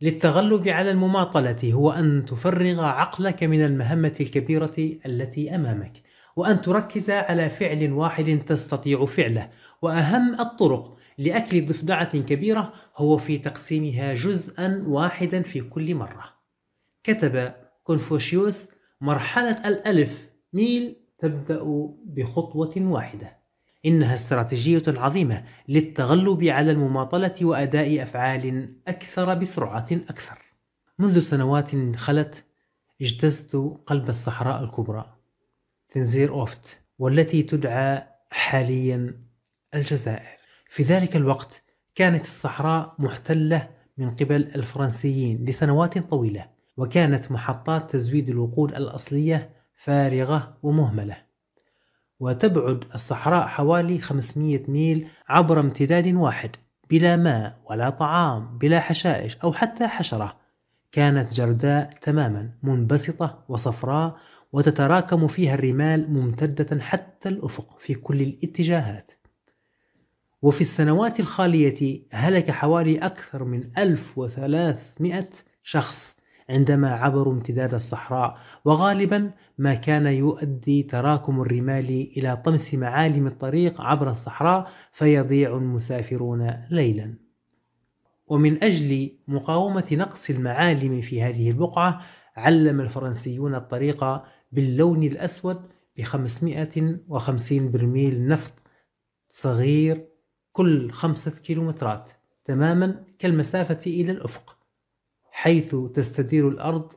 للتغلب على المماطلة هو أن تفرغ عقلك من المهمة الكبيرة التي أمامك، وأن تركز على فعل واحد تستطيع فعله، وأهم الطرق لأكل ضفدعة كبيرة هو في تقسيمها جزءًا واحدًا في كل مرة. كتب كونفوشيوس: "مرحلة الألف ميل تبدأ بخطوة واحدة". إنها استراتيجية عظيمة للتغلب على المماطلة وأداء أفعال أكثر بسرعة أكثر. منذ سنوات خلت اجتزت قلب الصحراء الكبرى تنزير أوفت والتي تدعى حاليا الجزائر. في ذلك الوقت كانت الصحراء محتلة من قبل الفرنسيين لسنوات طويلة، وكانت محطات تزويد الوقود الأصلية فارغة ومهملة. وتبعد الصحراء حوالي 500 ميل عبر امتداد واحد بلا ماء ولا طعام بلا حشائش أو حتى حشرة كانت جرداء تماما منبسطة وصفراء وتتراكم فيها الرمال ممتدة حتى الأفق في كل الاتجاهات وفي السنوات الخالية هلك حوالي أكثر من 1300 شخص عندما عبروا امتداد الصحراء وغالبا ما كان يؤدي تراكم الرمال إلى طمس معالم الطريق عبر الصحراء فيضيع المسافرون ليلا ومن أجل مقاومة نقص المعالم في هذه البقعة علم الفرنسيون الطريق باللون الأسود ب 550 برميل نفط صغير كل خمسة كيلومترات تماما كالمسافة إلى الأفق حيث تستدير الأرض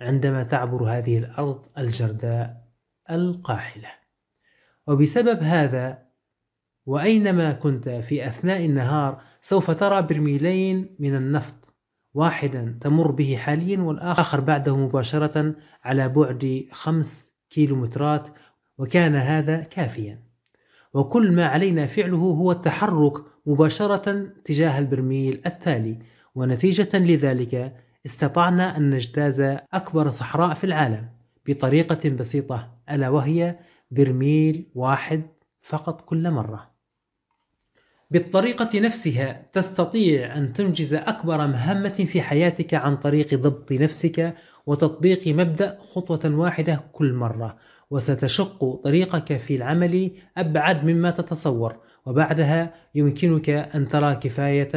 عندما تعبر هذه الأرض الجرداء القاحلة وبسبب هذا وأينما كنت في أثناء النهار سوف ترى برميلين من النفط واحدا تمر به حاليا والآخر بعده مباشرة على بعد خمس كيلومترات وكان هذا كافيا وكل ما علينا فعله هو التحرك مباشرة تجاه البرميل التالي ونتيجة لذلك استطعنا أن نجتاز أكبر صحراء في العالم بطريقة بسيطة ألا وهي برميل واحد فقط كل مرة. بالطريقة نفسها تستطيع أن تنجز أكبر مهمة في حياتك عن طريق ضبط نفسك وتطبيق مبدأ خطوة واحدة كل مرة، وستشق طريقك في العمل أبعد مما تتصور، وبعدها يمكنك أن ترى كفاية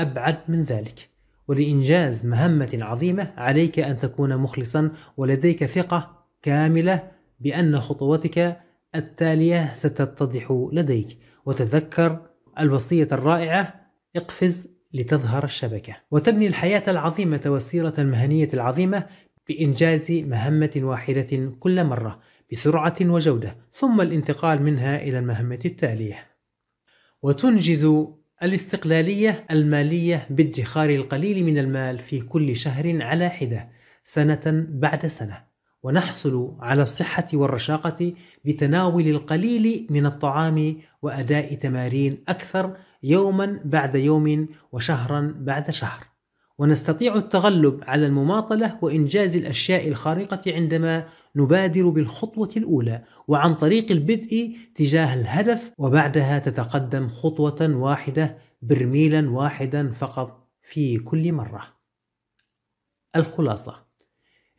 أبعد من ذلك ولإنجاز مهمة عظيمة عليك أن تكون مخلصا ولديك ثقة كاملة بأن خطوتك التالية ستتضح لديك وتذكر الوصية الرائعة اقفز لتظهر الشبكة وتبني الحياة العظيمة والسيرة المهنية العظيمة بإنجاز مهمة واحدة كل مرة بسرعة وجودة ثم الانتقال منها إلى المهمة التالية وتنجز الاستقلالية المالية بادخار القليل من المال في كل شهر على حدة سنة بعد سنة ونحصل على الصحة والرشاقة بتناول القليل من الطعام وأداء تمارين أكثر يوما بعد يوم وشهرا بعد شهر ونستطيع التغلب على المماطلة وإنجاز الأشياء الخارقة عندما نبادر بالخطوة الأولى وعن طريق البدء تجاه الهدف وبعدها تتقدم خطوة واحدة برميلا واحدا فقط في كل مرة. الخلاصة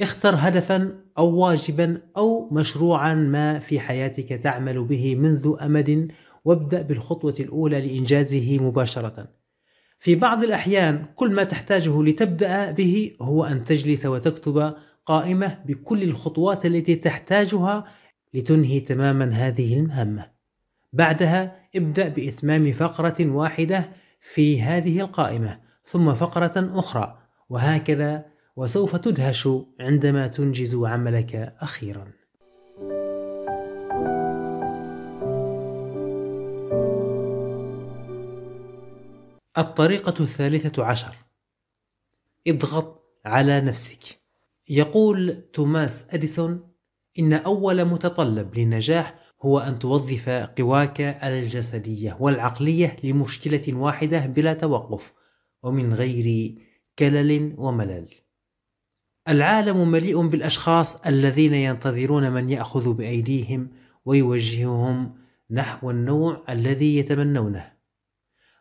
اختر هدفا أو واجبا أو مشروعا ما في حياتك تعمل به منذ أمد وابدأ بالخطوة الأولى لإنجازه مباشرة. في بعض الأحيان كل ما تحتاجه لتبدأ به هو أن تجلس وتكتب قائمة بكل الخطوات التي تحتاجها لتنهي تماما هذه المهمة. بعدها ابدأ بإتمام فقرة واحدة في هذه القائمة ثم فقرة أخرى وهكذا وسوف تدهش عندما تنجز عملك أخيراً. الطريقة الثالثة عشر اضغط على نفسك يقول توماس أديسون إن أول متطلب للنجاح هو أن توظف قواك الجسدية والعقلية لمشكلة واحدة بلا توقف ومن غير كلل وملل. العالم مليء بالأشخاص الذين ينتظرون من يأخذ بأيديهم ويوجههم نحو النوع الذي يتمنونه.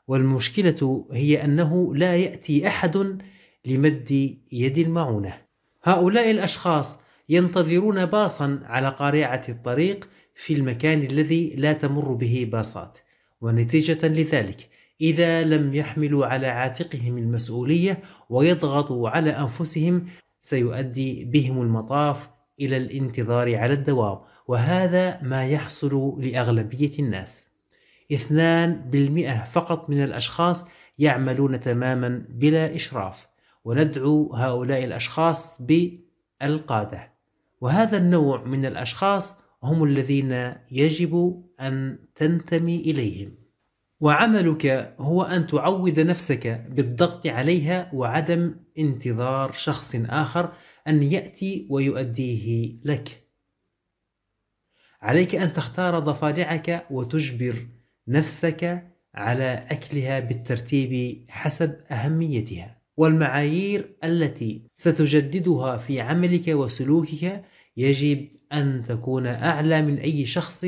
والمشكلة هي أنه لا يأتي أحد لمد يد المعونة. هؤلاء الأشخاص ينتظرون باصا على قارعة الطريق في المكان الذي لا تمر به باصات ونتيجة لذلك إذا لم يحملوا على عاتقهم المسؤولية ويضغطوا على أنفسهم سيؤدي بهم المطاف إلى الانتظار على الدوام وهذا ما يحصل لأغلبية الناس 2% فقط من الأشخاص يعملون تماما بلا إشراف وندعو هؤلاء الأشخاص بالقادة وهذا النوع من الأشخاص هم الذين يجب أن تنتمي إليهم وعملك هو أن تعود نفسك بالضغط عليها وعدم انتظار شخص آخر أن يأتي ويؤديه لك عليك أن تختار ضفادعك وتجبر نفسك على أكلها بالترتيب حسب أهميتها والمعايير التي ستجددها في عملك وسلوكك يجب أن تكون أعلى من أي شخص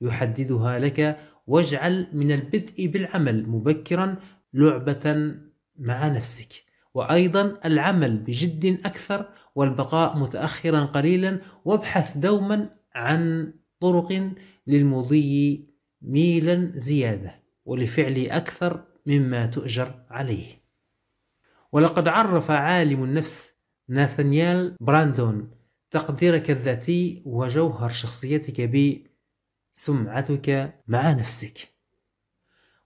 يحددها لك واجعل من البدء بالعمل مبكرا لعبة مع نفسك وأيضا العمل بجد أكثر والبقاء متأخرا قليلا وابحث دوما عن طرق للمضي ميلا زيادة ولفعل أكثر مما تؤجر عليه ولقد عرف عالم النفس ناثانيال براندون تقديرك الذاتي وجوهر شخصيتك ب سمعتك مع نفسك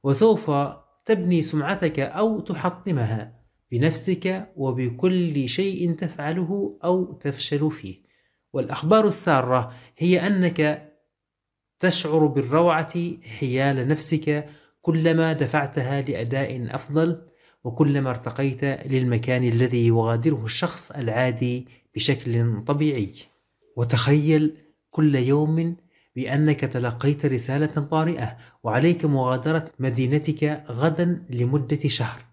وسوف تبني سمعتك أو تحطمها بنفسك وبكل شيء تفعله أو تفشل فيه والأخبار السارة هي أنك تشعر بالروعة حيال نفسك كلما دفعتها لأداء أفضل وكلما ارتقيت للمكان الذي يغادره الشخص العادي بشكل طبيعي وتخيل كل يوم بأنك تلقيت رسالة طارئة وعليك مغادرة مدينتك غدا لمدة شهر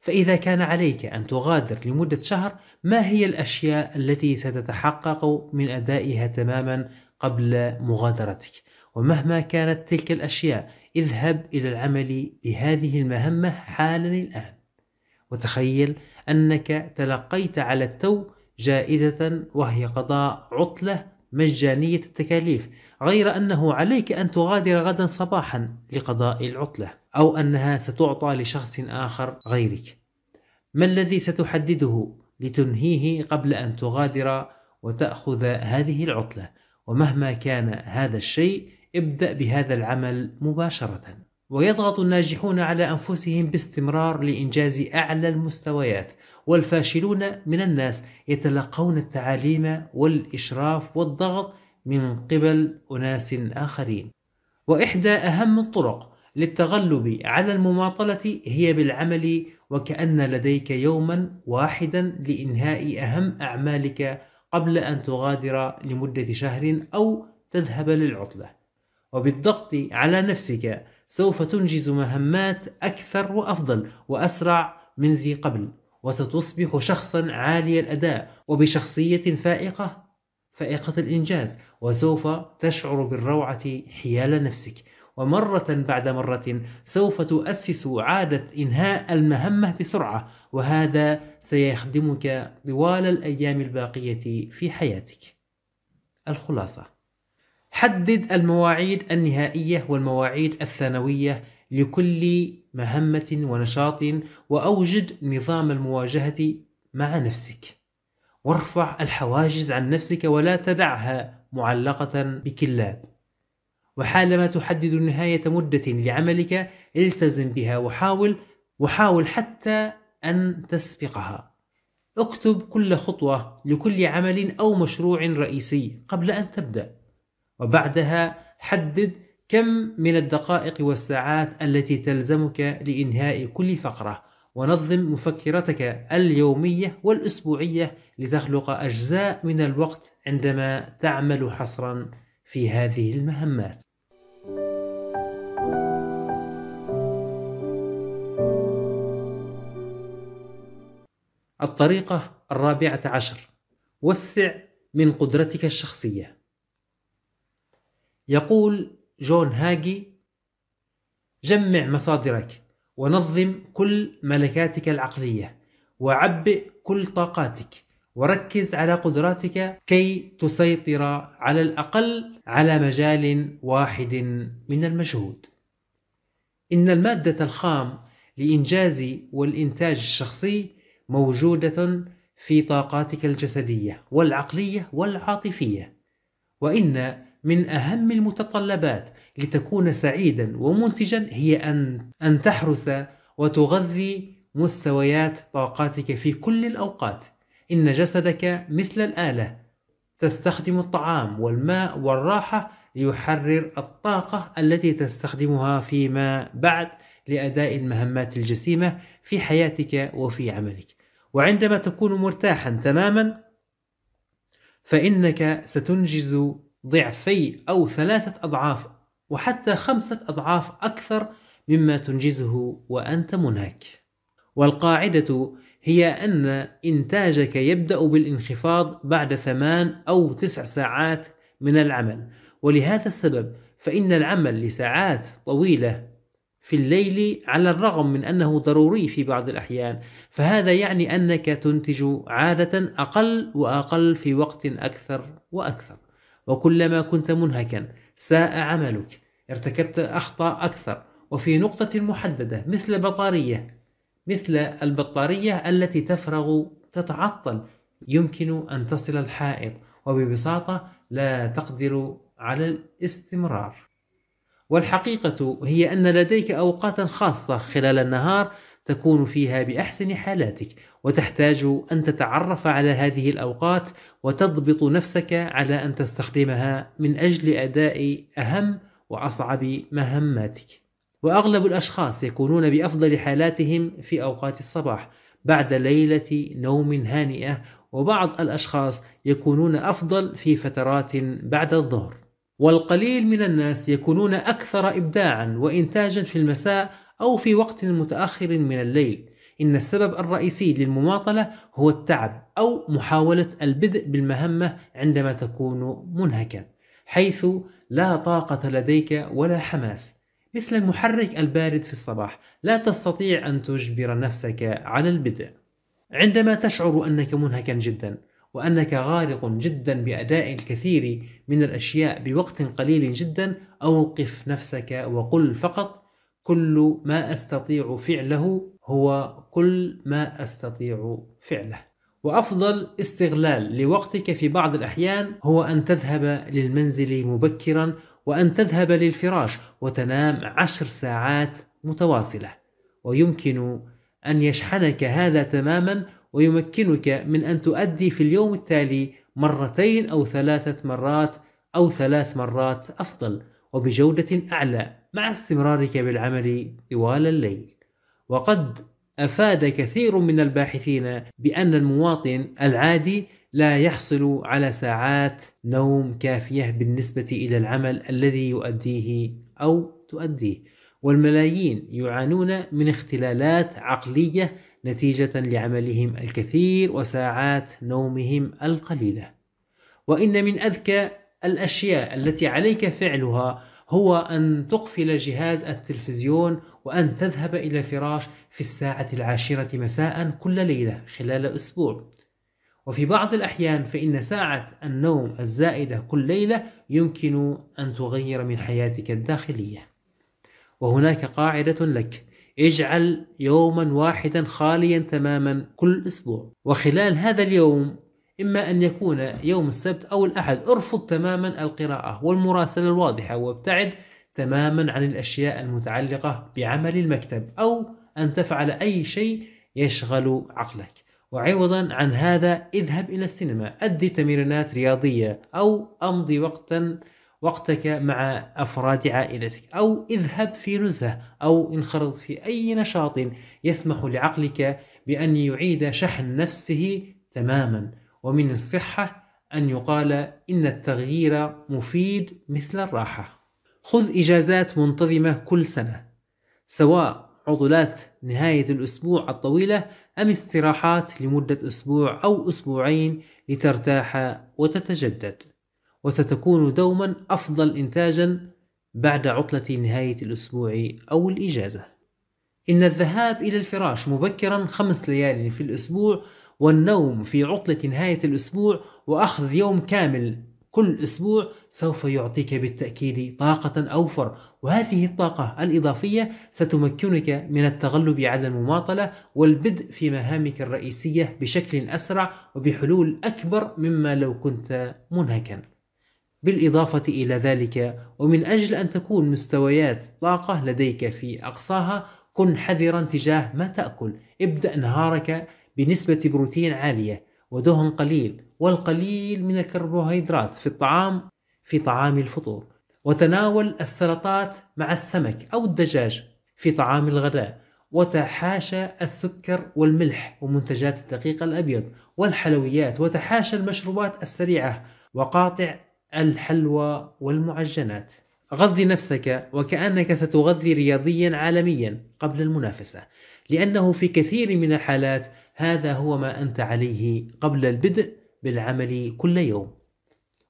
فإذا كان عليك أن تغادر لمدة شهر ما هي الأشياء التي ستتحقق من أدائها تماما قبل مغادرتك ومهما كانت تلك الأشياء اذهب إلى العمل بهذه المهمة حالا الآن وتخيل أنك تلقيت على التو جائزة وهي قضاء عطلة مجانية التكاليف غير أنه عليك أن تغادر غدا صباحا لقضاء العطلة أو أنها ستعطى لشخص آخر غيرك ما الذي ستحدده لتنهيه قبل أن تغادر وتأخذ هذه العطلة ومهما كان هذا الشيء ابدأ بهذا العمل مباشرة ويضغط الناجحون على أنفسهم باستمرار لإنجاز أعلى المستويات والفاشلون من الناس يتلقون التعاليم والإشراف والضغط من قبل أناس آخرين وإحدى أهم الطرق للتغلب على المماطلة هي بالعمل وكأن لديك يوما واحدا لإنهاء أهم أعمالك قبل أن تغادر لمدة شهر أو تذهب للعطلة وبالضغط على نفسك سوف تنجز مهمات أكثر وأفضل وأسرع من ذي قبل وستصبح شخصا عالي الأداء وبشخصية فائقة فائقة الإنجاز وسوف تشعر بالروعة حيال نفسك ومرة بعد مرة سوف تؤسس عادة إنهاء المهمة بسرعة وهذا سيخدمك طوال الأيام الباقية في حياتك الخلاصة حدد المواعيد النهائية والمواعيد الثانوية لكل مهمة ونشاط وأوجد نظام المواجهة مع نفسك وارفع الحواجز عن نفسك ولا تدعها معلقة بكلاب وحالما تحدد نهاية مدة لعملك التزم بها وحاول وحاول حتى أن تسبقها اكتب كل خطوة لكل عمل أو مشروع رئيسي قبل أن تبدأ وبعدها حدد كم من الدقائق والساعات التي تلزمك لإنهاء كل فقرة ونظم مفكرتك اليومية والأسبوعية لتخلق أجزاء من الوقت عندما تعمل حصرا في هذه المهمات الطريقة الرابعة عشر وسع من قدرتك الشخصية يقول جون هاجي جمع مصادرك ونظم كل ملكاتك العقلية وعبئ كل طاقاتك وركز على قدراتك كي تسيطر على الأقل على مجال واحد من المجهود إن المادة الخام لإنجاز والإنتاج الشخصي موجودة في طاقاتك الجسدية والعقلية والعاطفية وإن من أهم المتطلبات لتكون سعيدا ومنتجا هي أن أن تحرس وتغذي مستويات طاقاتك في كل الأوقات. إن جسدك مثل الآلة تستخدم الطعام والماء والراحة ليحرر الطاقة التي تستخدمها فيما بعد لأداء المهمات الجسيمة في حياتك وفي عملك. وعندما تكون مرتاحا تماما فإنك ستنجز ضعفي أو ثلاثة أضعاف وحتى خمسة أضعاف أكثر مما تنجزه وأنت منهك. والقاعدة هي أن إنتاجك يبدأ بالانخفاض بعد ثمان أو تسع ساعات من العمل، ولهذا السبب فإن العمل لساعات طويلة في الليل على الرغم من أنه ضروري في بعض الأحيان، فهذا يعني أنك تنتج عادة أقل وأقل في وقت أكثر وأكثر. وكلما كنت منهكا ساء عملك ارتكبت أخطاء أكثر وفي نقطة محددة مثل بطارية مثل البطارية التي تفرغ تتعطل يمكن أن تصل الحائط وببساطة لا تقدر على الاستمرار والحقيقة هي أن لديك اوقات خاصة خلال النهار تكون فيها باحسن حالاتك وتحتاج ان تتعرف على هذه الاوقات وتضبط نفسك على ان تستخدمها من اجل اداء اهم واصعب مهماتك واغلب الاشخاص يكونون بافضل حالاتهم في اوقات الصباح بعد ليله نوم هانئه وبعض الاشخاص يكونون افضل في فترات بعد الظهر والقليل من الناس يكونون أكثر إبداعًا وإنتاجًا في المساء أو في وقت متأخر من الليل، إن السبب الرئيسي للمماطلة هو التعب أو محاولة البدء بالمهمة عندما تكون منهكًا، حيث لا طاقة لديك ولا حماس، مثل المحرك البارد في الصباح، لا تستطيع أن تجبر نفسك على البدء. عندما تشعر أنك منهكًا جدًا، وأنك غارق جدا بأداء الكثير من الأشياء بوقت قليل جدا أوقف نفسك وقل فقط كل ما أستطيع فعله هو كل ما أستطيع فعله وأفضل استغلال لوقتك في بعض الأحيان هو أن تذهب للمنزل مبكرا وأن تذهب للفراش وتنام عشر ساعات متواصلة ويمكن أن يشحنك هذا تماما ويمكنك من أن تؤدي في اليوم التالي مرتين أو ثلاثة مرات أو ثلاث مرات أفضل وبجودة أعلى مع استمرارك بالعمل طوال الليل وقد أفاد كثير من الباحثين بأن المواطن العادي لا يحصل على ساعات نوم كافية بالنسبة إلى العمل الذي يؤديه أو تؤديه والملايين يعانون من اختلالات عقلية نتيجة لعملهم الكثير وساعات نومهم القليلة وإن من أذكى الأشياء التي عليك فعلها هو أن تقفل جهاز التلفزيون وأن تذهب إلى الفراش في الساعة العاشرة مساء كل ليلة خلال أسبوع وفي بعض الأحيان فإن ساعة النوم الزائدة كل ليلة يمكن أن تغير من حياتك الداخلية وهناك قاعدة لك اجعل يوما واحدا خاليا تماما كل أسبوع وخلال هذا اليوم إما أن يكون يوم السبت أو الأحد ارفض تماما القراءة والمراسلة الواضحة وابتعد تماما عن الأشياء المتعلقة بعمل المكتب أو أن تفعل أي شيء يشغل عقلك وعوضا عن هذا اذهب إلى السينما أدي تمرينات رياضية أو أمضي وقتا وقتك مع أفراد عائلتك أو اذهب في نزهة أو انخرط في أي نشاط يسمح لعقلك بأن يعيد شحن نفسه تماما ومن الصحة أن يقال إن التغيير مفيد مثل الراحة خذ إجازات منتظمة كل سنة سواء عضلات نهاية الأسبوع الطويلة أم استراحات لمدة أسبوع أو أسبوعين لترتاح وتتجدد وستكون دوما أفضل إنتاجا بعد عطلة نهاية الأسبوع أو الإجازة إن الذهاب إلى الفراش مبكرا خمس ليال في الأسبوع والنوم في عطلة نهاية الأسبوع وأخذ يوم كامل كل أسبوع سوف يعطيك بالتأكيد طاقة أوفر وهذه الطاقة الإضافية ستمكنك من التغلب على المماطلة والبدء في مهامك الرئيسية بشكل أسرع وبحلول أكبر مما لو كنت منهكا بالإضافة إلى ذلك ومن أجل أن تكون مستويات طاقة لديك في أقصاها كن حذرا تجاه ما تأكل ابدأ نهارك بنسبة بروتين عالية ودهن قليل والقليل من الكربوهيدرات في الطعام في طعام الفطور وتناول السلطات مع السمك أو الدجاج في طعام الغداء وتحاشى السكر والملح ومنتجات الدقيق الأبيض والحلويات وتحاشى المشروبات السريعة وقاطع الحلوى والمعجنات غذي نفسك وكأنك ستغذي رياضيا عالميا قبل المنافسة لأنه في كثير من الحالات هذا هو ما أنت عليه قبل البدء بالعمل كل يوم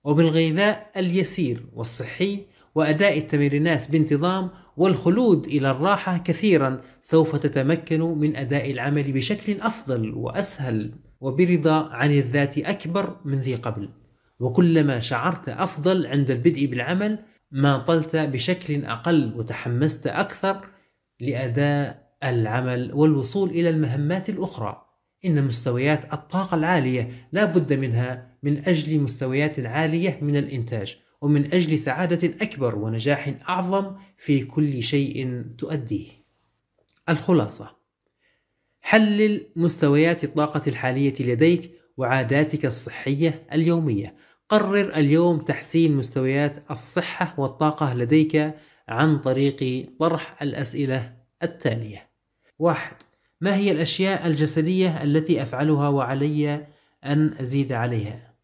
وبالغذاء اليسير والصحي وأداء التمرينات بانتظام والخلود إلى الراحة كثيرا سوف تتمكن من أداء العمل بشكل أفضل وأسهل وبرضا عن الذات أكبر من ذي قبل وكلما شعرت أفضل عند البدء بالعمل ما طلت بشكل أقل وتحمست أكثر لأداء العمل والوصول إلى المهمات الأخرى إن مستويات الطاقة العالية لا بد منها من أجل مستويات عالية من الإنتاج ومن أجل سعادة أكبر ونجاح أعظم في كل شيء تؤديه. الخلاصة: حلل مستويات الطاقة الحالية لديك وعاداتك الصحية اليومية قرر اليوم تحسين مستويات الصحة والطاقة لديك عن طريق طرح الأسئلة التالية واحد ما هي الأشياء الجسدية التي أفعلها وعلي أن أزيد عليها؟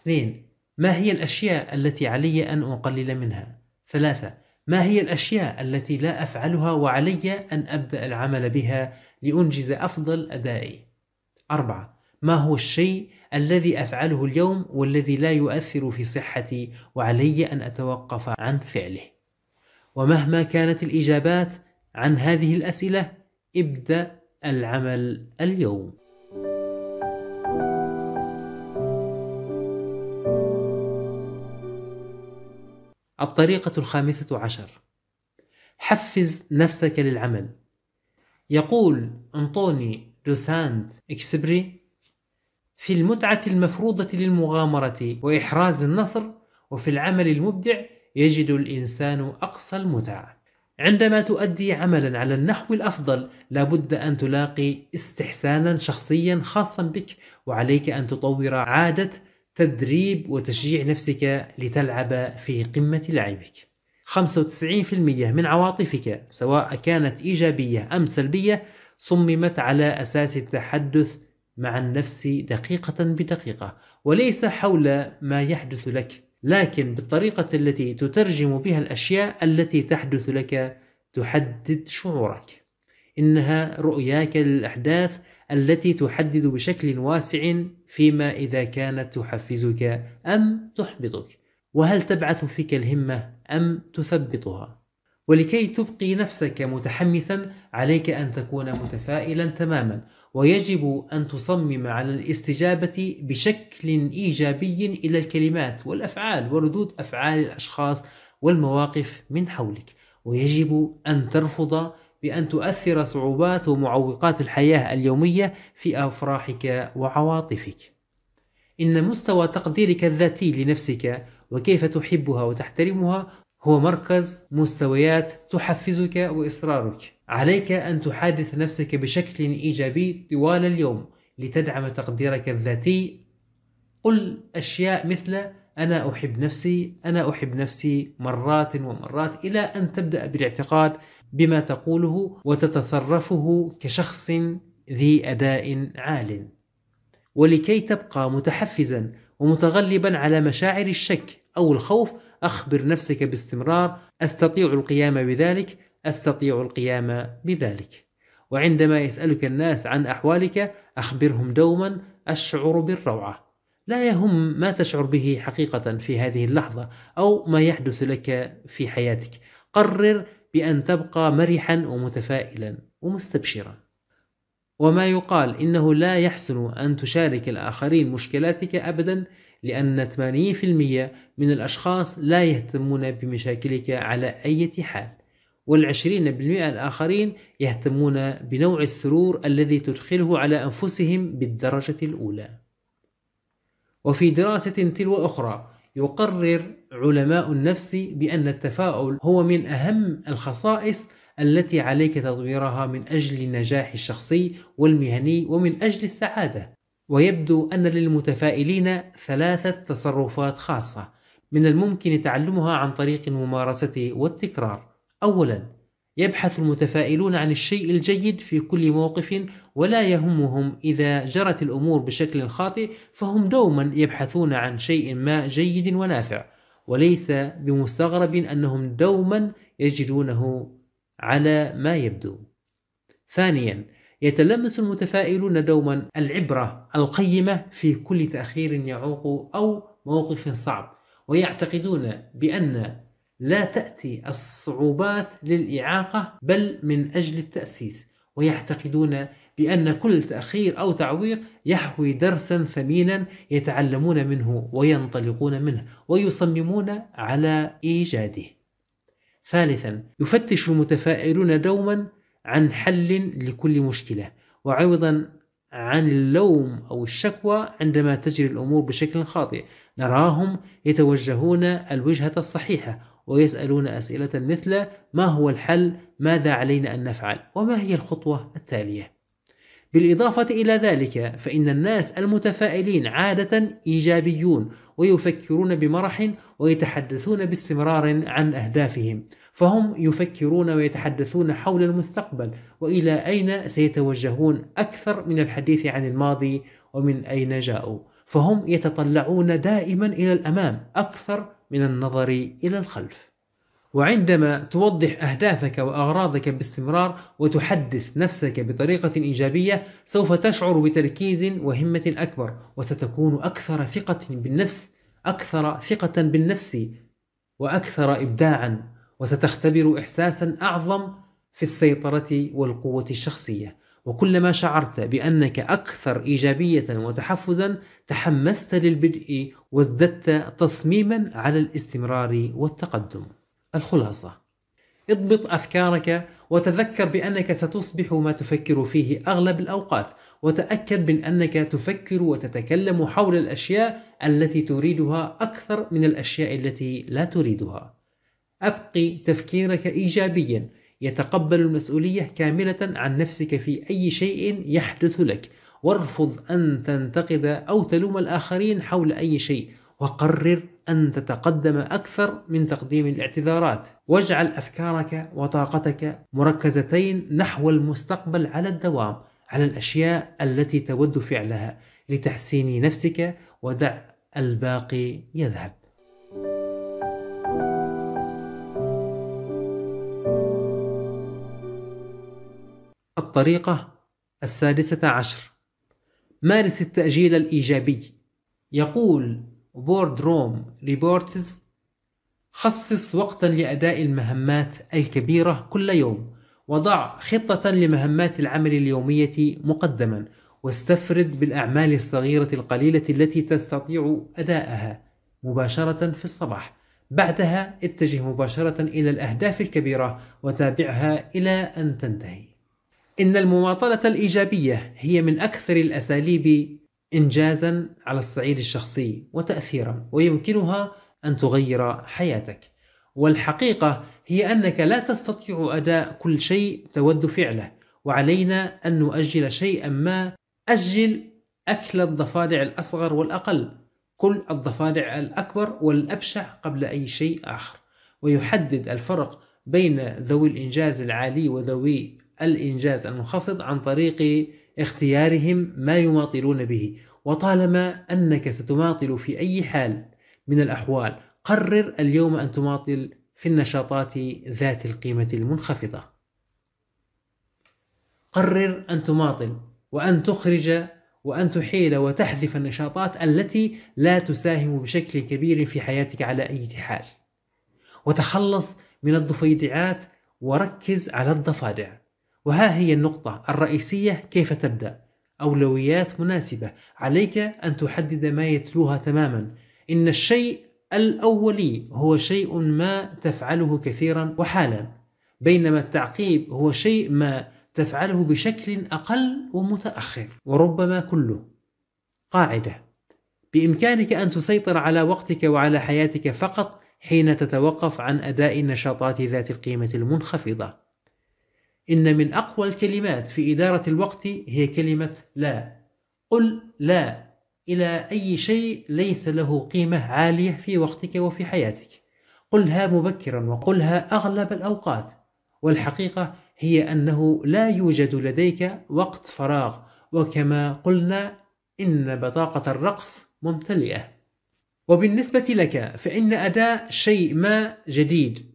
اثنين ما هي الأشياء التي علي أن أقلل منها؟ ثلاثة ما هي الأشياء التي لا أفعلها وعلي أن أبدأ العمل بها لأنجز أفضل أدائي؟ أربعة ما هو الشيء الذي أفعله اليوم والذي لا يؤثر في صحتي وعلي أن أتوقف عن فعله ومهما كانت الإجابات عن هذه الأسئلة ابدأ العمل اليوم الطريقة الخامسة عشر حفز نفسك للعمل يقول أنطوني دوسانت إكسبري في المتعة المفروضة للمغامرة وإحراز النصر وفي العمل المبدع يجد الإنسان أقصى المتعة عندما تؤدي عملا على النحو الافضل لابد ان تلاقي استحسانا شخصيا خاصا بك وعليك ان تطور عاده تدريب وتشجيع نفسك لتلعب في قمه لعبك 95% من عواطفك سواء كانت ايجابيه ام سلبيه صممت على اساس التحدث مع النفس دقيقة بدقيقة وليس حول ما يحدث لك لكن بالطريقة التي تترجم بها الأشياء التي تحدث لك تحدد شعورك إنها رؤياك للأحداث التي تحدد بشكل واسع فيما إذا كانت تحفزك أم تحبطك وهل تبعث فيك الهمة أم تثبطها ولكي تبقي نفسك متحمسا عليك أن تكون متفائلا تماما ويجب أن تصمم على الاستجابة بشكل إيجابي إلى الكلمات والأفعال وردود أفعال الأشخاص والمواقف من حولك ويجب أن ترفض بأن تؤثر صعوبات ومعوقات الحياة اليومية في أفراحك وعواطفك إن مستوى تقديرك الذاتي لنفسك وكيف تحبها وتحترمها هو مركز مستويات تحفزك وإصرارك عليك أن تحادث نفسك بشكل إيجابي طوال اليوم لتدعم تقديرك الذاتي قل أشياء مثل أنا أحب نفسي أنا أحب نفسي مرات ومرات إلى أن تبدأ بالاعتقاد بما تقوله وتتصرفه كشخص ذي أداء عال ولكي تبقى متحفزا ومتغلبا على مشاعر الشك أو الخوف أخبر نفسك باستمرار أستطيع القيام بذلك أستطيع القيام بذلك وعندما يسألك الناس عن أحوالك أخبرهم دوما أشعر بالروعة لا يهم ما تشعر به حقيقة في هذه اللحظة أو ما يحدث لك في حياتك قرر بأن تبقى مرحا ومتفائلا ومستبشرا وما يقال إنه لا يحسن أن تشارك الآخرين مشكلاتك أبدا لأن 80% من الأشخاص لا يهتمون بمشاكلك على أي حال والعشرين بالمئة الآخرين يهتمون بنوع السرور الذي تدخله على أنفسهم بالدرجة الأولى وفي دراسة تلو أخرى يقرر علماء النفس بأن التفاؤل هو من أهم الخصائص التي عليك تطويرها من أجل النجاح الشخصي والمهني ومن أجل السعادة ويبدو أن للمتفائلين ثلاثة تصرفات خاصة من الممكن تعلمها عن طريق الممارسة والتكرار أولا يبحث المتفائلون عن الشيء الجيد في كل موقف ولا يهمهم إذا جرت الأمور بشكل خاطئ فهم دوما يبحثون عن شيء ما جيد ونافع وليس بمستغرب أنهم دوما يجدونه على ما يبدو ثانيا يتلمس المتفائلون دوما العبرة القيمة في كل تأخير يعوق أو موقف صعب ويعتقدون بأن لا تأتي الصعوبات للإعاقة بل من أجل التأسيس ويعتقدون بأن كل تأخير أو تعويق يحوي درسا ثمينا يتعلمون منه وينطلقون منه ويصممون على إيجاده. ثالثا يفتش المتفائلون دوما عن حل لكل مشكلة وعوضا عن اللوم أو الشكوى عندما تجري الأمور بشكل خاطئ نراهم يتوجهون الوجهة الصحيحة ويسألون أسئلة مثل ما هو الحل ماذا علينا أن نفعل وما هي الخطوة التالية بالإضافة إلى ذلك فإن الناس المتفائلين عادة إيجابيون ويفكرون بمرح ويتحدثون باستمرار عن أهدافهم فهم يفكرون ويتحدثون حول المستقبل وإلى أين سيتوجهون أكثر من الحديث عن الماضي ومن أين جاءوا فهم يتطلعون دائما إلى الأمام أكثر من النظر إلى الخلف وعندما توضح أهدافك وأغراضك باستمرار وتحدث نفسك بطريقة إيجابية سوف تشعر بتركيز وهمة أكبر وستكون أكثر ثقة بالنفس أكثر ثقة بالنفس وأكثر إبداعا وستختبر إحساسا أعظم في السيطرة والقوة الشخصية وكلما شعرت بأنك أكثر إيجابية وتحفزا تحمست للبدء وازددت تصميما على الاستمرار والتقدم الخلاصة اضبط أفكارك وتذكر بأنك ستصبح ما تفكر فيه أغلب الأوقات وتأكد من أنك تفكر وتتكلم حول الأشياء التي تريدها أكثر من الأشياء التي لا تريدها أبقي تفكيرك إيجابيا يتقبل المسؤولية كاملة عن نفسك في أي شيء يحدث لك وارفض أن تنتقد أو تلوم الآخرين حول أي شيء وقرر أن تتقدم أكثر من تقديم الاعتذارات واجعل أفكارك وطاقتك مركزتين نحو المستقبل على الدوام على الأشياء التي تود فعلها لتحسين نفسك ودع الباقي يذهب الطريقة السادسة عشر مارس التأجيل الإيجابي يقول بورد روم ريبورتز خصص وقتا لأداء المهمات الكبيرة كل يوم وضع خطة لمهمات العمل اليومية مقدما واستفرد بالأعمال الصغيرة القليلة التي تستطيع أداءها مباشرة في الصباح بعدها اتجه مباشرة إلى الأهداف الكبيرة وتابعها إلى أن تنتهي إن المماطلة الإيجابية هي من أكثر الأساليب إنجازا على الصعيد الشخصي وتأثيرا ويمكنها أن تغير حياتك والحقيقة هي أنك لا تستطيع أداء كل شيء تود فعله وعلينا أن نؤجل شيئا ما أجل أكل الضفادع الأصغر والأقل كل الضفادع الأكبر والأبشع قبل أي شيء آخر ويحدد الفرق بين ذوي الإنجاز العالي وذوي الإنجاز المنخفض عن طريق اختيارهم ما يماطلون به وطالما أنك ستماطل في أي حال من الأحوال قرر اليوم أن تماطل في النشاطات ذات القيمة المنخفضة قرر أن تماطل وأن تخرج وأن تحيل وتحذف النشاطات التي لا تساهم بشكل كبير في حياتك على أي حال وتخلص من الضفيدعات وركز على الضفادع وها هي النقطة الرئيسية كيف تبدأ أولويات مناسبة عليك أن تحدد ما يتلوها تماما إن الشيء الأولي هو شيء ما تفعله كثيرا وحالا بينما التعقيب هو شيء ما تفعله بشكل أقل ومتأخر وربما كله قاعدة بإمكانك أن تسيطر على وقتك وعلى حياتك فقط حين تتوقف عن أداء النشاطات ذات القيمة المنخفضة إن من أقوى الكلمات في إدارة الوقت هي كلمة لا قل لا إلى أي شيء ليس له قيمة عالية في وقتك وفي حياتك قلها مبكرا وقلها أغلب الأوقات والحقيقة هي أنه لا يوجد لديك وقت فراغ وكما قلنا إن بطاقة الرقص ممتلئة وبالنسبة لك فإن أداء شيء ما جديد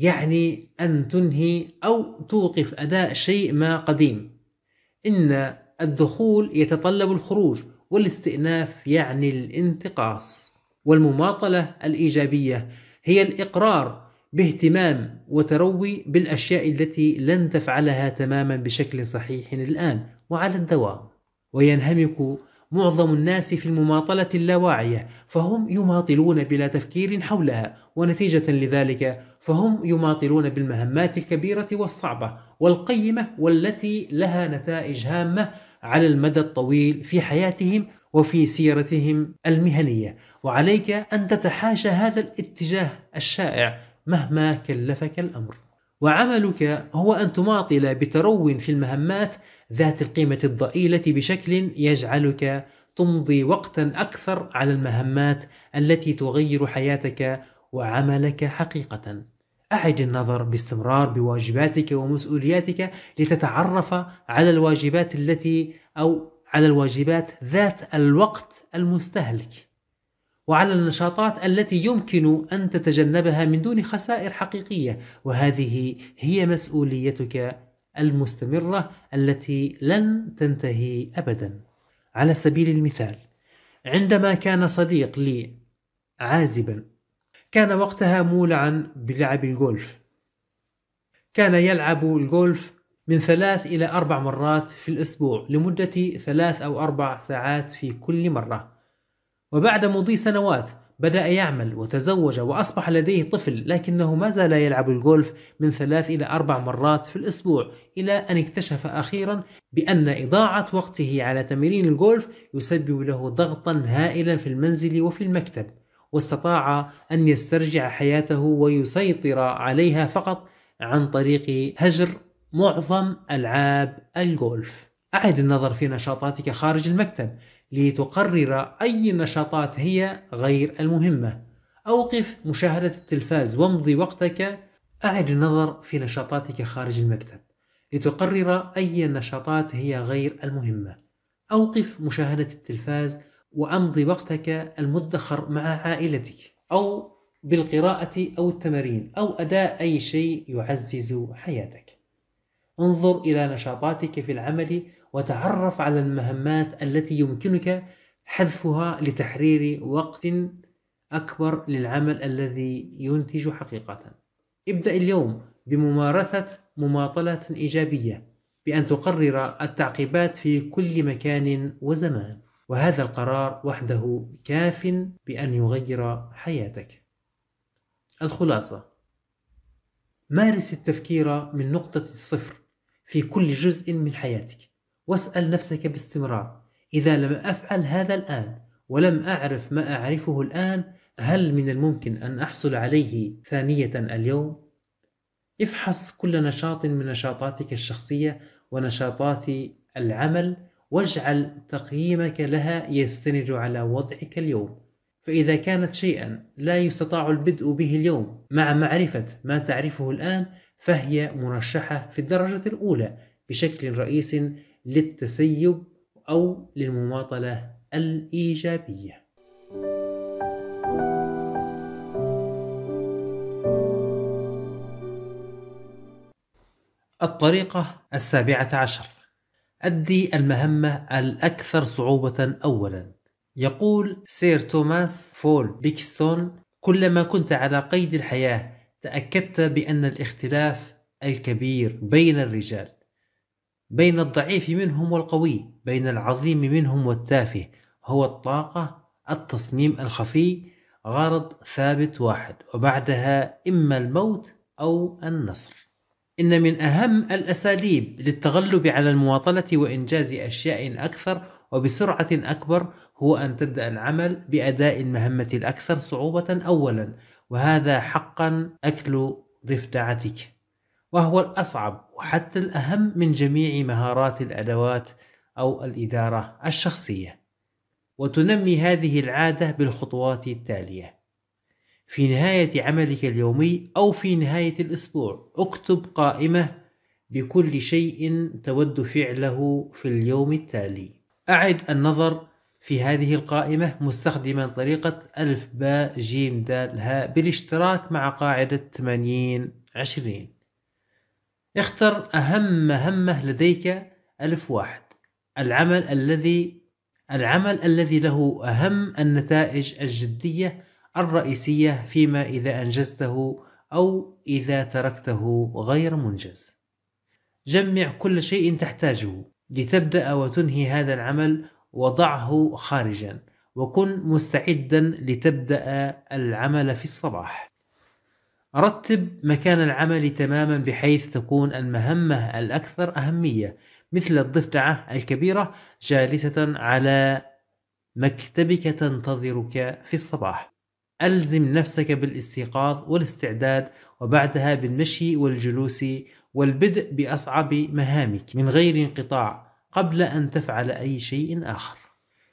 يعني أن تنهي أو توقف أداء شيء ما قديم إن الدخول يتطلب الخروج والاستئناف يعني الانتقاص والمماطلة الإيجابية هي الإقرار باهتمام وتروي بالأشياء التي لن تفعلها تماما بشكل صحيح الآن وعلى الدوام وينهمك معظم الناس في المماطلة اللاواعية فهم يماطلون بلا تفكير حولها ونتيجة لذلك فهم يماطلون بالمهمات الكبيرة والصعبة والقيمة والتي لها نتائج هامة على المدى الطويل في حياتهم وفي سيرتهم المهنية وعليك أن تتحاشى هذا الاتجاه الشائع مهما كلفك الأمر وعملك هو أن تماطل بترو في المهمات ذات القيمة الضئيلة بشكل يجعلك تمضي وقتا أكثر على المهمات التي تغير حياتك وعملك حقيقة. أعد النظر باستمرار بواجباتك ومسؤولياتك لتتعرف على الواجبات التي أو على الواجبات ذات الوقت المستهلك. وعلى النشاطات التي يمكن أن تتجنبها من دون خسائر حقيقية وهذه هي مسؤوليتك المستمرة التي لن تنتهي أبدا على سبيل المثال عندما كان صديق لي عازبا كان وقتها مولعا بلعب الجولف كان يلعب الجولف من ثلاث إلى أربع مرات في الأسبوع لمدة ثلاث أو أربع ساعات في كل مرة وبعد مضي سنوات بدأ يعمل وتزوج وأصبح لديه طفل لكنه ما زال يلعب الجولف من ثلاث إلى أربع مرات في الأسبوع إلى أن اكتشف أخيرا بأن إضاعة وقته على تمرين الجولف يسبب له ضغطا هائلا في المنزل وفي المكتب واستطاع أن يسترجع حياته ويسيطر عليها فقط عن طريق هجر معظم ألعاب الجولف أعد النظر في نشاطاتك خارج المكتب لتقرر أي نشاطات هي غير المهمة أوقف مشاهدة التلفاز وامضي وقتك أعد النظر في نشاطاتك خارج المكتب لتقرر أي نشاطات هي غير المهمة أوقف مشاهدة التلفاز وأمضي وقتك المدخر مع عائلتك أو بالقراءة أو التمارين أو أداء أي شيء يعزز حياتك انظر إلى نشاطاتك في العمل وتعرف على المهمات التي يمكنك حذفها لتحرير وقت أكبر للعمل الذي ينتج حقيقة. ابدأ اليوم بممارسة مماطلة إيجابية بأن تقرر التعقيبات في كل مكان وزمان، وهذا القرار وحده كاف بأن يغير حياتك. الخلاصة: مارس التفكير من نقطة الصفر في كل جزء من حياتك. واسأل نفسك باستمرار إذا لم أفعل هذا الآن ولم أعرف ما أعرفه الآن هل من الممكن أن أحصل عليه ثانية اليوم؟ افحص كل نشاط من نشاطاتك الشخصية ونشاطات العمل واجعل تقييمك لها يستند على وضعك اليوم فإذا كانت شيئا لا يستطاع البدء به اليوم مع معرفة ما تعرفه الآن فهي مرشحة في الدرجة الأولى بشكل رئيس للتسيب أو للمماطلة الإيجابية الطريقة السابعة عشر أدي المهمة الأكثر صعوبة أولا يقول سير توماس فول بيكسون كلما كنت على قيد الحياة تأكدت بأن الاختلاف الكبير بين الرجال بين الضعيف منهم والقوي بين العظيم منهم والتافه هو الطاقة التصميم الخفي غرض ثابت واحد وبعدها إما الموت أو النصر إن من أهم الأساليب للتغلب على المواطنة وإنجاز أشياء أكثر وبسرعة أكبر هو أن تبدأ العمل بأداء المهمة الأكثر صعوبة أولا وهذا حقا أكل ضفدعتك وهو الأصعب وحتى الأهم من جميع مهارات الأدوات أو الإدارة الشخصية وتنمي هذه العادة بالخطوات التالية في نهاية عملك اليومي أو في نهاية الأسبوع اكتب قائمة بكل شيء تود فعله في اليوم التالي أعد النظر في هذه القائمة مستخدما طريقة ألف باء جيم دال هاء بالاشتراك مع قاعدة 80 20 اختر أهم مهمة لديك ألف واحد العمل الذي العمل الذي له أهم النتائج الجدية الرئيسية فيما إذا أنجزته أو إذا تركته غير منجز. جمع كل شيء تحتاجه لتبدأ وتنهي هذا العمل وضعه خارجا وكن مستعدا لتبدأ العمل في الصباح. رتب مكان العمل تماما بحيث تكون المهمة الأكثر أهمية مثل الضفدعة الكبيرة جالسة على مكتبك تنتظرك في الصباح. ألزم نفسك بالاستيقاظ والاستعداد وبعدها بالمشي والجلوس والبدء بأصعب مهامك من غير انقطاع قبل أن تفعل أي شيء آخر.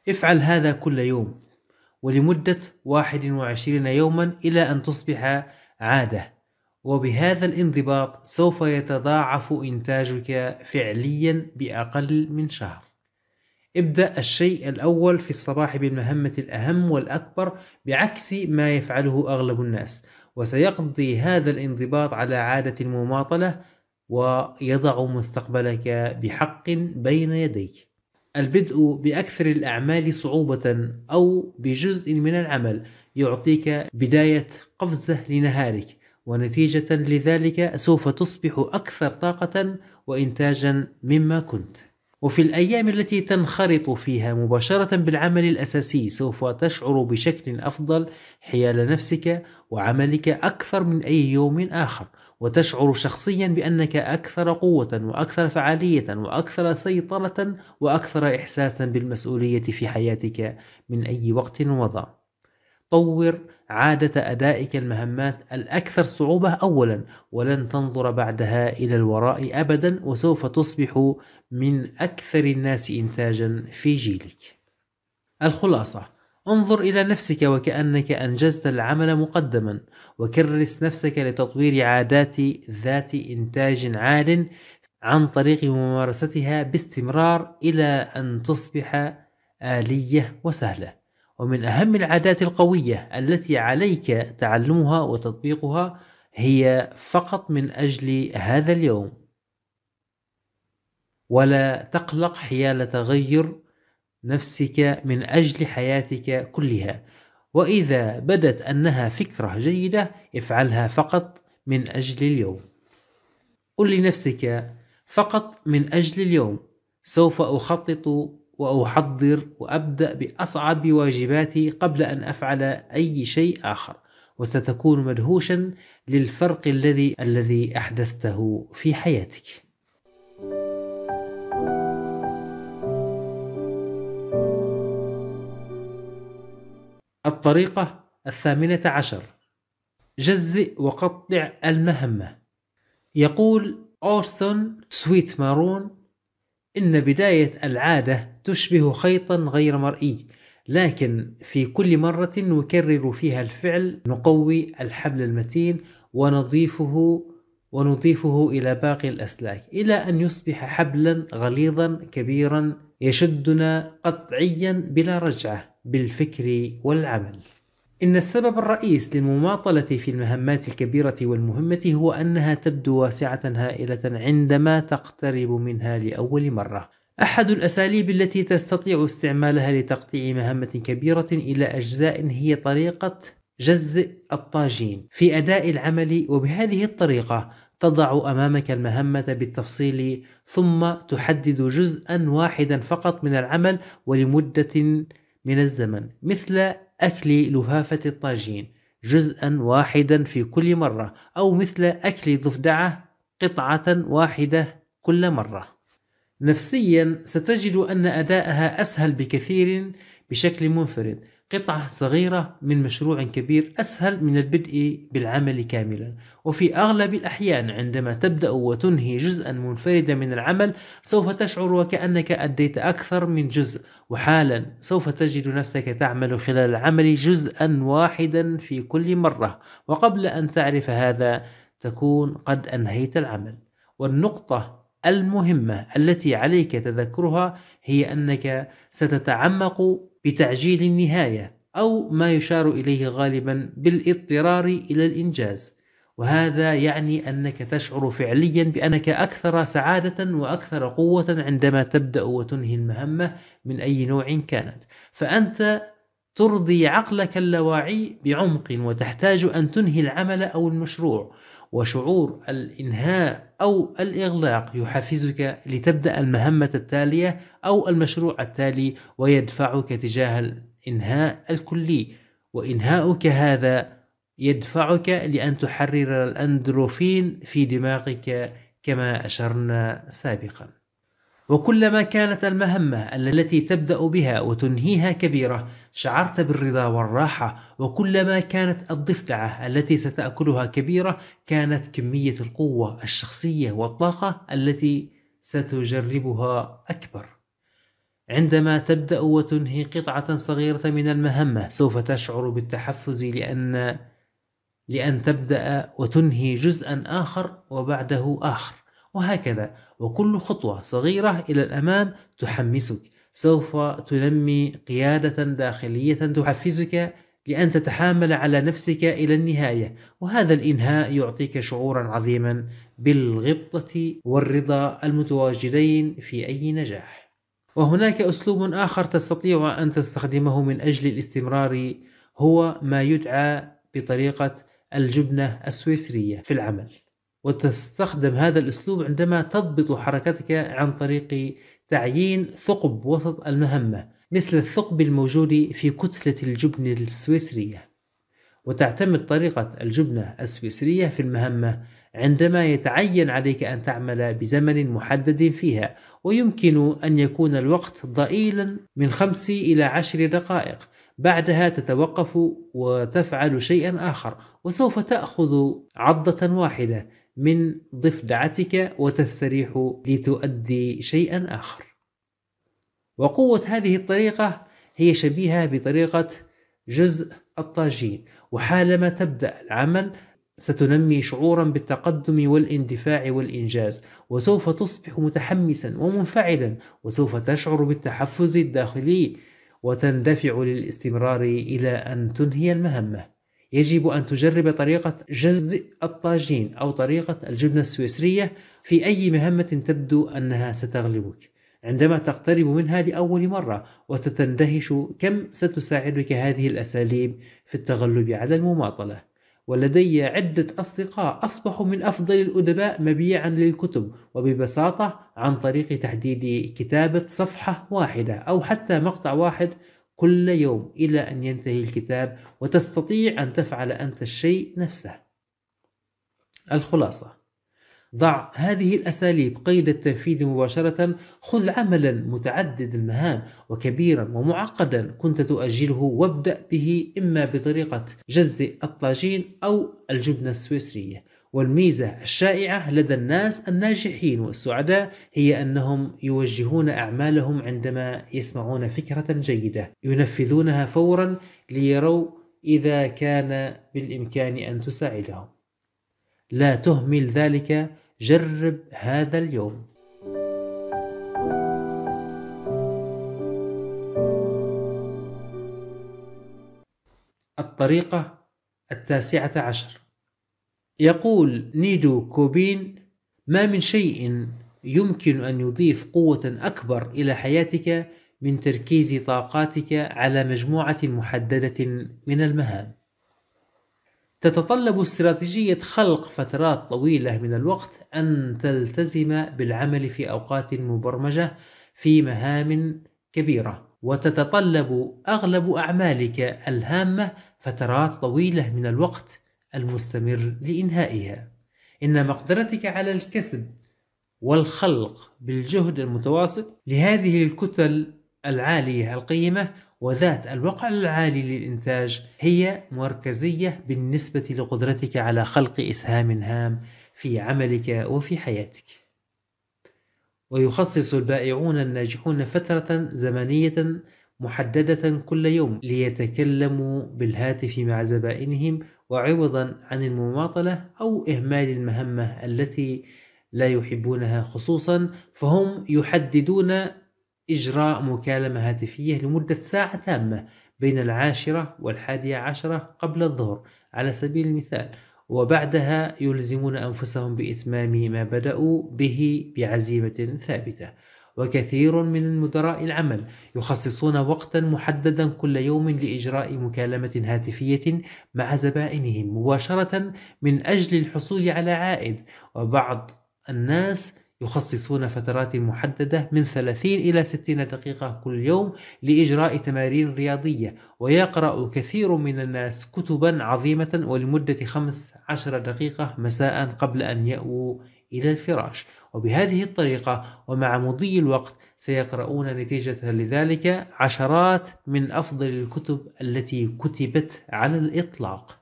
افعل هذا كل يوم ولمدة 21 يوما إلى أن تصبح عادة وبهذا الانضباط سوف يتضاعف إنتاجك فعليا بأقل من شهر ابدأ الشيء الأول في الصباح بالمهمة الأهم والأكبر بعكس ما يفعله أغلب الناس وسيقضي هذا الانضباط على عادة المماطلة ويضع مستقبلك بحق بين يديك البدء بأكثر الأعمال صعوبة أو بجزء من العمل يعطيك بداية قفزة لنهارك ونتيجة لذلك سوف تصبح أكثر طاقة وإنتاجا مما كنت وفي الأيام التي تنخرط فيها مباشرة بالعمل الأساسي سوف تشعر بشكل أفضل حيال نفسك وعملك أكثر من أي يوم آخر وتشعر شخصيا بأنك أكثر قوة وأكثر فعالية وأكثر سيطرة وأكثر إحساسا بالمسؤولية في حياتك من أي وقت وضع طور عادة أدائك المهمات الأكثر صعوبة أولا ولن تنظر بعدها إلى الوراء أبدا وسوف تصبح من أكثر الناس إنتاجا في جيلك الخلاصة انظر إلى نفسك وكأنك أنجزت العمل مقدما وكرس نفسك لتطوير عادات ذات إنتاج عال عن طريق ممارستها باستمرار إلى أن تصبح آلية وسهلة ومن أهم العادات القوية التي عليك تعلمها وتطبيقها هي فقط من أجل هذا اليوم ولا تقلق حيال تغير نفسك من أجل حياتك كلها وإذا بدت أنها فكرة جيدة افعلها فقط من أجل اليوم قل لنفسك فقط من أجل اليوم سوف أخطط وأحضر وأبدأ بأصعب واجباتي قبل أن أفعل أي شيء آخر وستكون مدهوشا للفرق الذي الذي أحدثته في حياتك الطريقة الثامنة عشر جزئ وقطع المهمة يقول أورسون سويت مارون إن بداية العادة تشبه خيطا غير مرئي لكن في كل مرة نكرر فيها الفعل نقوي الحبل المتين ونضيفه ونضيفه إلى باقي الأسلاك إلى أن يصبح حبلا غليظا كبيرا يشدنا قطعيا بلا رجعة بالفكر والعمل إن السبب الرئيس للمماطلة في المهمات الكبيرة والمهمة هو أنها تبدو واسعة هائلة عندما تقترب منها لأول مرة. أحد الأساليب التي تستطيع استعمالها لتقطيع مهمة كبيرة إلى أجزاء هي طريقة جزء الطاجين في أداء العمل وبهذه الطريقة تضع أمامك المهمة بالتفصيل ثم تحدد جزءا واحدا فقط من العمل ولمدة من الزمن مثل أكل لفافة الطاجين جزءا واحدا في كل مرة أو مثل أكل ضفدعة قطعة واحدة كل مرة نفسيا ستجد أن أداءها أسهل بكثير بشكل منفرد قطعة صغيرة من مشروع كبير أسهل من البدء بالعمل كاملا وفي أغلب الأحيان عندما تبدأ وتنهي جزءا منفردا من العمل سوف تشعر وكأنك أديت أكثر من جزء وحالا سوف تجد نفسك تعمل خلال العمل جزءا واحدا في كل مرة وقبل أن تعرف هذا تكون قد أنهيت العمل والنقطة المهمة التي عليك تذكرها هي أنك ستتعمق بتعجيل النهاية أو ما يشار إليه غالبا بالاضطرار إلى الإنجاز وهذا يعني أنك تشعر فعليا بأنك أكثر سعادة وأكثر قوة عندما تبدأ وتنهي المهمة من أي نوع كانت فأنت ترضي عقلك اللاواعي بعمق وتحتاج أن تنهي العمل أو المشروع وشعور الإنهاء أو الإغلاق يحفزك لتبدأ المهمة التالية أو المشروع التالي ويدفعك تجاه الإنهاء الكلي وإنهاؤك هذا يدفعك لأن تحرر الأندروفين في دماغك كما أشرنا سابقاً وكلما كانت المهمة التي تبدأ بها وتنهيها كبيرة شعرت بالرضا والراحة وكلما كانت الضفدعة التي ستأكلها كبيرة كانت كمية القوة الشخصية والطاقة التي ستجربها أكبر عندما تبدأ وتنهي قطعة صغيرة من المهمة سوف تشعر بالتحفز لأن لأن تبدأ وتنهي جزءا آخر وبعده آخر وهكذا وكل خطوة صغيرة إلى الأمام تحمسك سوف تنمي قيادة داخلية تحفزك لأن تتحامل على نفسك إلى النهاية وهذا الإنهاء يعطيك شعورا عظيما بالغبطة والرضا المتواجدين في أي نجاح وهناك أسلوب آخر تستطيع أن تستخدمه من أجل الاستمرار هو ما يدعى بطريقة الجبنة السويسرية في العمل وتستخدم هذا الأسلوب عندما تضبط حركتك عن طريق تعيين ثقب وسط المهمة مثل الثقب الموجود في كتلة الجبن السويسرية وتعتمد طريقة الجبنة السويسرية في المهمة عندما يتعين عليك أن تعمل بزمن محدد فيها ويمكن أن يكون الوقت ضئيلا من خمس إلى عشر دقائق بعدها تتوقف وتفعل شيئا آخر وسوف تأخذ عضة واحدة من ضفدعتك وتستريح لتؤدي شيئا آخر وقوة هذه الطريقة هي شبيهة بطريقة جزء الطاجين وحالما تبدأ العمل ستنمي شعورا بالتقدم والاندفاع والإنجاز وسوف تصبح متحمسا ومنفعلا وسوف تشعر بالتحفز الداخلي وتندفع للاستمرار إلى أن تنهي المهمة يجب أن تجرب طريقة جزء الطاجين أو طريقة الجبنة السويسرية في أي مهمة تبدو أنها ستغلبك عندما تقترب منها لأول مرة وستندهش كم ستساعدك هذه الأساليب في التغلب على المماطلة ولدي عدة أصدقاء أصبحوا من أفضل الأدباء مبيعا للكتب وببساطة عن طريق تحديد كتابة صفحة واحدة أو حتى مقطع واحد كل يوم إلى أن ينتهي الكتاب وتستطيع أن تفعل أنت الشيء نفسه. الخلاصة ضع هذه الأساليب قيد التنفيذ مباشرة خذ عملا متعدد المهام وكبيرا ومعقدا كنت تؤجله وابدأ به إما بطريقة جز الطاجين أو الجبنة السويسرية والميزة الشائعة لدى الناس الناجحين والسعداء هي أنهم يوجهون أعمالهم عندما يسمعون فكرة جيدة ينفذونها فورا ليروا إذا كان بالإمكان أن تساعدهم لا تهمل ذلك جرب هذا اليوم الطريقة التاسعة عشر يقول نيدو كوبين ما من شيء يمكن أن يضيف قوة أكبر إلى حياتك من تركيز طاقاتك على مجموعة محددة من المهام. تتطلب استراتيجية خلق فترات طويلة من الوقت أن تلتزم بالعمل في أوقات مبرمجة في مهام كبيرة، وتتطلب أغلب أعمالك الهامة فترات طويلة من الوقت المستمر لإنهائها إن مقدرتك على الكسب والخلق بالجهد المتواصل لهذه الكتل العالية القيمة وذات الوقع العالي للإنتاج هي مركزية بالنسبة لقدرتك على خلق إسهام هام في عملك وفي حياتك. ويخصص البائعون الناجحون فترة زمنية محددة كل يوم ليتكلموا بالهاتف مع زبائنهم وعوضا عن المماطلة أو إهمال المهمة التي لا يحبونها خصوصا فهم يحددون إجراء مكالمة هاتفية لمدة ساعة تامة بين العاشرة والحادية عشرة قبل الظهر على سبيل المثال وبعدها يلزمون أنفسهم بإتمام ما بدأوا به بعزيمة ثابتة وكثير من مدراء العمل يخصصون وقتا محددا كل يوم لإجراء مكالمة هاتفية مع زبائنهم مباشرة من أجل الحصول على عائد وبعض الناس يخصصون فترات محددة من 30 إلى 60 دقيقة كل يوم لإجراء تمارين رياضية ويقرأ كثير من الناس كتبا عظيمة ولمدة 15 دقيقة مساء قبل أن يأووا إلى الفراش وبهذه الطريقة ومع مضي الوقت سيقرؤون نتيجة لذلك عشرات من أفضل الكتب التي كتبت على الإطلاق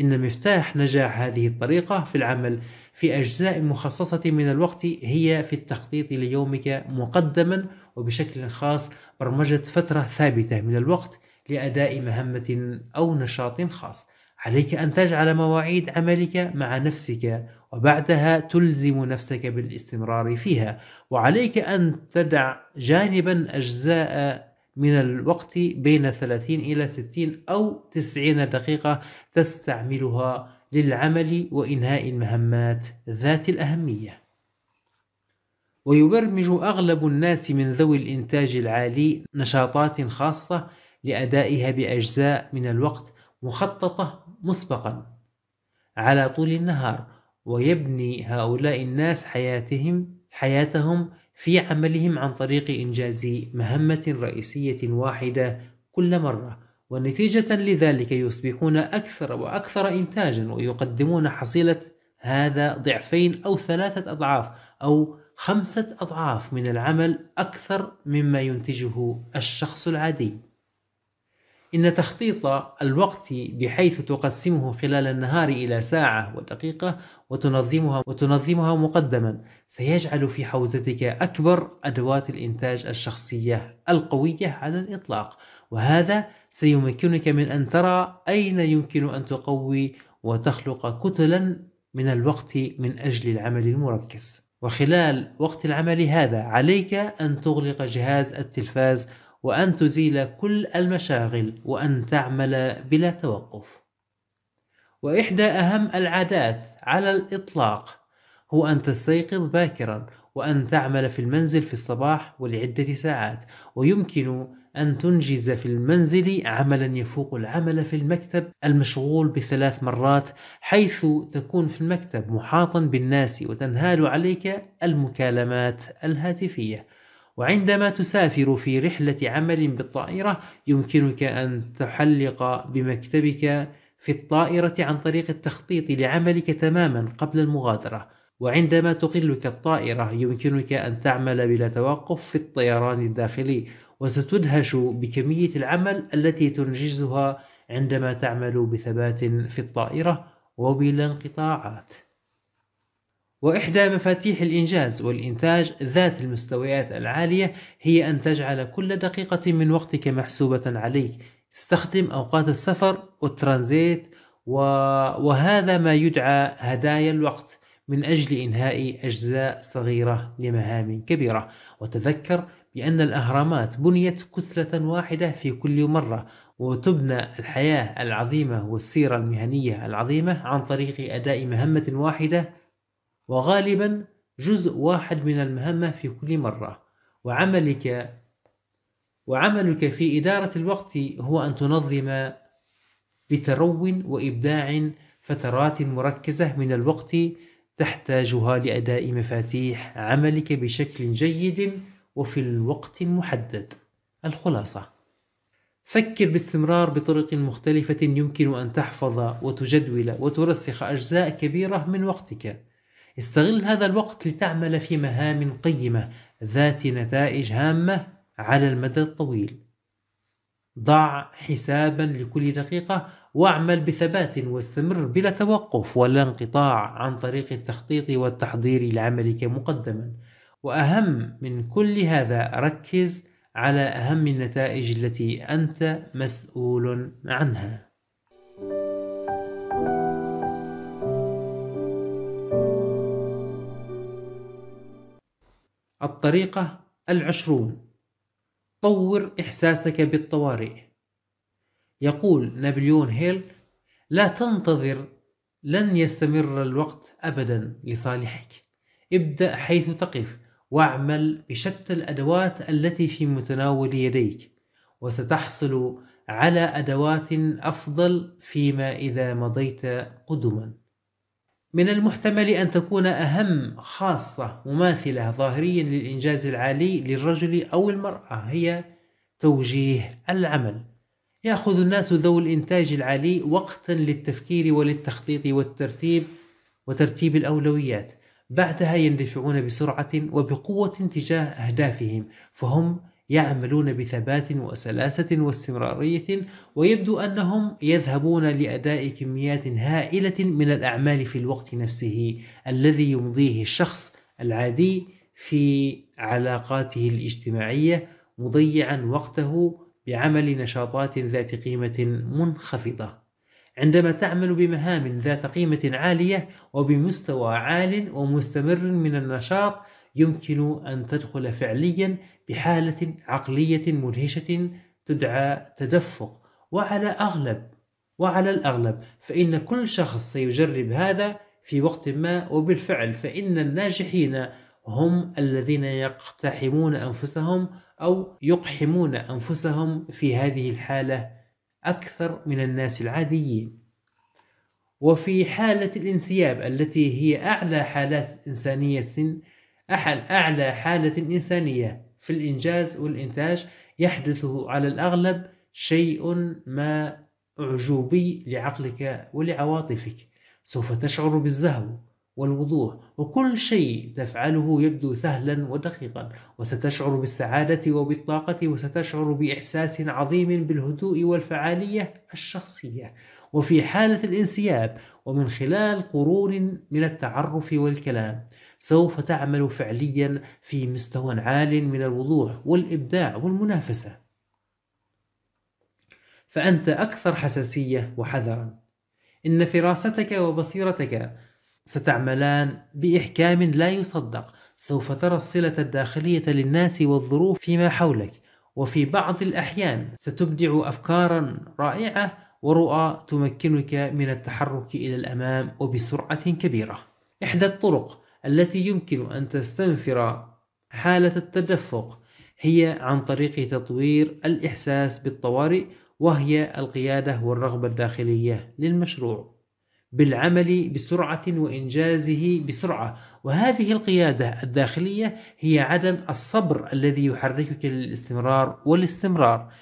إن مفتاح نجاح هذه الطريقة في العمل في أجزاء مخصصة من الوقت هي في التخطيط ليومك مقدما وبشكل خاص برمجة فترة ثابتة من الوقت لأداء مهمة أو نشاط خاص عليك أن تجعل مواعيد عملك مع نفسك وبعدها تلزم نفسك بالاستمرار فيها وعليك أن تدع جانبا أجزاء من الوقت بين 30 إلى 60 أو 90 دقيقة تستعملها للعمل وإنهاء المهمات ذات الأهمية ويبرمج أغلب الناس من ذوي الإنتاج العالي نشاطات خاصة لأدائها بأجزاء من الوقت مخططة مسبقا على طول النهار ويبني هؤلاء الناس حياتهم حياتهم في عملهم عن طريق إنجاز مهمة رئيسية واحدة كل مرة ونتيجة لذلك يصبحون أكثر وأكثر إنتاجا ويقدمون حصيلة هذا ضعفين أو ثلاثة أضعاف أو خمسة أضعاف من العمل أكثر مما ينتجه الشخص العادي إن تخطيط الوقت بحيث تقسمه خلال النهار إلى ساعة ودقيقة وتنظمها وتنظمها مقدما سيجعل في حوزتك أكبر أدوات الإنتاج الشخصية القوية على الإطلاق وهذا سيمكنك من أن ترى أين يمكن أن تقوي وتخلق كتلا من الوقت من أجل العمل المركز وخلال وقت العمل هذا عليك أن تغلق جهاز التلفاز وأن تزيل كل المشاغل وأن تعمل بلا توقف وإحدى أهم العادات على الإطلاق هو أن تستيقظ باكرا وأن تعمل في المنزل في الصباح ولعدة ساعات ويمكن أن تنجز في المنزل عملا يفوق العمل في المكتب المشغول بثلاث مرات حيث تكون في المكتب محاطا بالناس وتنهال عليك المكالمات الهاتفية وعندما تسافر في رحلة عمل بالطائرة يمكنك أن تحلق بمكتبك في الطائرة عن طريق التخطيط لعملك تماما قبل المغادرة وعندما تقلك الطائرة يمكنك أن تعمل بلا توقف في الطيران الداخلي وستدهش بكمية العمل التي تنجزها عندما تعمل بثبات في الطائرة وبلا انقطاعات وإحدى مفاتيح الإنجاز والإنتاج ذات المستويات العالية هي أن تجعل كل دقيقة من وقتك محسوبة عليك استخدم أوقات السفر والترانزيت و... وهذا ما يدعى هدايا الوقت من أجل إنهاء أجزاء صغيرة لمهام كبيرة وتذكر بأن الأهرامات بنيت كتلة واحدة في كل مرة وتبنى الحياة العظيمة والسيرة المهنية العظيمة عن طريق أداء مهمة واحدة وغالبا جزء واحد من المهمة في كل مرة وعملك وعملك في إدارة الوقت هو أن تنظم بترو وإبداع فترات مركزة من الوقت تحتاجها لأداء مفاتيح عملك بشكل جيد وفي الوقت المحدد. الخلاصة: فكر باستمرار بطرق مختلفة يمكن أن تحفظ وتجدول وترسخ أجزاء كبيرة من وقتك. استغل هذا الوقت لتعمل في مهام قيمة ذات نتائج هامة على المدى الطويل ضع حسابا لكل دقيقة واعمل بثبات واستمر بلا توقف ولا انقطاع عن طريق التخطيط والتحضير لعملك مقدما وأهم من كل هذا ركز على أهم النتائج التي أنت مسؤول عنها الطريقة العشرون طور إحساسك بالطوارئ يقول نابليون هيل لا تنتظر لن يستمر الوقت أبدا لصالحك ابدأ حيث تقف واعمل بشتى الأدوات التي في متناول يديك وستحصل على أدوات أفضل فيما إذا مضيت قدما من المحتمل أن تكون أهم خاصة مماثلة ظاهريا للإنجاز العالي للرجل أو المرأة هي توجيه العمل يأخذ الناس ذو الإنتاج العالي وقتا للتفكير وللتخطيط والترتيب وترتيب الأولويات بعدها يندفعون بسرعة وبقوة تجاه أهدافهم فهم يعملون بثبات وسلاسة واستمرارية ويبدو أنهم يذهبون لأداء كميات هائلة من الأعمال في الوقت نفسه الذي يمضيه الشخص العادي في علاقاته الاجتماعية مضيعا وقته بعمل نشاطات ذات قيمة منخفضة عندما تعمل بمهام ذات قيمة عالية وبمستوى عال ومستمر من النشاط يمكن أن تدخل فعليا بحالة عقلية مدهشة تدعى تدفق وعلى أغلب وعلى الأغلب فإن كل شخص سيجرب هذا في وقت ما وبالفعل فإن الناجحين هم الذين يقتحمون أنفسهم أو يقحمون أنفسهم في هذه الحالة أكثر من الناس العاديين وفي حالة الانسياب التي هي أعلى حالات إنسانية أحد أعلى حالة إنسانية في الإنجاز والإنتاج يحدث على الأغلب شيء ما أعجوبي لعقلك ولعواطفك سوف تشعر بالزهو والوضوح وكل شيء تفعله يبدو سهلا ودقيقا وستشعر بالسعادة وبالطاقة وستشعر بإحساس عظيم بالهدوء والفعالية الشخصية وفي حالة الانسياب ومن خلال قرون من التعرف والكلام سوف تعمل فعليا في مستوى عال من الوضوح والإبداع والمنافسة فأنت أكثر حساسية وحذرا إن فراستك وبصيرتك ستعملان بإحكام لا يصدق سوف ترى الصلة الداخلية للناس والظروف فيما حولك وفي بعض الأحيان ستبدع أفكارا رائعة ورؤى تمكنك من التحرك إلى الأمام وبسرعة كبيرة إحدى الطرق التي يمكن أن تستنفر حالة التدفق هي عن طريق تطوير الإحساس بالطوارئ وهي القيادة والرغبة الداخلية للمشروع بالعمل بسرعة وإنجازه بسرعة وهذه القيادة الداخلية هي عدم الصبر الذي يحركك للاستمرار والاستمرار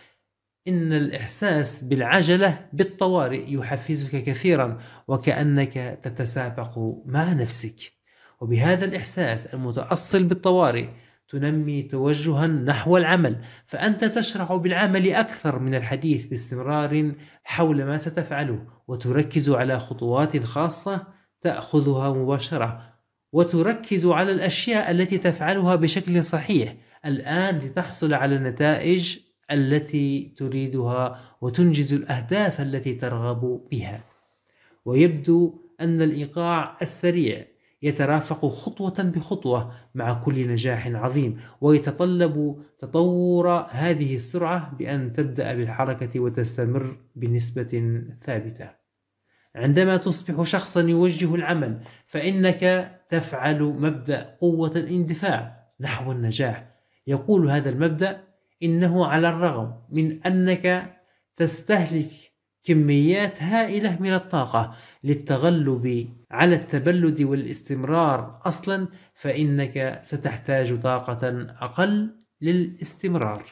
إن الإحساس بالعجلة بالطوارئ يحفزك كثيرا وكأنك تتسابق مع نفسك وبهذا الإحساس المتأصل بالطوارئ تنمي توجها نحو العمل فأنت تشرع بالعمل أكثر من الحديث باستمرار حول ما ستفعله وتركز على خطوات خاصة تأخذها مباشرة وتركز على الأشياء التي تفعلها بشكل صحيح الآن لتحصل على النتائج التي تريدها وتنجز الأهداف التي ترغب بها ويبدو أن الإيقاع السريع يترافق خطوة بخطوة مع كل نجاح عظيم ويتطلب تطور هذه السرعة بأن تبدأ بالحركة وتستمر بنسبة ثابتة عندما تصبح شخصا يوجه العمل فإنك تفعل مبدأ قوة الاندفاع نحو النجاح يقول هذا المبدأ إنه على الرغم من أنك تستهلك كميات هائلة من الطاقة للتغلب على التبلد والاستمرار أصلا فإنك ستحتاج طاقة أقل للاستمرار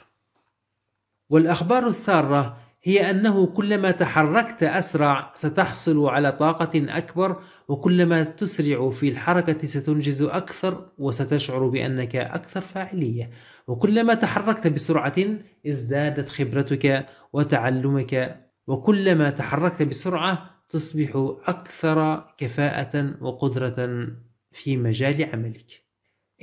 والأخبار السارة هي أنه كلما تحركت أسرع ستحصل على طاقة أكبر وكلما تسرع في الحركة ستنجز أكثر وستشعر بأنك أكثر فاعلية وكلما تحركت بسرعة ازدادت خبرتك وتعلمك وكلما تحركت بسرعة تصبح أكثر كفاءة وقدرة في مجال عملك.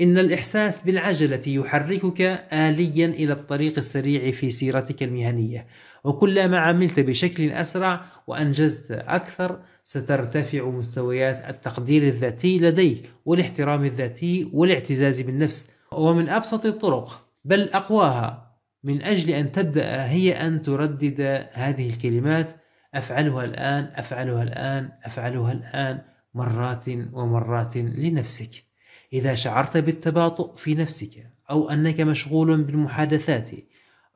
إن الإحساس بالعجلة يحركك آليا إلى الطريق السريع في سيرتك المهنية، وكلما عملت بشكل أسرع وأنجزت أكثر سترتفع مستويات التقدير الذاتي لديك والاحترام الذاتي والاعتزاز بالنفس، ومن أبسط الطرق بل أقواها من أجل أن تبدأ هي أن تردد هذه الكلمات أفعلها الآن أفعلها الآن أفعلها الآن مرات ومرات لنفسك إذا شعرت بالتباطؤ في نفسك أو أنك مشغول بالمحادثات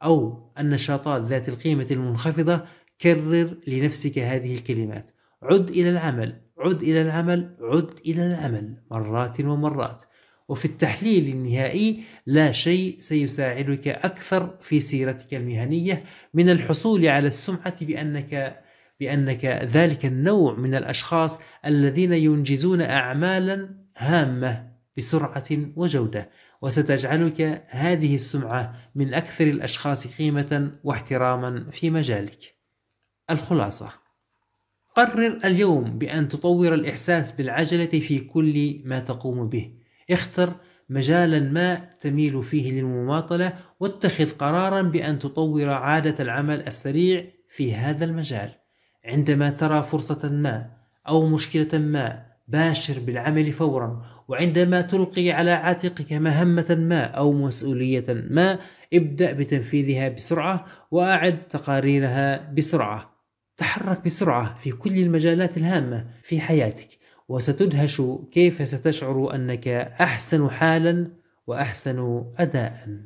أو النشاطات ذات القيمة المنخفضة كرر لنفسك هذه الكلمات عد إلى العمل عد إلى العمل عد إلى العمل مرات ومرات وفي التحليل النهائي لا شيء سيساعدك أكثر في سيرتك المهنية من الحصول على السمعة بأنك بأنك ذلك النوع من الأشخاص الذين ينجزون أعمالا هامة بسرعة وجودة وستجعلك هذه السمعة من أكثر الأشخاص قيمة واحتراما في مجالك. الخلاصة قرر اليوم بأن تطور الإحساس بالعجلة في كل ما تقوم به. اختر مجالا ما تميل فيه للمماطلة واتخذ قرارا بأن تطور عادة العمل السريع في هذا المجال عندما ترى فرصة ما أو مشكلة ما باشر بالعمل فورا وعندما تلقي على عاتقك مهمة ما أو مسؤولية ما ابدأ بتنفيذها بسرعة وأعد تقاريرها بسرعة تحرك بسرعة في كل المجالات الهامة في حياتك وستدهش كيف ستشعر انك احسن حالا واحسن اداء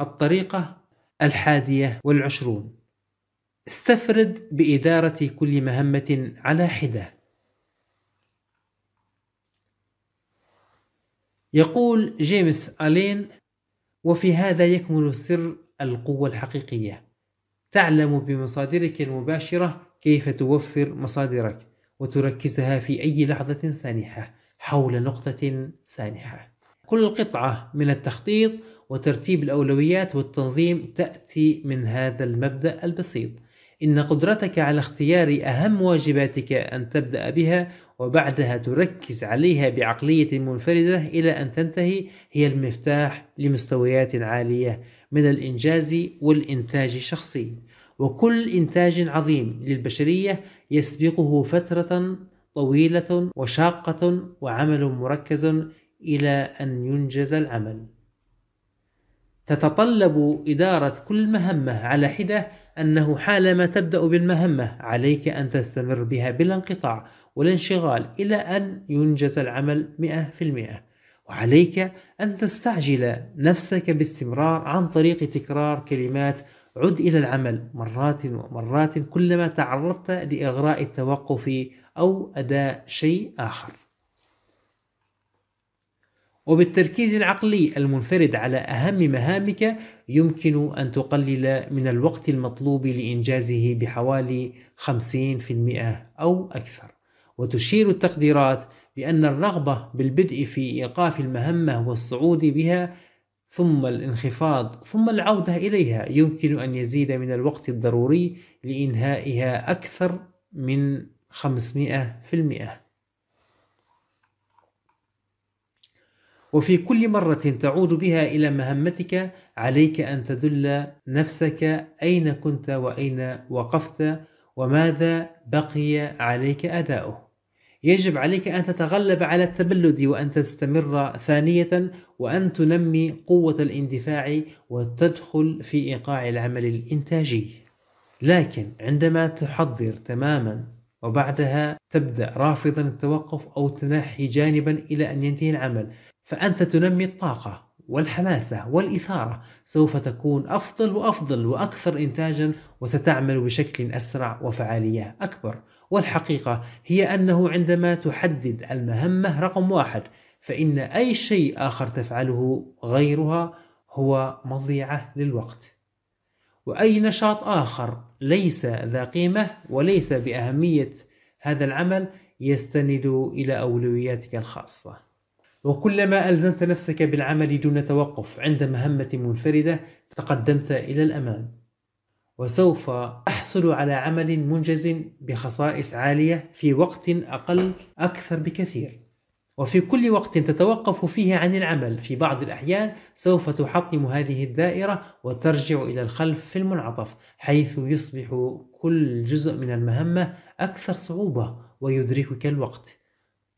الطريقة الحادية والعشرون استفرد بإدارة كل مهمة على حدة يقول جيمس ألين وفي هذا يكمن سر القوة الحقيقية تعلم بمصادرك المباشرة كيف توفر مصادرك وتركزها في أي لحظة سانحة حول نقطة سانحة كل قطعة من التخطيط وترتيب الأولويات والتنظيم تأتي من هذا المبدأ البسيط إن قدرتك على اختيار أهم واجباتك أن تبدأ بها وبعدها تركز عليها بعقلية منفردة إلى أن تنتهي هي المفتاح لمستويات عالية من الإنجاز والإنتاج الشخصي وكل إنتاج عظيم للبشرية يسبقه فترة طويلة وشاقة وعمل مركز إلى أن ينجز العمل. تتطلب إدارة كل مهمة على حدة أنه حالما تبدأ بالمهمة عليك أن تستمر بها بلا انقطاع ولا انشغال إلى أن ينجز العمل 100%. وعليك أن تستعجل نفسك باستمرار عن طريق تكرار كلمات عد إلى العمل مرات ومرات كلما تعرضت لإغراء التوقف أو أداء شيء آخر. وبالتركيز العقلي المنفرد على أهم مهامك يمكن أن تقلل من الوقت المطلوب لإنجازه بحوالي 50% أو أكثر. وتشير التقديرات لأن الرغبة بالبدء في إيقاف المهمة والصعود بها ثم الانخفاض ثم العودة إليها يمكن أن يزيد من الوقت الضروري لإنهائها أكثر من 500%. وفي كل مرة تعود بها إلى مهمتك عليك أن تدل نفسك أين كنت وأين وقفت وماذا بقي عليك أداؤه. يجب عليك أن تتغلب على التبلد وأن تستمر ثانية وأن تنمي قوة الاندفاع وتدخل في إيقاع العمل الإنتاجي لكن عندما تحضر تماما وبعدها تبدأ رافضا التوقف أو تنحي جانبا إلى أن ينتهي العمل فأنت تنمي الطاقة والحماسة والإثارة سوف تكون أفضل وأفضل وأكثر إنتاجا وستعمل بشكل أسرع وفعالية أكبر والحقيقة هي أنه عندما تحدد المهمة رقم واحد فإن أي شيء آخر تفعله غيرها هو مضيعة للوقت وأي نشاط آخر ليس ذا قيمة وليس بأهمية هذا العمل يستند إلى أولوياتك الخاصة وكلما ألزمت نفسك بالعمل دون توقف عند مهمة منفردة تقدمت إلى الأمام وسوف أحصل على عمل منجز بخصائص عالية في وقت أقل أكثر بكثير وفي كل وقت تتوقف فيه عن العمل في بعض الأحيان سوف تحطم هذه الدائرة وترجع إلى الخلف في المنعطف حيث يصبح كل جزء من المهمة أكثر صعوبة ويدركك الوقت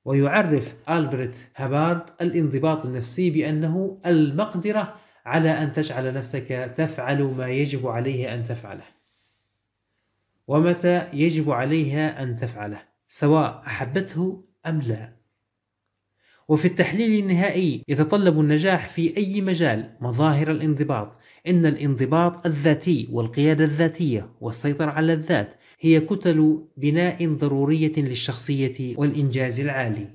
ويعرف ألبرت هابارد الانضباط النفسي بأنه المقدرة على أن تجعل نفسك تفعل ما يجب عليه أن تفعله ومتى يجب عليها أن تفعله سواء أحبته أم لا وفي التحليل النهائي يتطلب النجاح في أي مجال مظاهر الانضباط إن الانضباط الذاتي والقيادة الذاتية والسيطرة على الذات هي كتل بناء ضرورية للشخصية والإنجاز العالي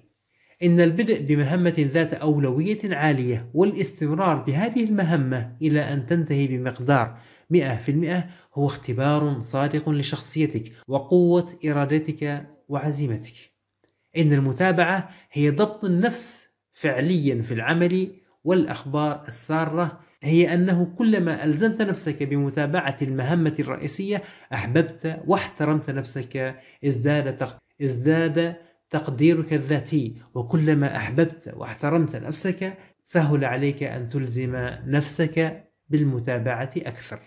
إن البدء بمهمة ذات أولوية عالية والاستمرار بهذه المهمة إلى أن تنتهي بمقدار 100% هو اختبار صادق لشخصيتك وقوة إرادتك وعزيمتك. إن المتابعة هي ضبط النفس فعليا في العمل والأخبار السارة هي أنه كلما ألزمت نفسك بمتابعة المهمة الرئيسية أحببت واحترمت نفسك ازداد تق... ازداد تقديرك الذاتي وكلما احببت واحترمت نفسك سهل عليك ان تلزم نفسك بالمتابعه اكثر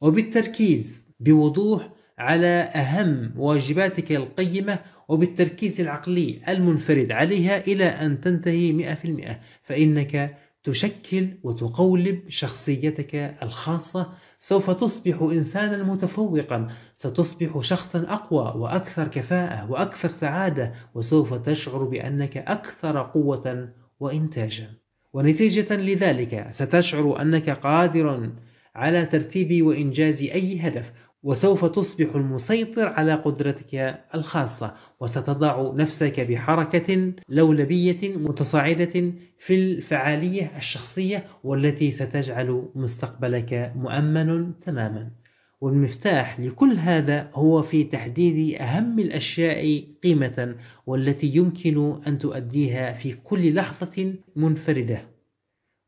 وبالتركيز بوضوح على اهم واجباتك القيمه وبالتركيز العقلي المنفرد عليها الى ان تنتهي 100% فانك تشكل وتقولب شخصيتك الخاصة سوف تصبح إنسانا متفوقا ستصبح شخصا أقوى وأكثر كفاءة وأكثر سعادة وسوف تشعر بأنك أكثر قوة وإنتاجا ونتيجة لذلك ستشعر أنك قادر على ترتيب وإنجاز أي هدف وسوف تصبح المسيطر على قدرتك الخاصة وستضع نفسك بحركة لولبية متصاعدة في الفعالية الشخصية والتي ستجعل مستقبلك مؤمن تماما والمفتاح لكل هذا هو في تحديد أهم الأشياء قيمة والتي يمكن أن تؤديها في كل لحظة منفردة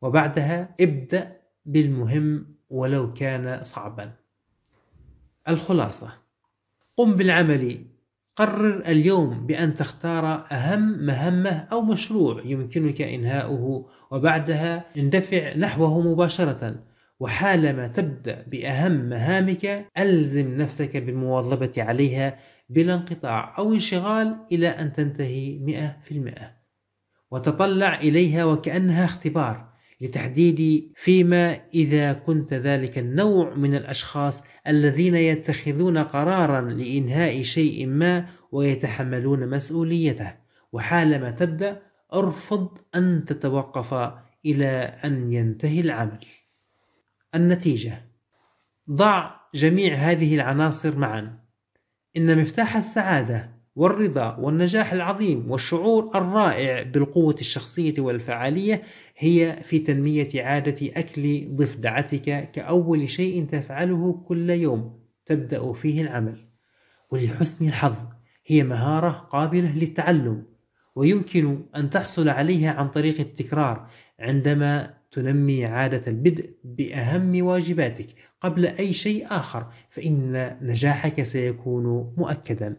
وبعدها ابدأ بالمهم ولو كان صعبا الخلاصة قم بالعمل قرر اليوم بأن تختار أهم مهمة أو مشروع يمكنك إنهاؤه وبعدها اندفع نحوه مباشرة وحالما تبدأ بأهم مهامك ألزم نفسك بالمواظبة عليها بلا انقطاع أو انشغال إلى أن تنتهي 100% وتطلع إليها وكأنها اختبار لتحديد فيما إذا كنت ذلك النوع من الأشخاص الذين يتخذون قرارا لإنهاء شيء ما ويتحملون مسؤوليته وحالما تبدأ ارفض أن تتوقف إلى أن ينتهي العمل النتيجة ضع جميع هذه العناصر معا إن مفتاح السعادة والرضا والنجاح العظيم والشعور الرائع بالقوة الشخصية والفعالية هي في تنمية عادة أكل ضفدعتك كأول شيء تفعله كل يوم تبدأ فيه العمل ولحسن الحظ هي مهارة قابلة للتعلم ويمكن أن تحصل عليها عن طريق التكرار عندما تنمي عادة البدء بأهم واجباتك قبل أي شيء آخر فإن نجاحك سيكون مؤكدا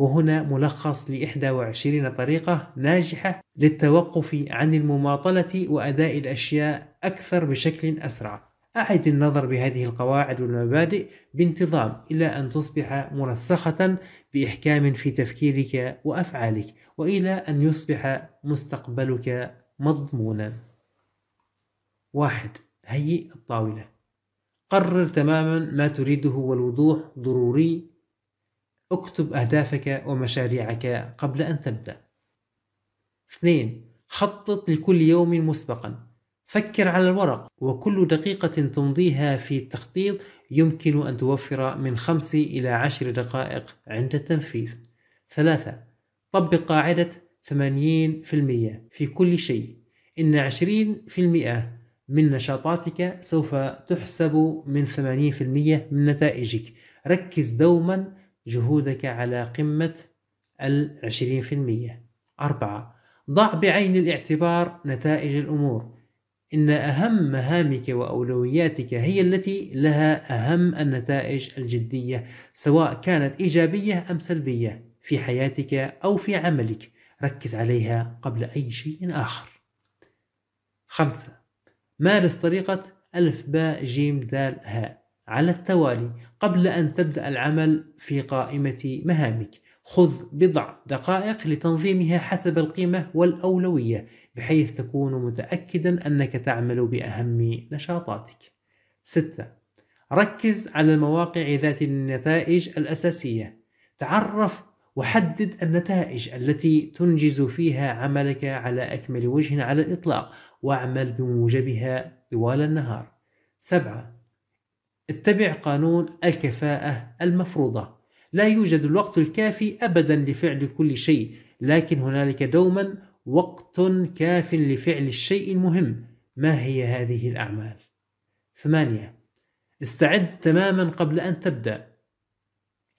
وهنا ملخص ل 21 طريقة ناجحة للتوقف عن المماطلة وأداء الأشياء أكثر بشكل أسرع أعد النظر بهذه القواعد والمبادئ بانتظام إلى أن تصبح مرسخة بإحكام في تفكيرك وأفعالك وإلى أن يصبح مستقبلك مضمونا واحد هيئ الطاولة قرر تماما ما تريده والوضوح ضروري اكتب أهدافك ومشاريعك قبل أن تبدأ. 2. خطط لكل يوم مسبقا. فكر على الورق وكل دقيقة تمضيها في التخطيط يمكن أن توفر من 5 إلى 10 دقائق عند التنفيذ. 3. طبق قاعدة 80% في كل شيء. إن 20% من نشاطاتك سوف تحسب من 80% من نتائجك. ركز دوما جهودك على قمة العشرين في المية أربعة ضع بعين الاعتبار نتائج الأمور إن أهم مهامك وأولوياتك هي التي لها أهم النتائج الجدية سواء كانت إيجابية أم سلبية في حياتك أو في عملك ركز عليها قبل أي شيء آخر خمسة مارس طريقة ألف باء جيم دال هاء على التوالي قبل أن تبدأ العمل في قائمة مهامك خذ بضع دقائق لتنظيمها حسب القيمة والأولوية بحيث تكون متأكدا أنك تعمل بأهم نشاطاتك 6. ركز على المواقع ذات النتائج الأساسية تعرف وحدد النتائج التي تنجز فيها عملك على أكمل وجه على الإطلاق واعمل بموجبها طوال النهار 7. اتبع قانون الكفاءة المفروضة لا يوجد الوقت الكافي أبدا لفعل كل شيء لكن هنالك دوما وقت كاف لفعل الشيء المهم ما هي هذه الأعمال؟ ثمانية استعد تماما قبل أن تبدأ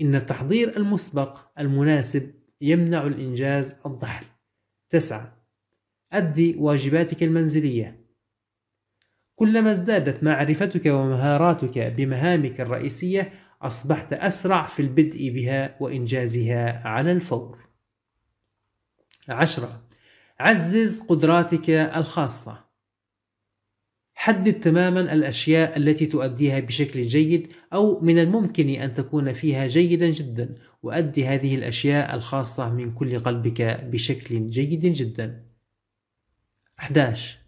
إن التحضير المسبق المناسب يمنع الإنجاز الضحل تسعة أدي واجباتك المنزلية كلما ازدادت معرفتك ومهاراتك بمهامك الرئيسية أصبحت أسرع في البدء بها وإنجازها على الفور. عشرة عزز قدراتك الخاصة حدد تماما الأشياء التي تؤديها بشكل جيد أو من الممكن أن تكون فيها جيدا جدا وأدي هذه الأشياء الخاصة من كل قلبك بشكل جيد جدا 11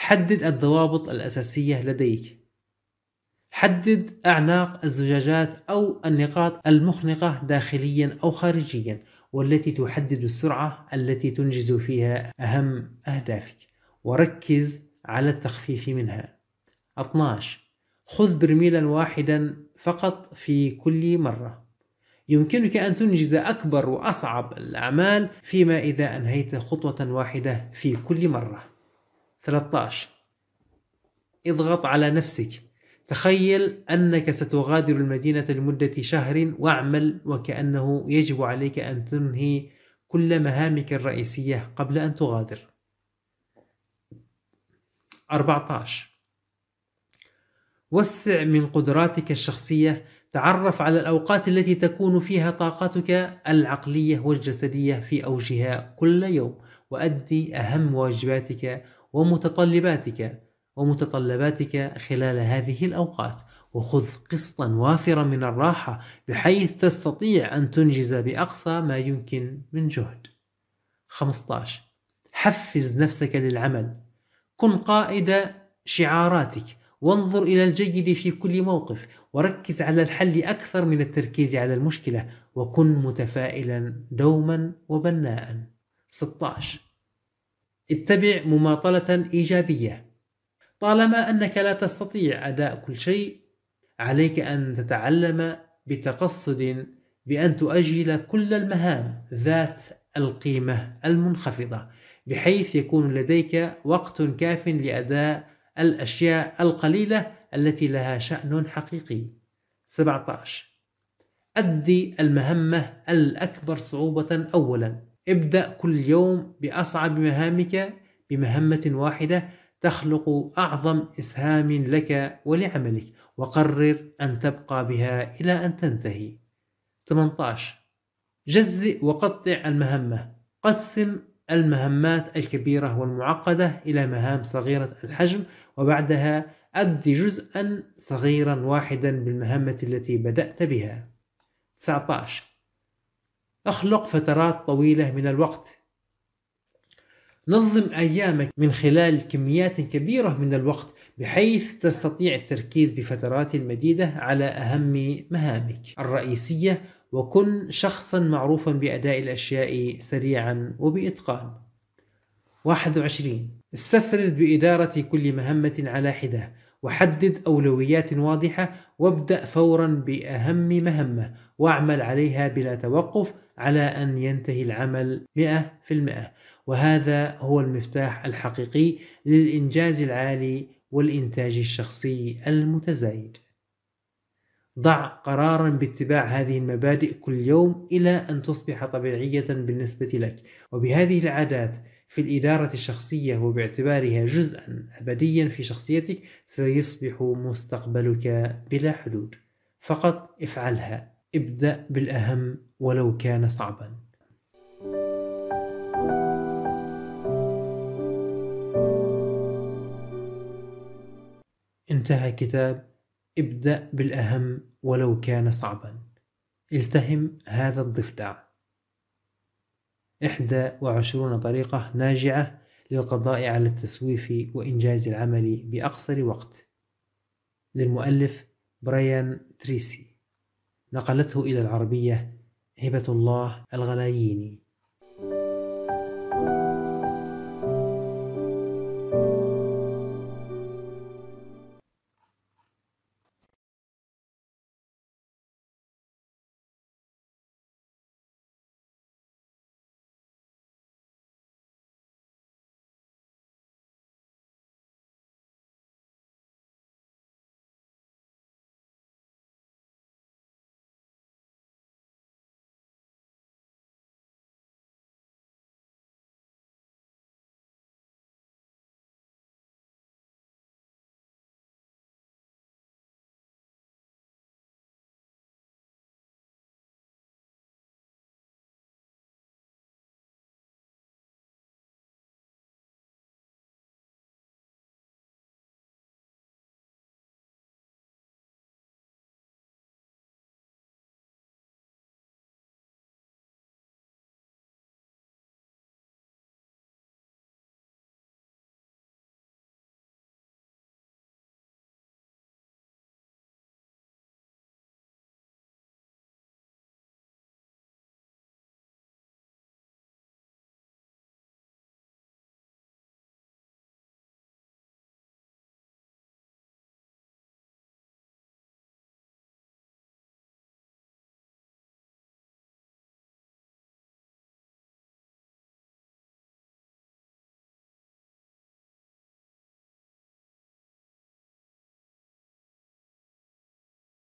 حدد الضوابط الأساسية لديك حدد أعناق الزجاجات أو النقاط المخنقة داخليا أو خارجيا والتي تحدد السرعة التي تنجز فيها أهم أهدافك وركز على التخفيف منها 12 خذ برميلا واحدا فقط في كل مرة يمكنك أن تنجز أكبر وأصعب الأعمال فيما إذا أنهيت خطوة واحدة في كل مرة 13 اضغط على نفسك تخيل أنك ستغادر المدينة لمدة شهر واعمل وكأنه يجب عليك أن تنهي كل مهامك الرئيسية قبل أن تغادر 14 وسع من قدراتك الشخصية تعرف على الأوقات التي تكون فيها طاقتك العقلية والجسدية في أوجها كل يوم وأدي أهم واجباتك ومتطلباتك ومتطلباتك خلال هذه الأوقات وخذ قسطا وافرا من الراحة بحيث تستطيع أن تنجز بأقصى ما يمكن من جهد 15 حفز نفسك للعمل كن قائد شعاراتك وانظر إلى الجيد في كل موقف وركز على الحل أكثر من التركيز على المشكلة وكن متفائلا دوما وبناء 16 اتبع مماطلة إيجابية طالما أنك لا تستطيع أداء كل شيء عليك أن تتعلم بتقصد بأن تؤجل كل المهام ذات القيمة المنخفضة بحيث يكون لديك وقت كاف لأداء الأشياء القليلة التي لها شأن حقيقي 17 أدي المهمة الأكبر صعوبة أولاً ابدأ كل يوم بأصعب مهامك بمهمة واحدة تخلق أعظم إسهام لك ولعملك وقرر أن تبقى بها إلى أن تنتهي 18 جزئ وقطع المهمة قسم المهمات الكبيرة والمعقدة إلى مهام صغيرة الحجم وبعدها أد جزءا صغيرا واحدا بالمهمة التي بدأت بها 19 اخلق فترات طويلة من الوقت نظم أيامك من خلال كميات كبيرة من الوقت بحيث تستطيع التركيز بفترات مديدة على أهم مهامك الرئيسية وكن شخصا معروفا بأداء الأشياء سريعا وبإتقان 21 استفرد بإدارة كل مهمة على حدة وحدد أولويات واضحة وابدأ فورا بأهم مهمة واعمل عليها بلا توقف على أن ينتهي العمل 100% وهذا هو المفتاح الحقيقي للإنجاز العالي والإنتاج الشخصي المتزايد ضع قرارا باتباع هذه المبادئ كل يوم إلى أن تصبح طبيعية بالنسبة لك وبهذه العادات في الإدارة الشخصية وباعتبارها جزءا أبديا في شخصيتك سيصبح مستقبلك بلا حدود فقط افعلها ابدأ بالأهم ولو كان صعبا انتهى كتاب ابدأ بالأهم ولو كان صعبا التهم هذا الضفدع 21 طريقة ناجعة للقضاء على التسويف وإنجاز العمل بأقصر وقت للمؤلف بريان تريسي نقلته إلى العربية هبة الله الغلاييني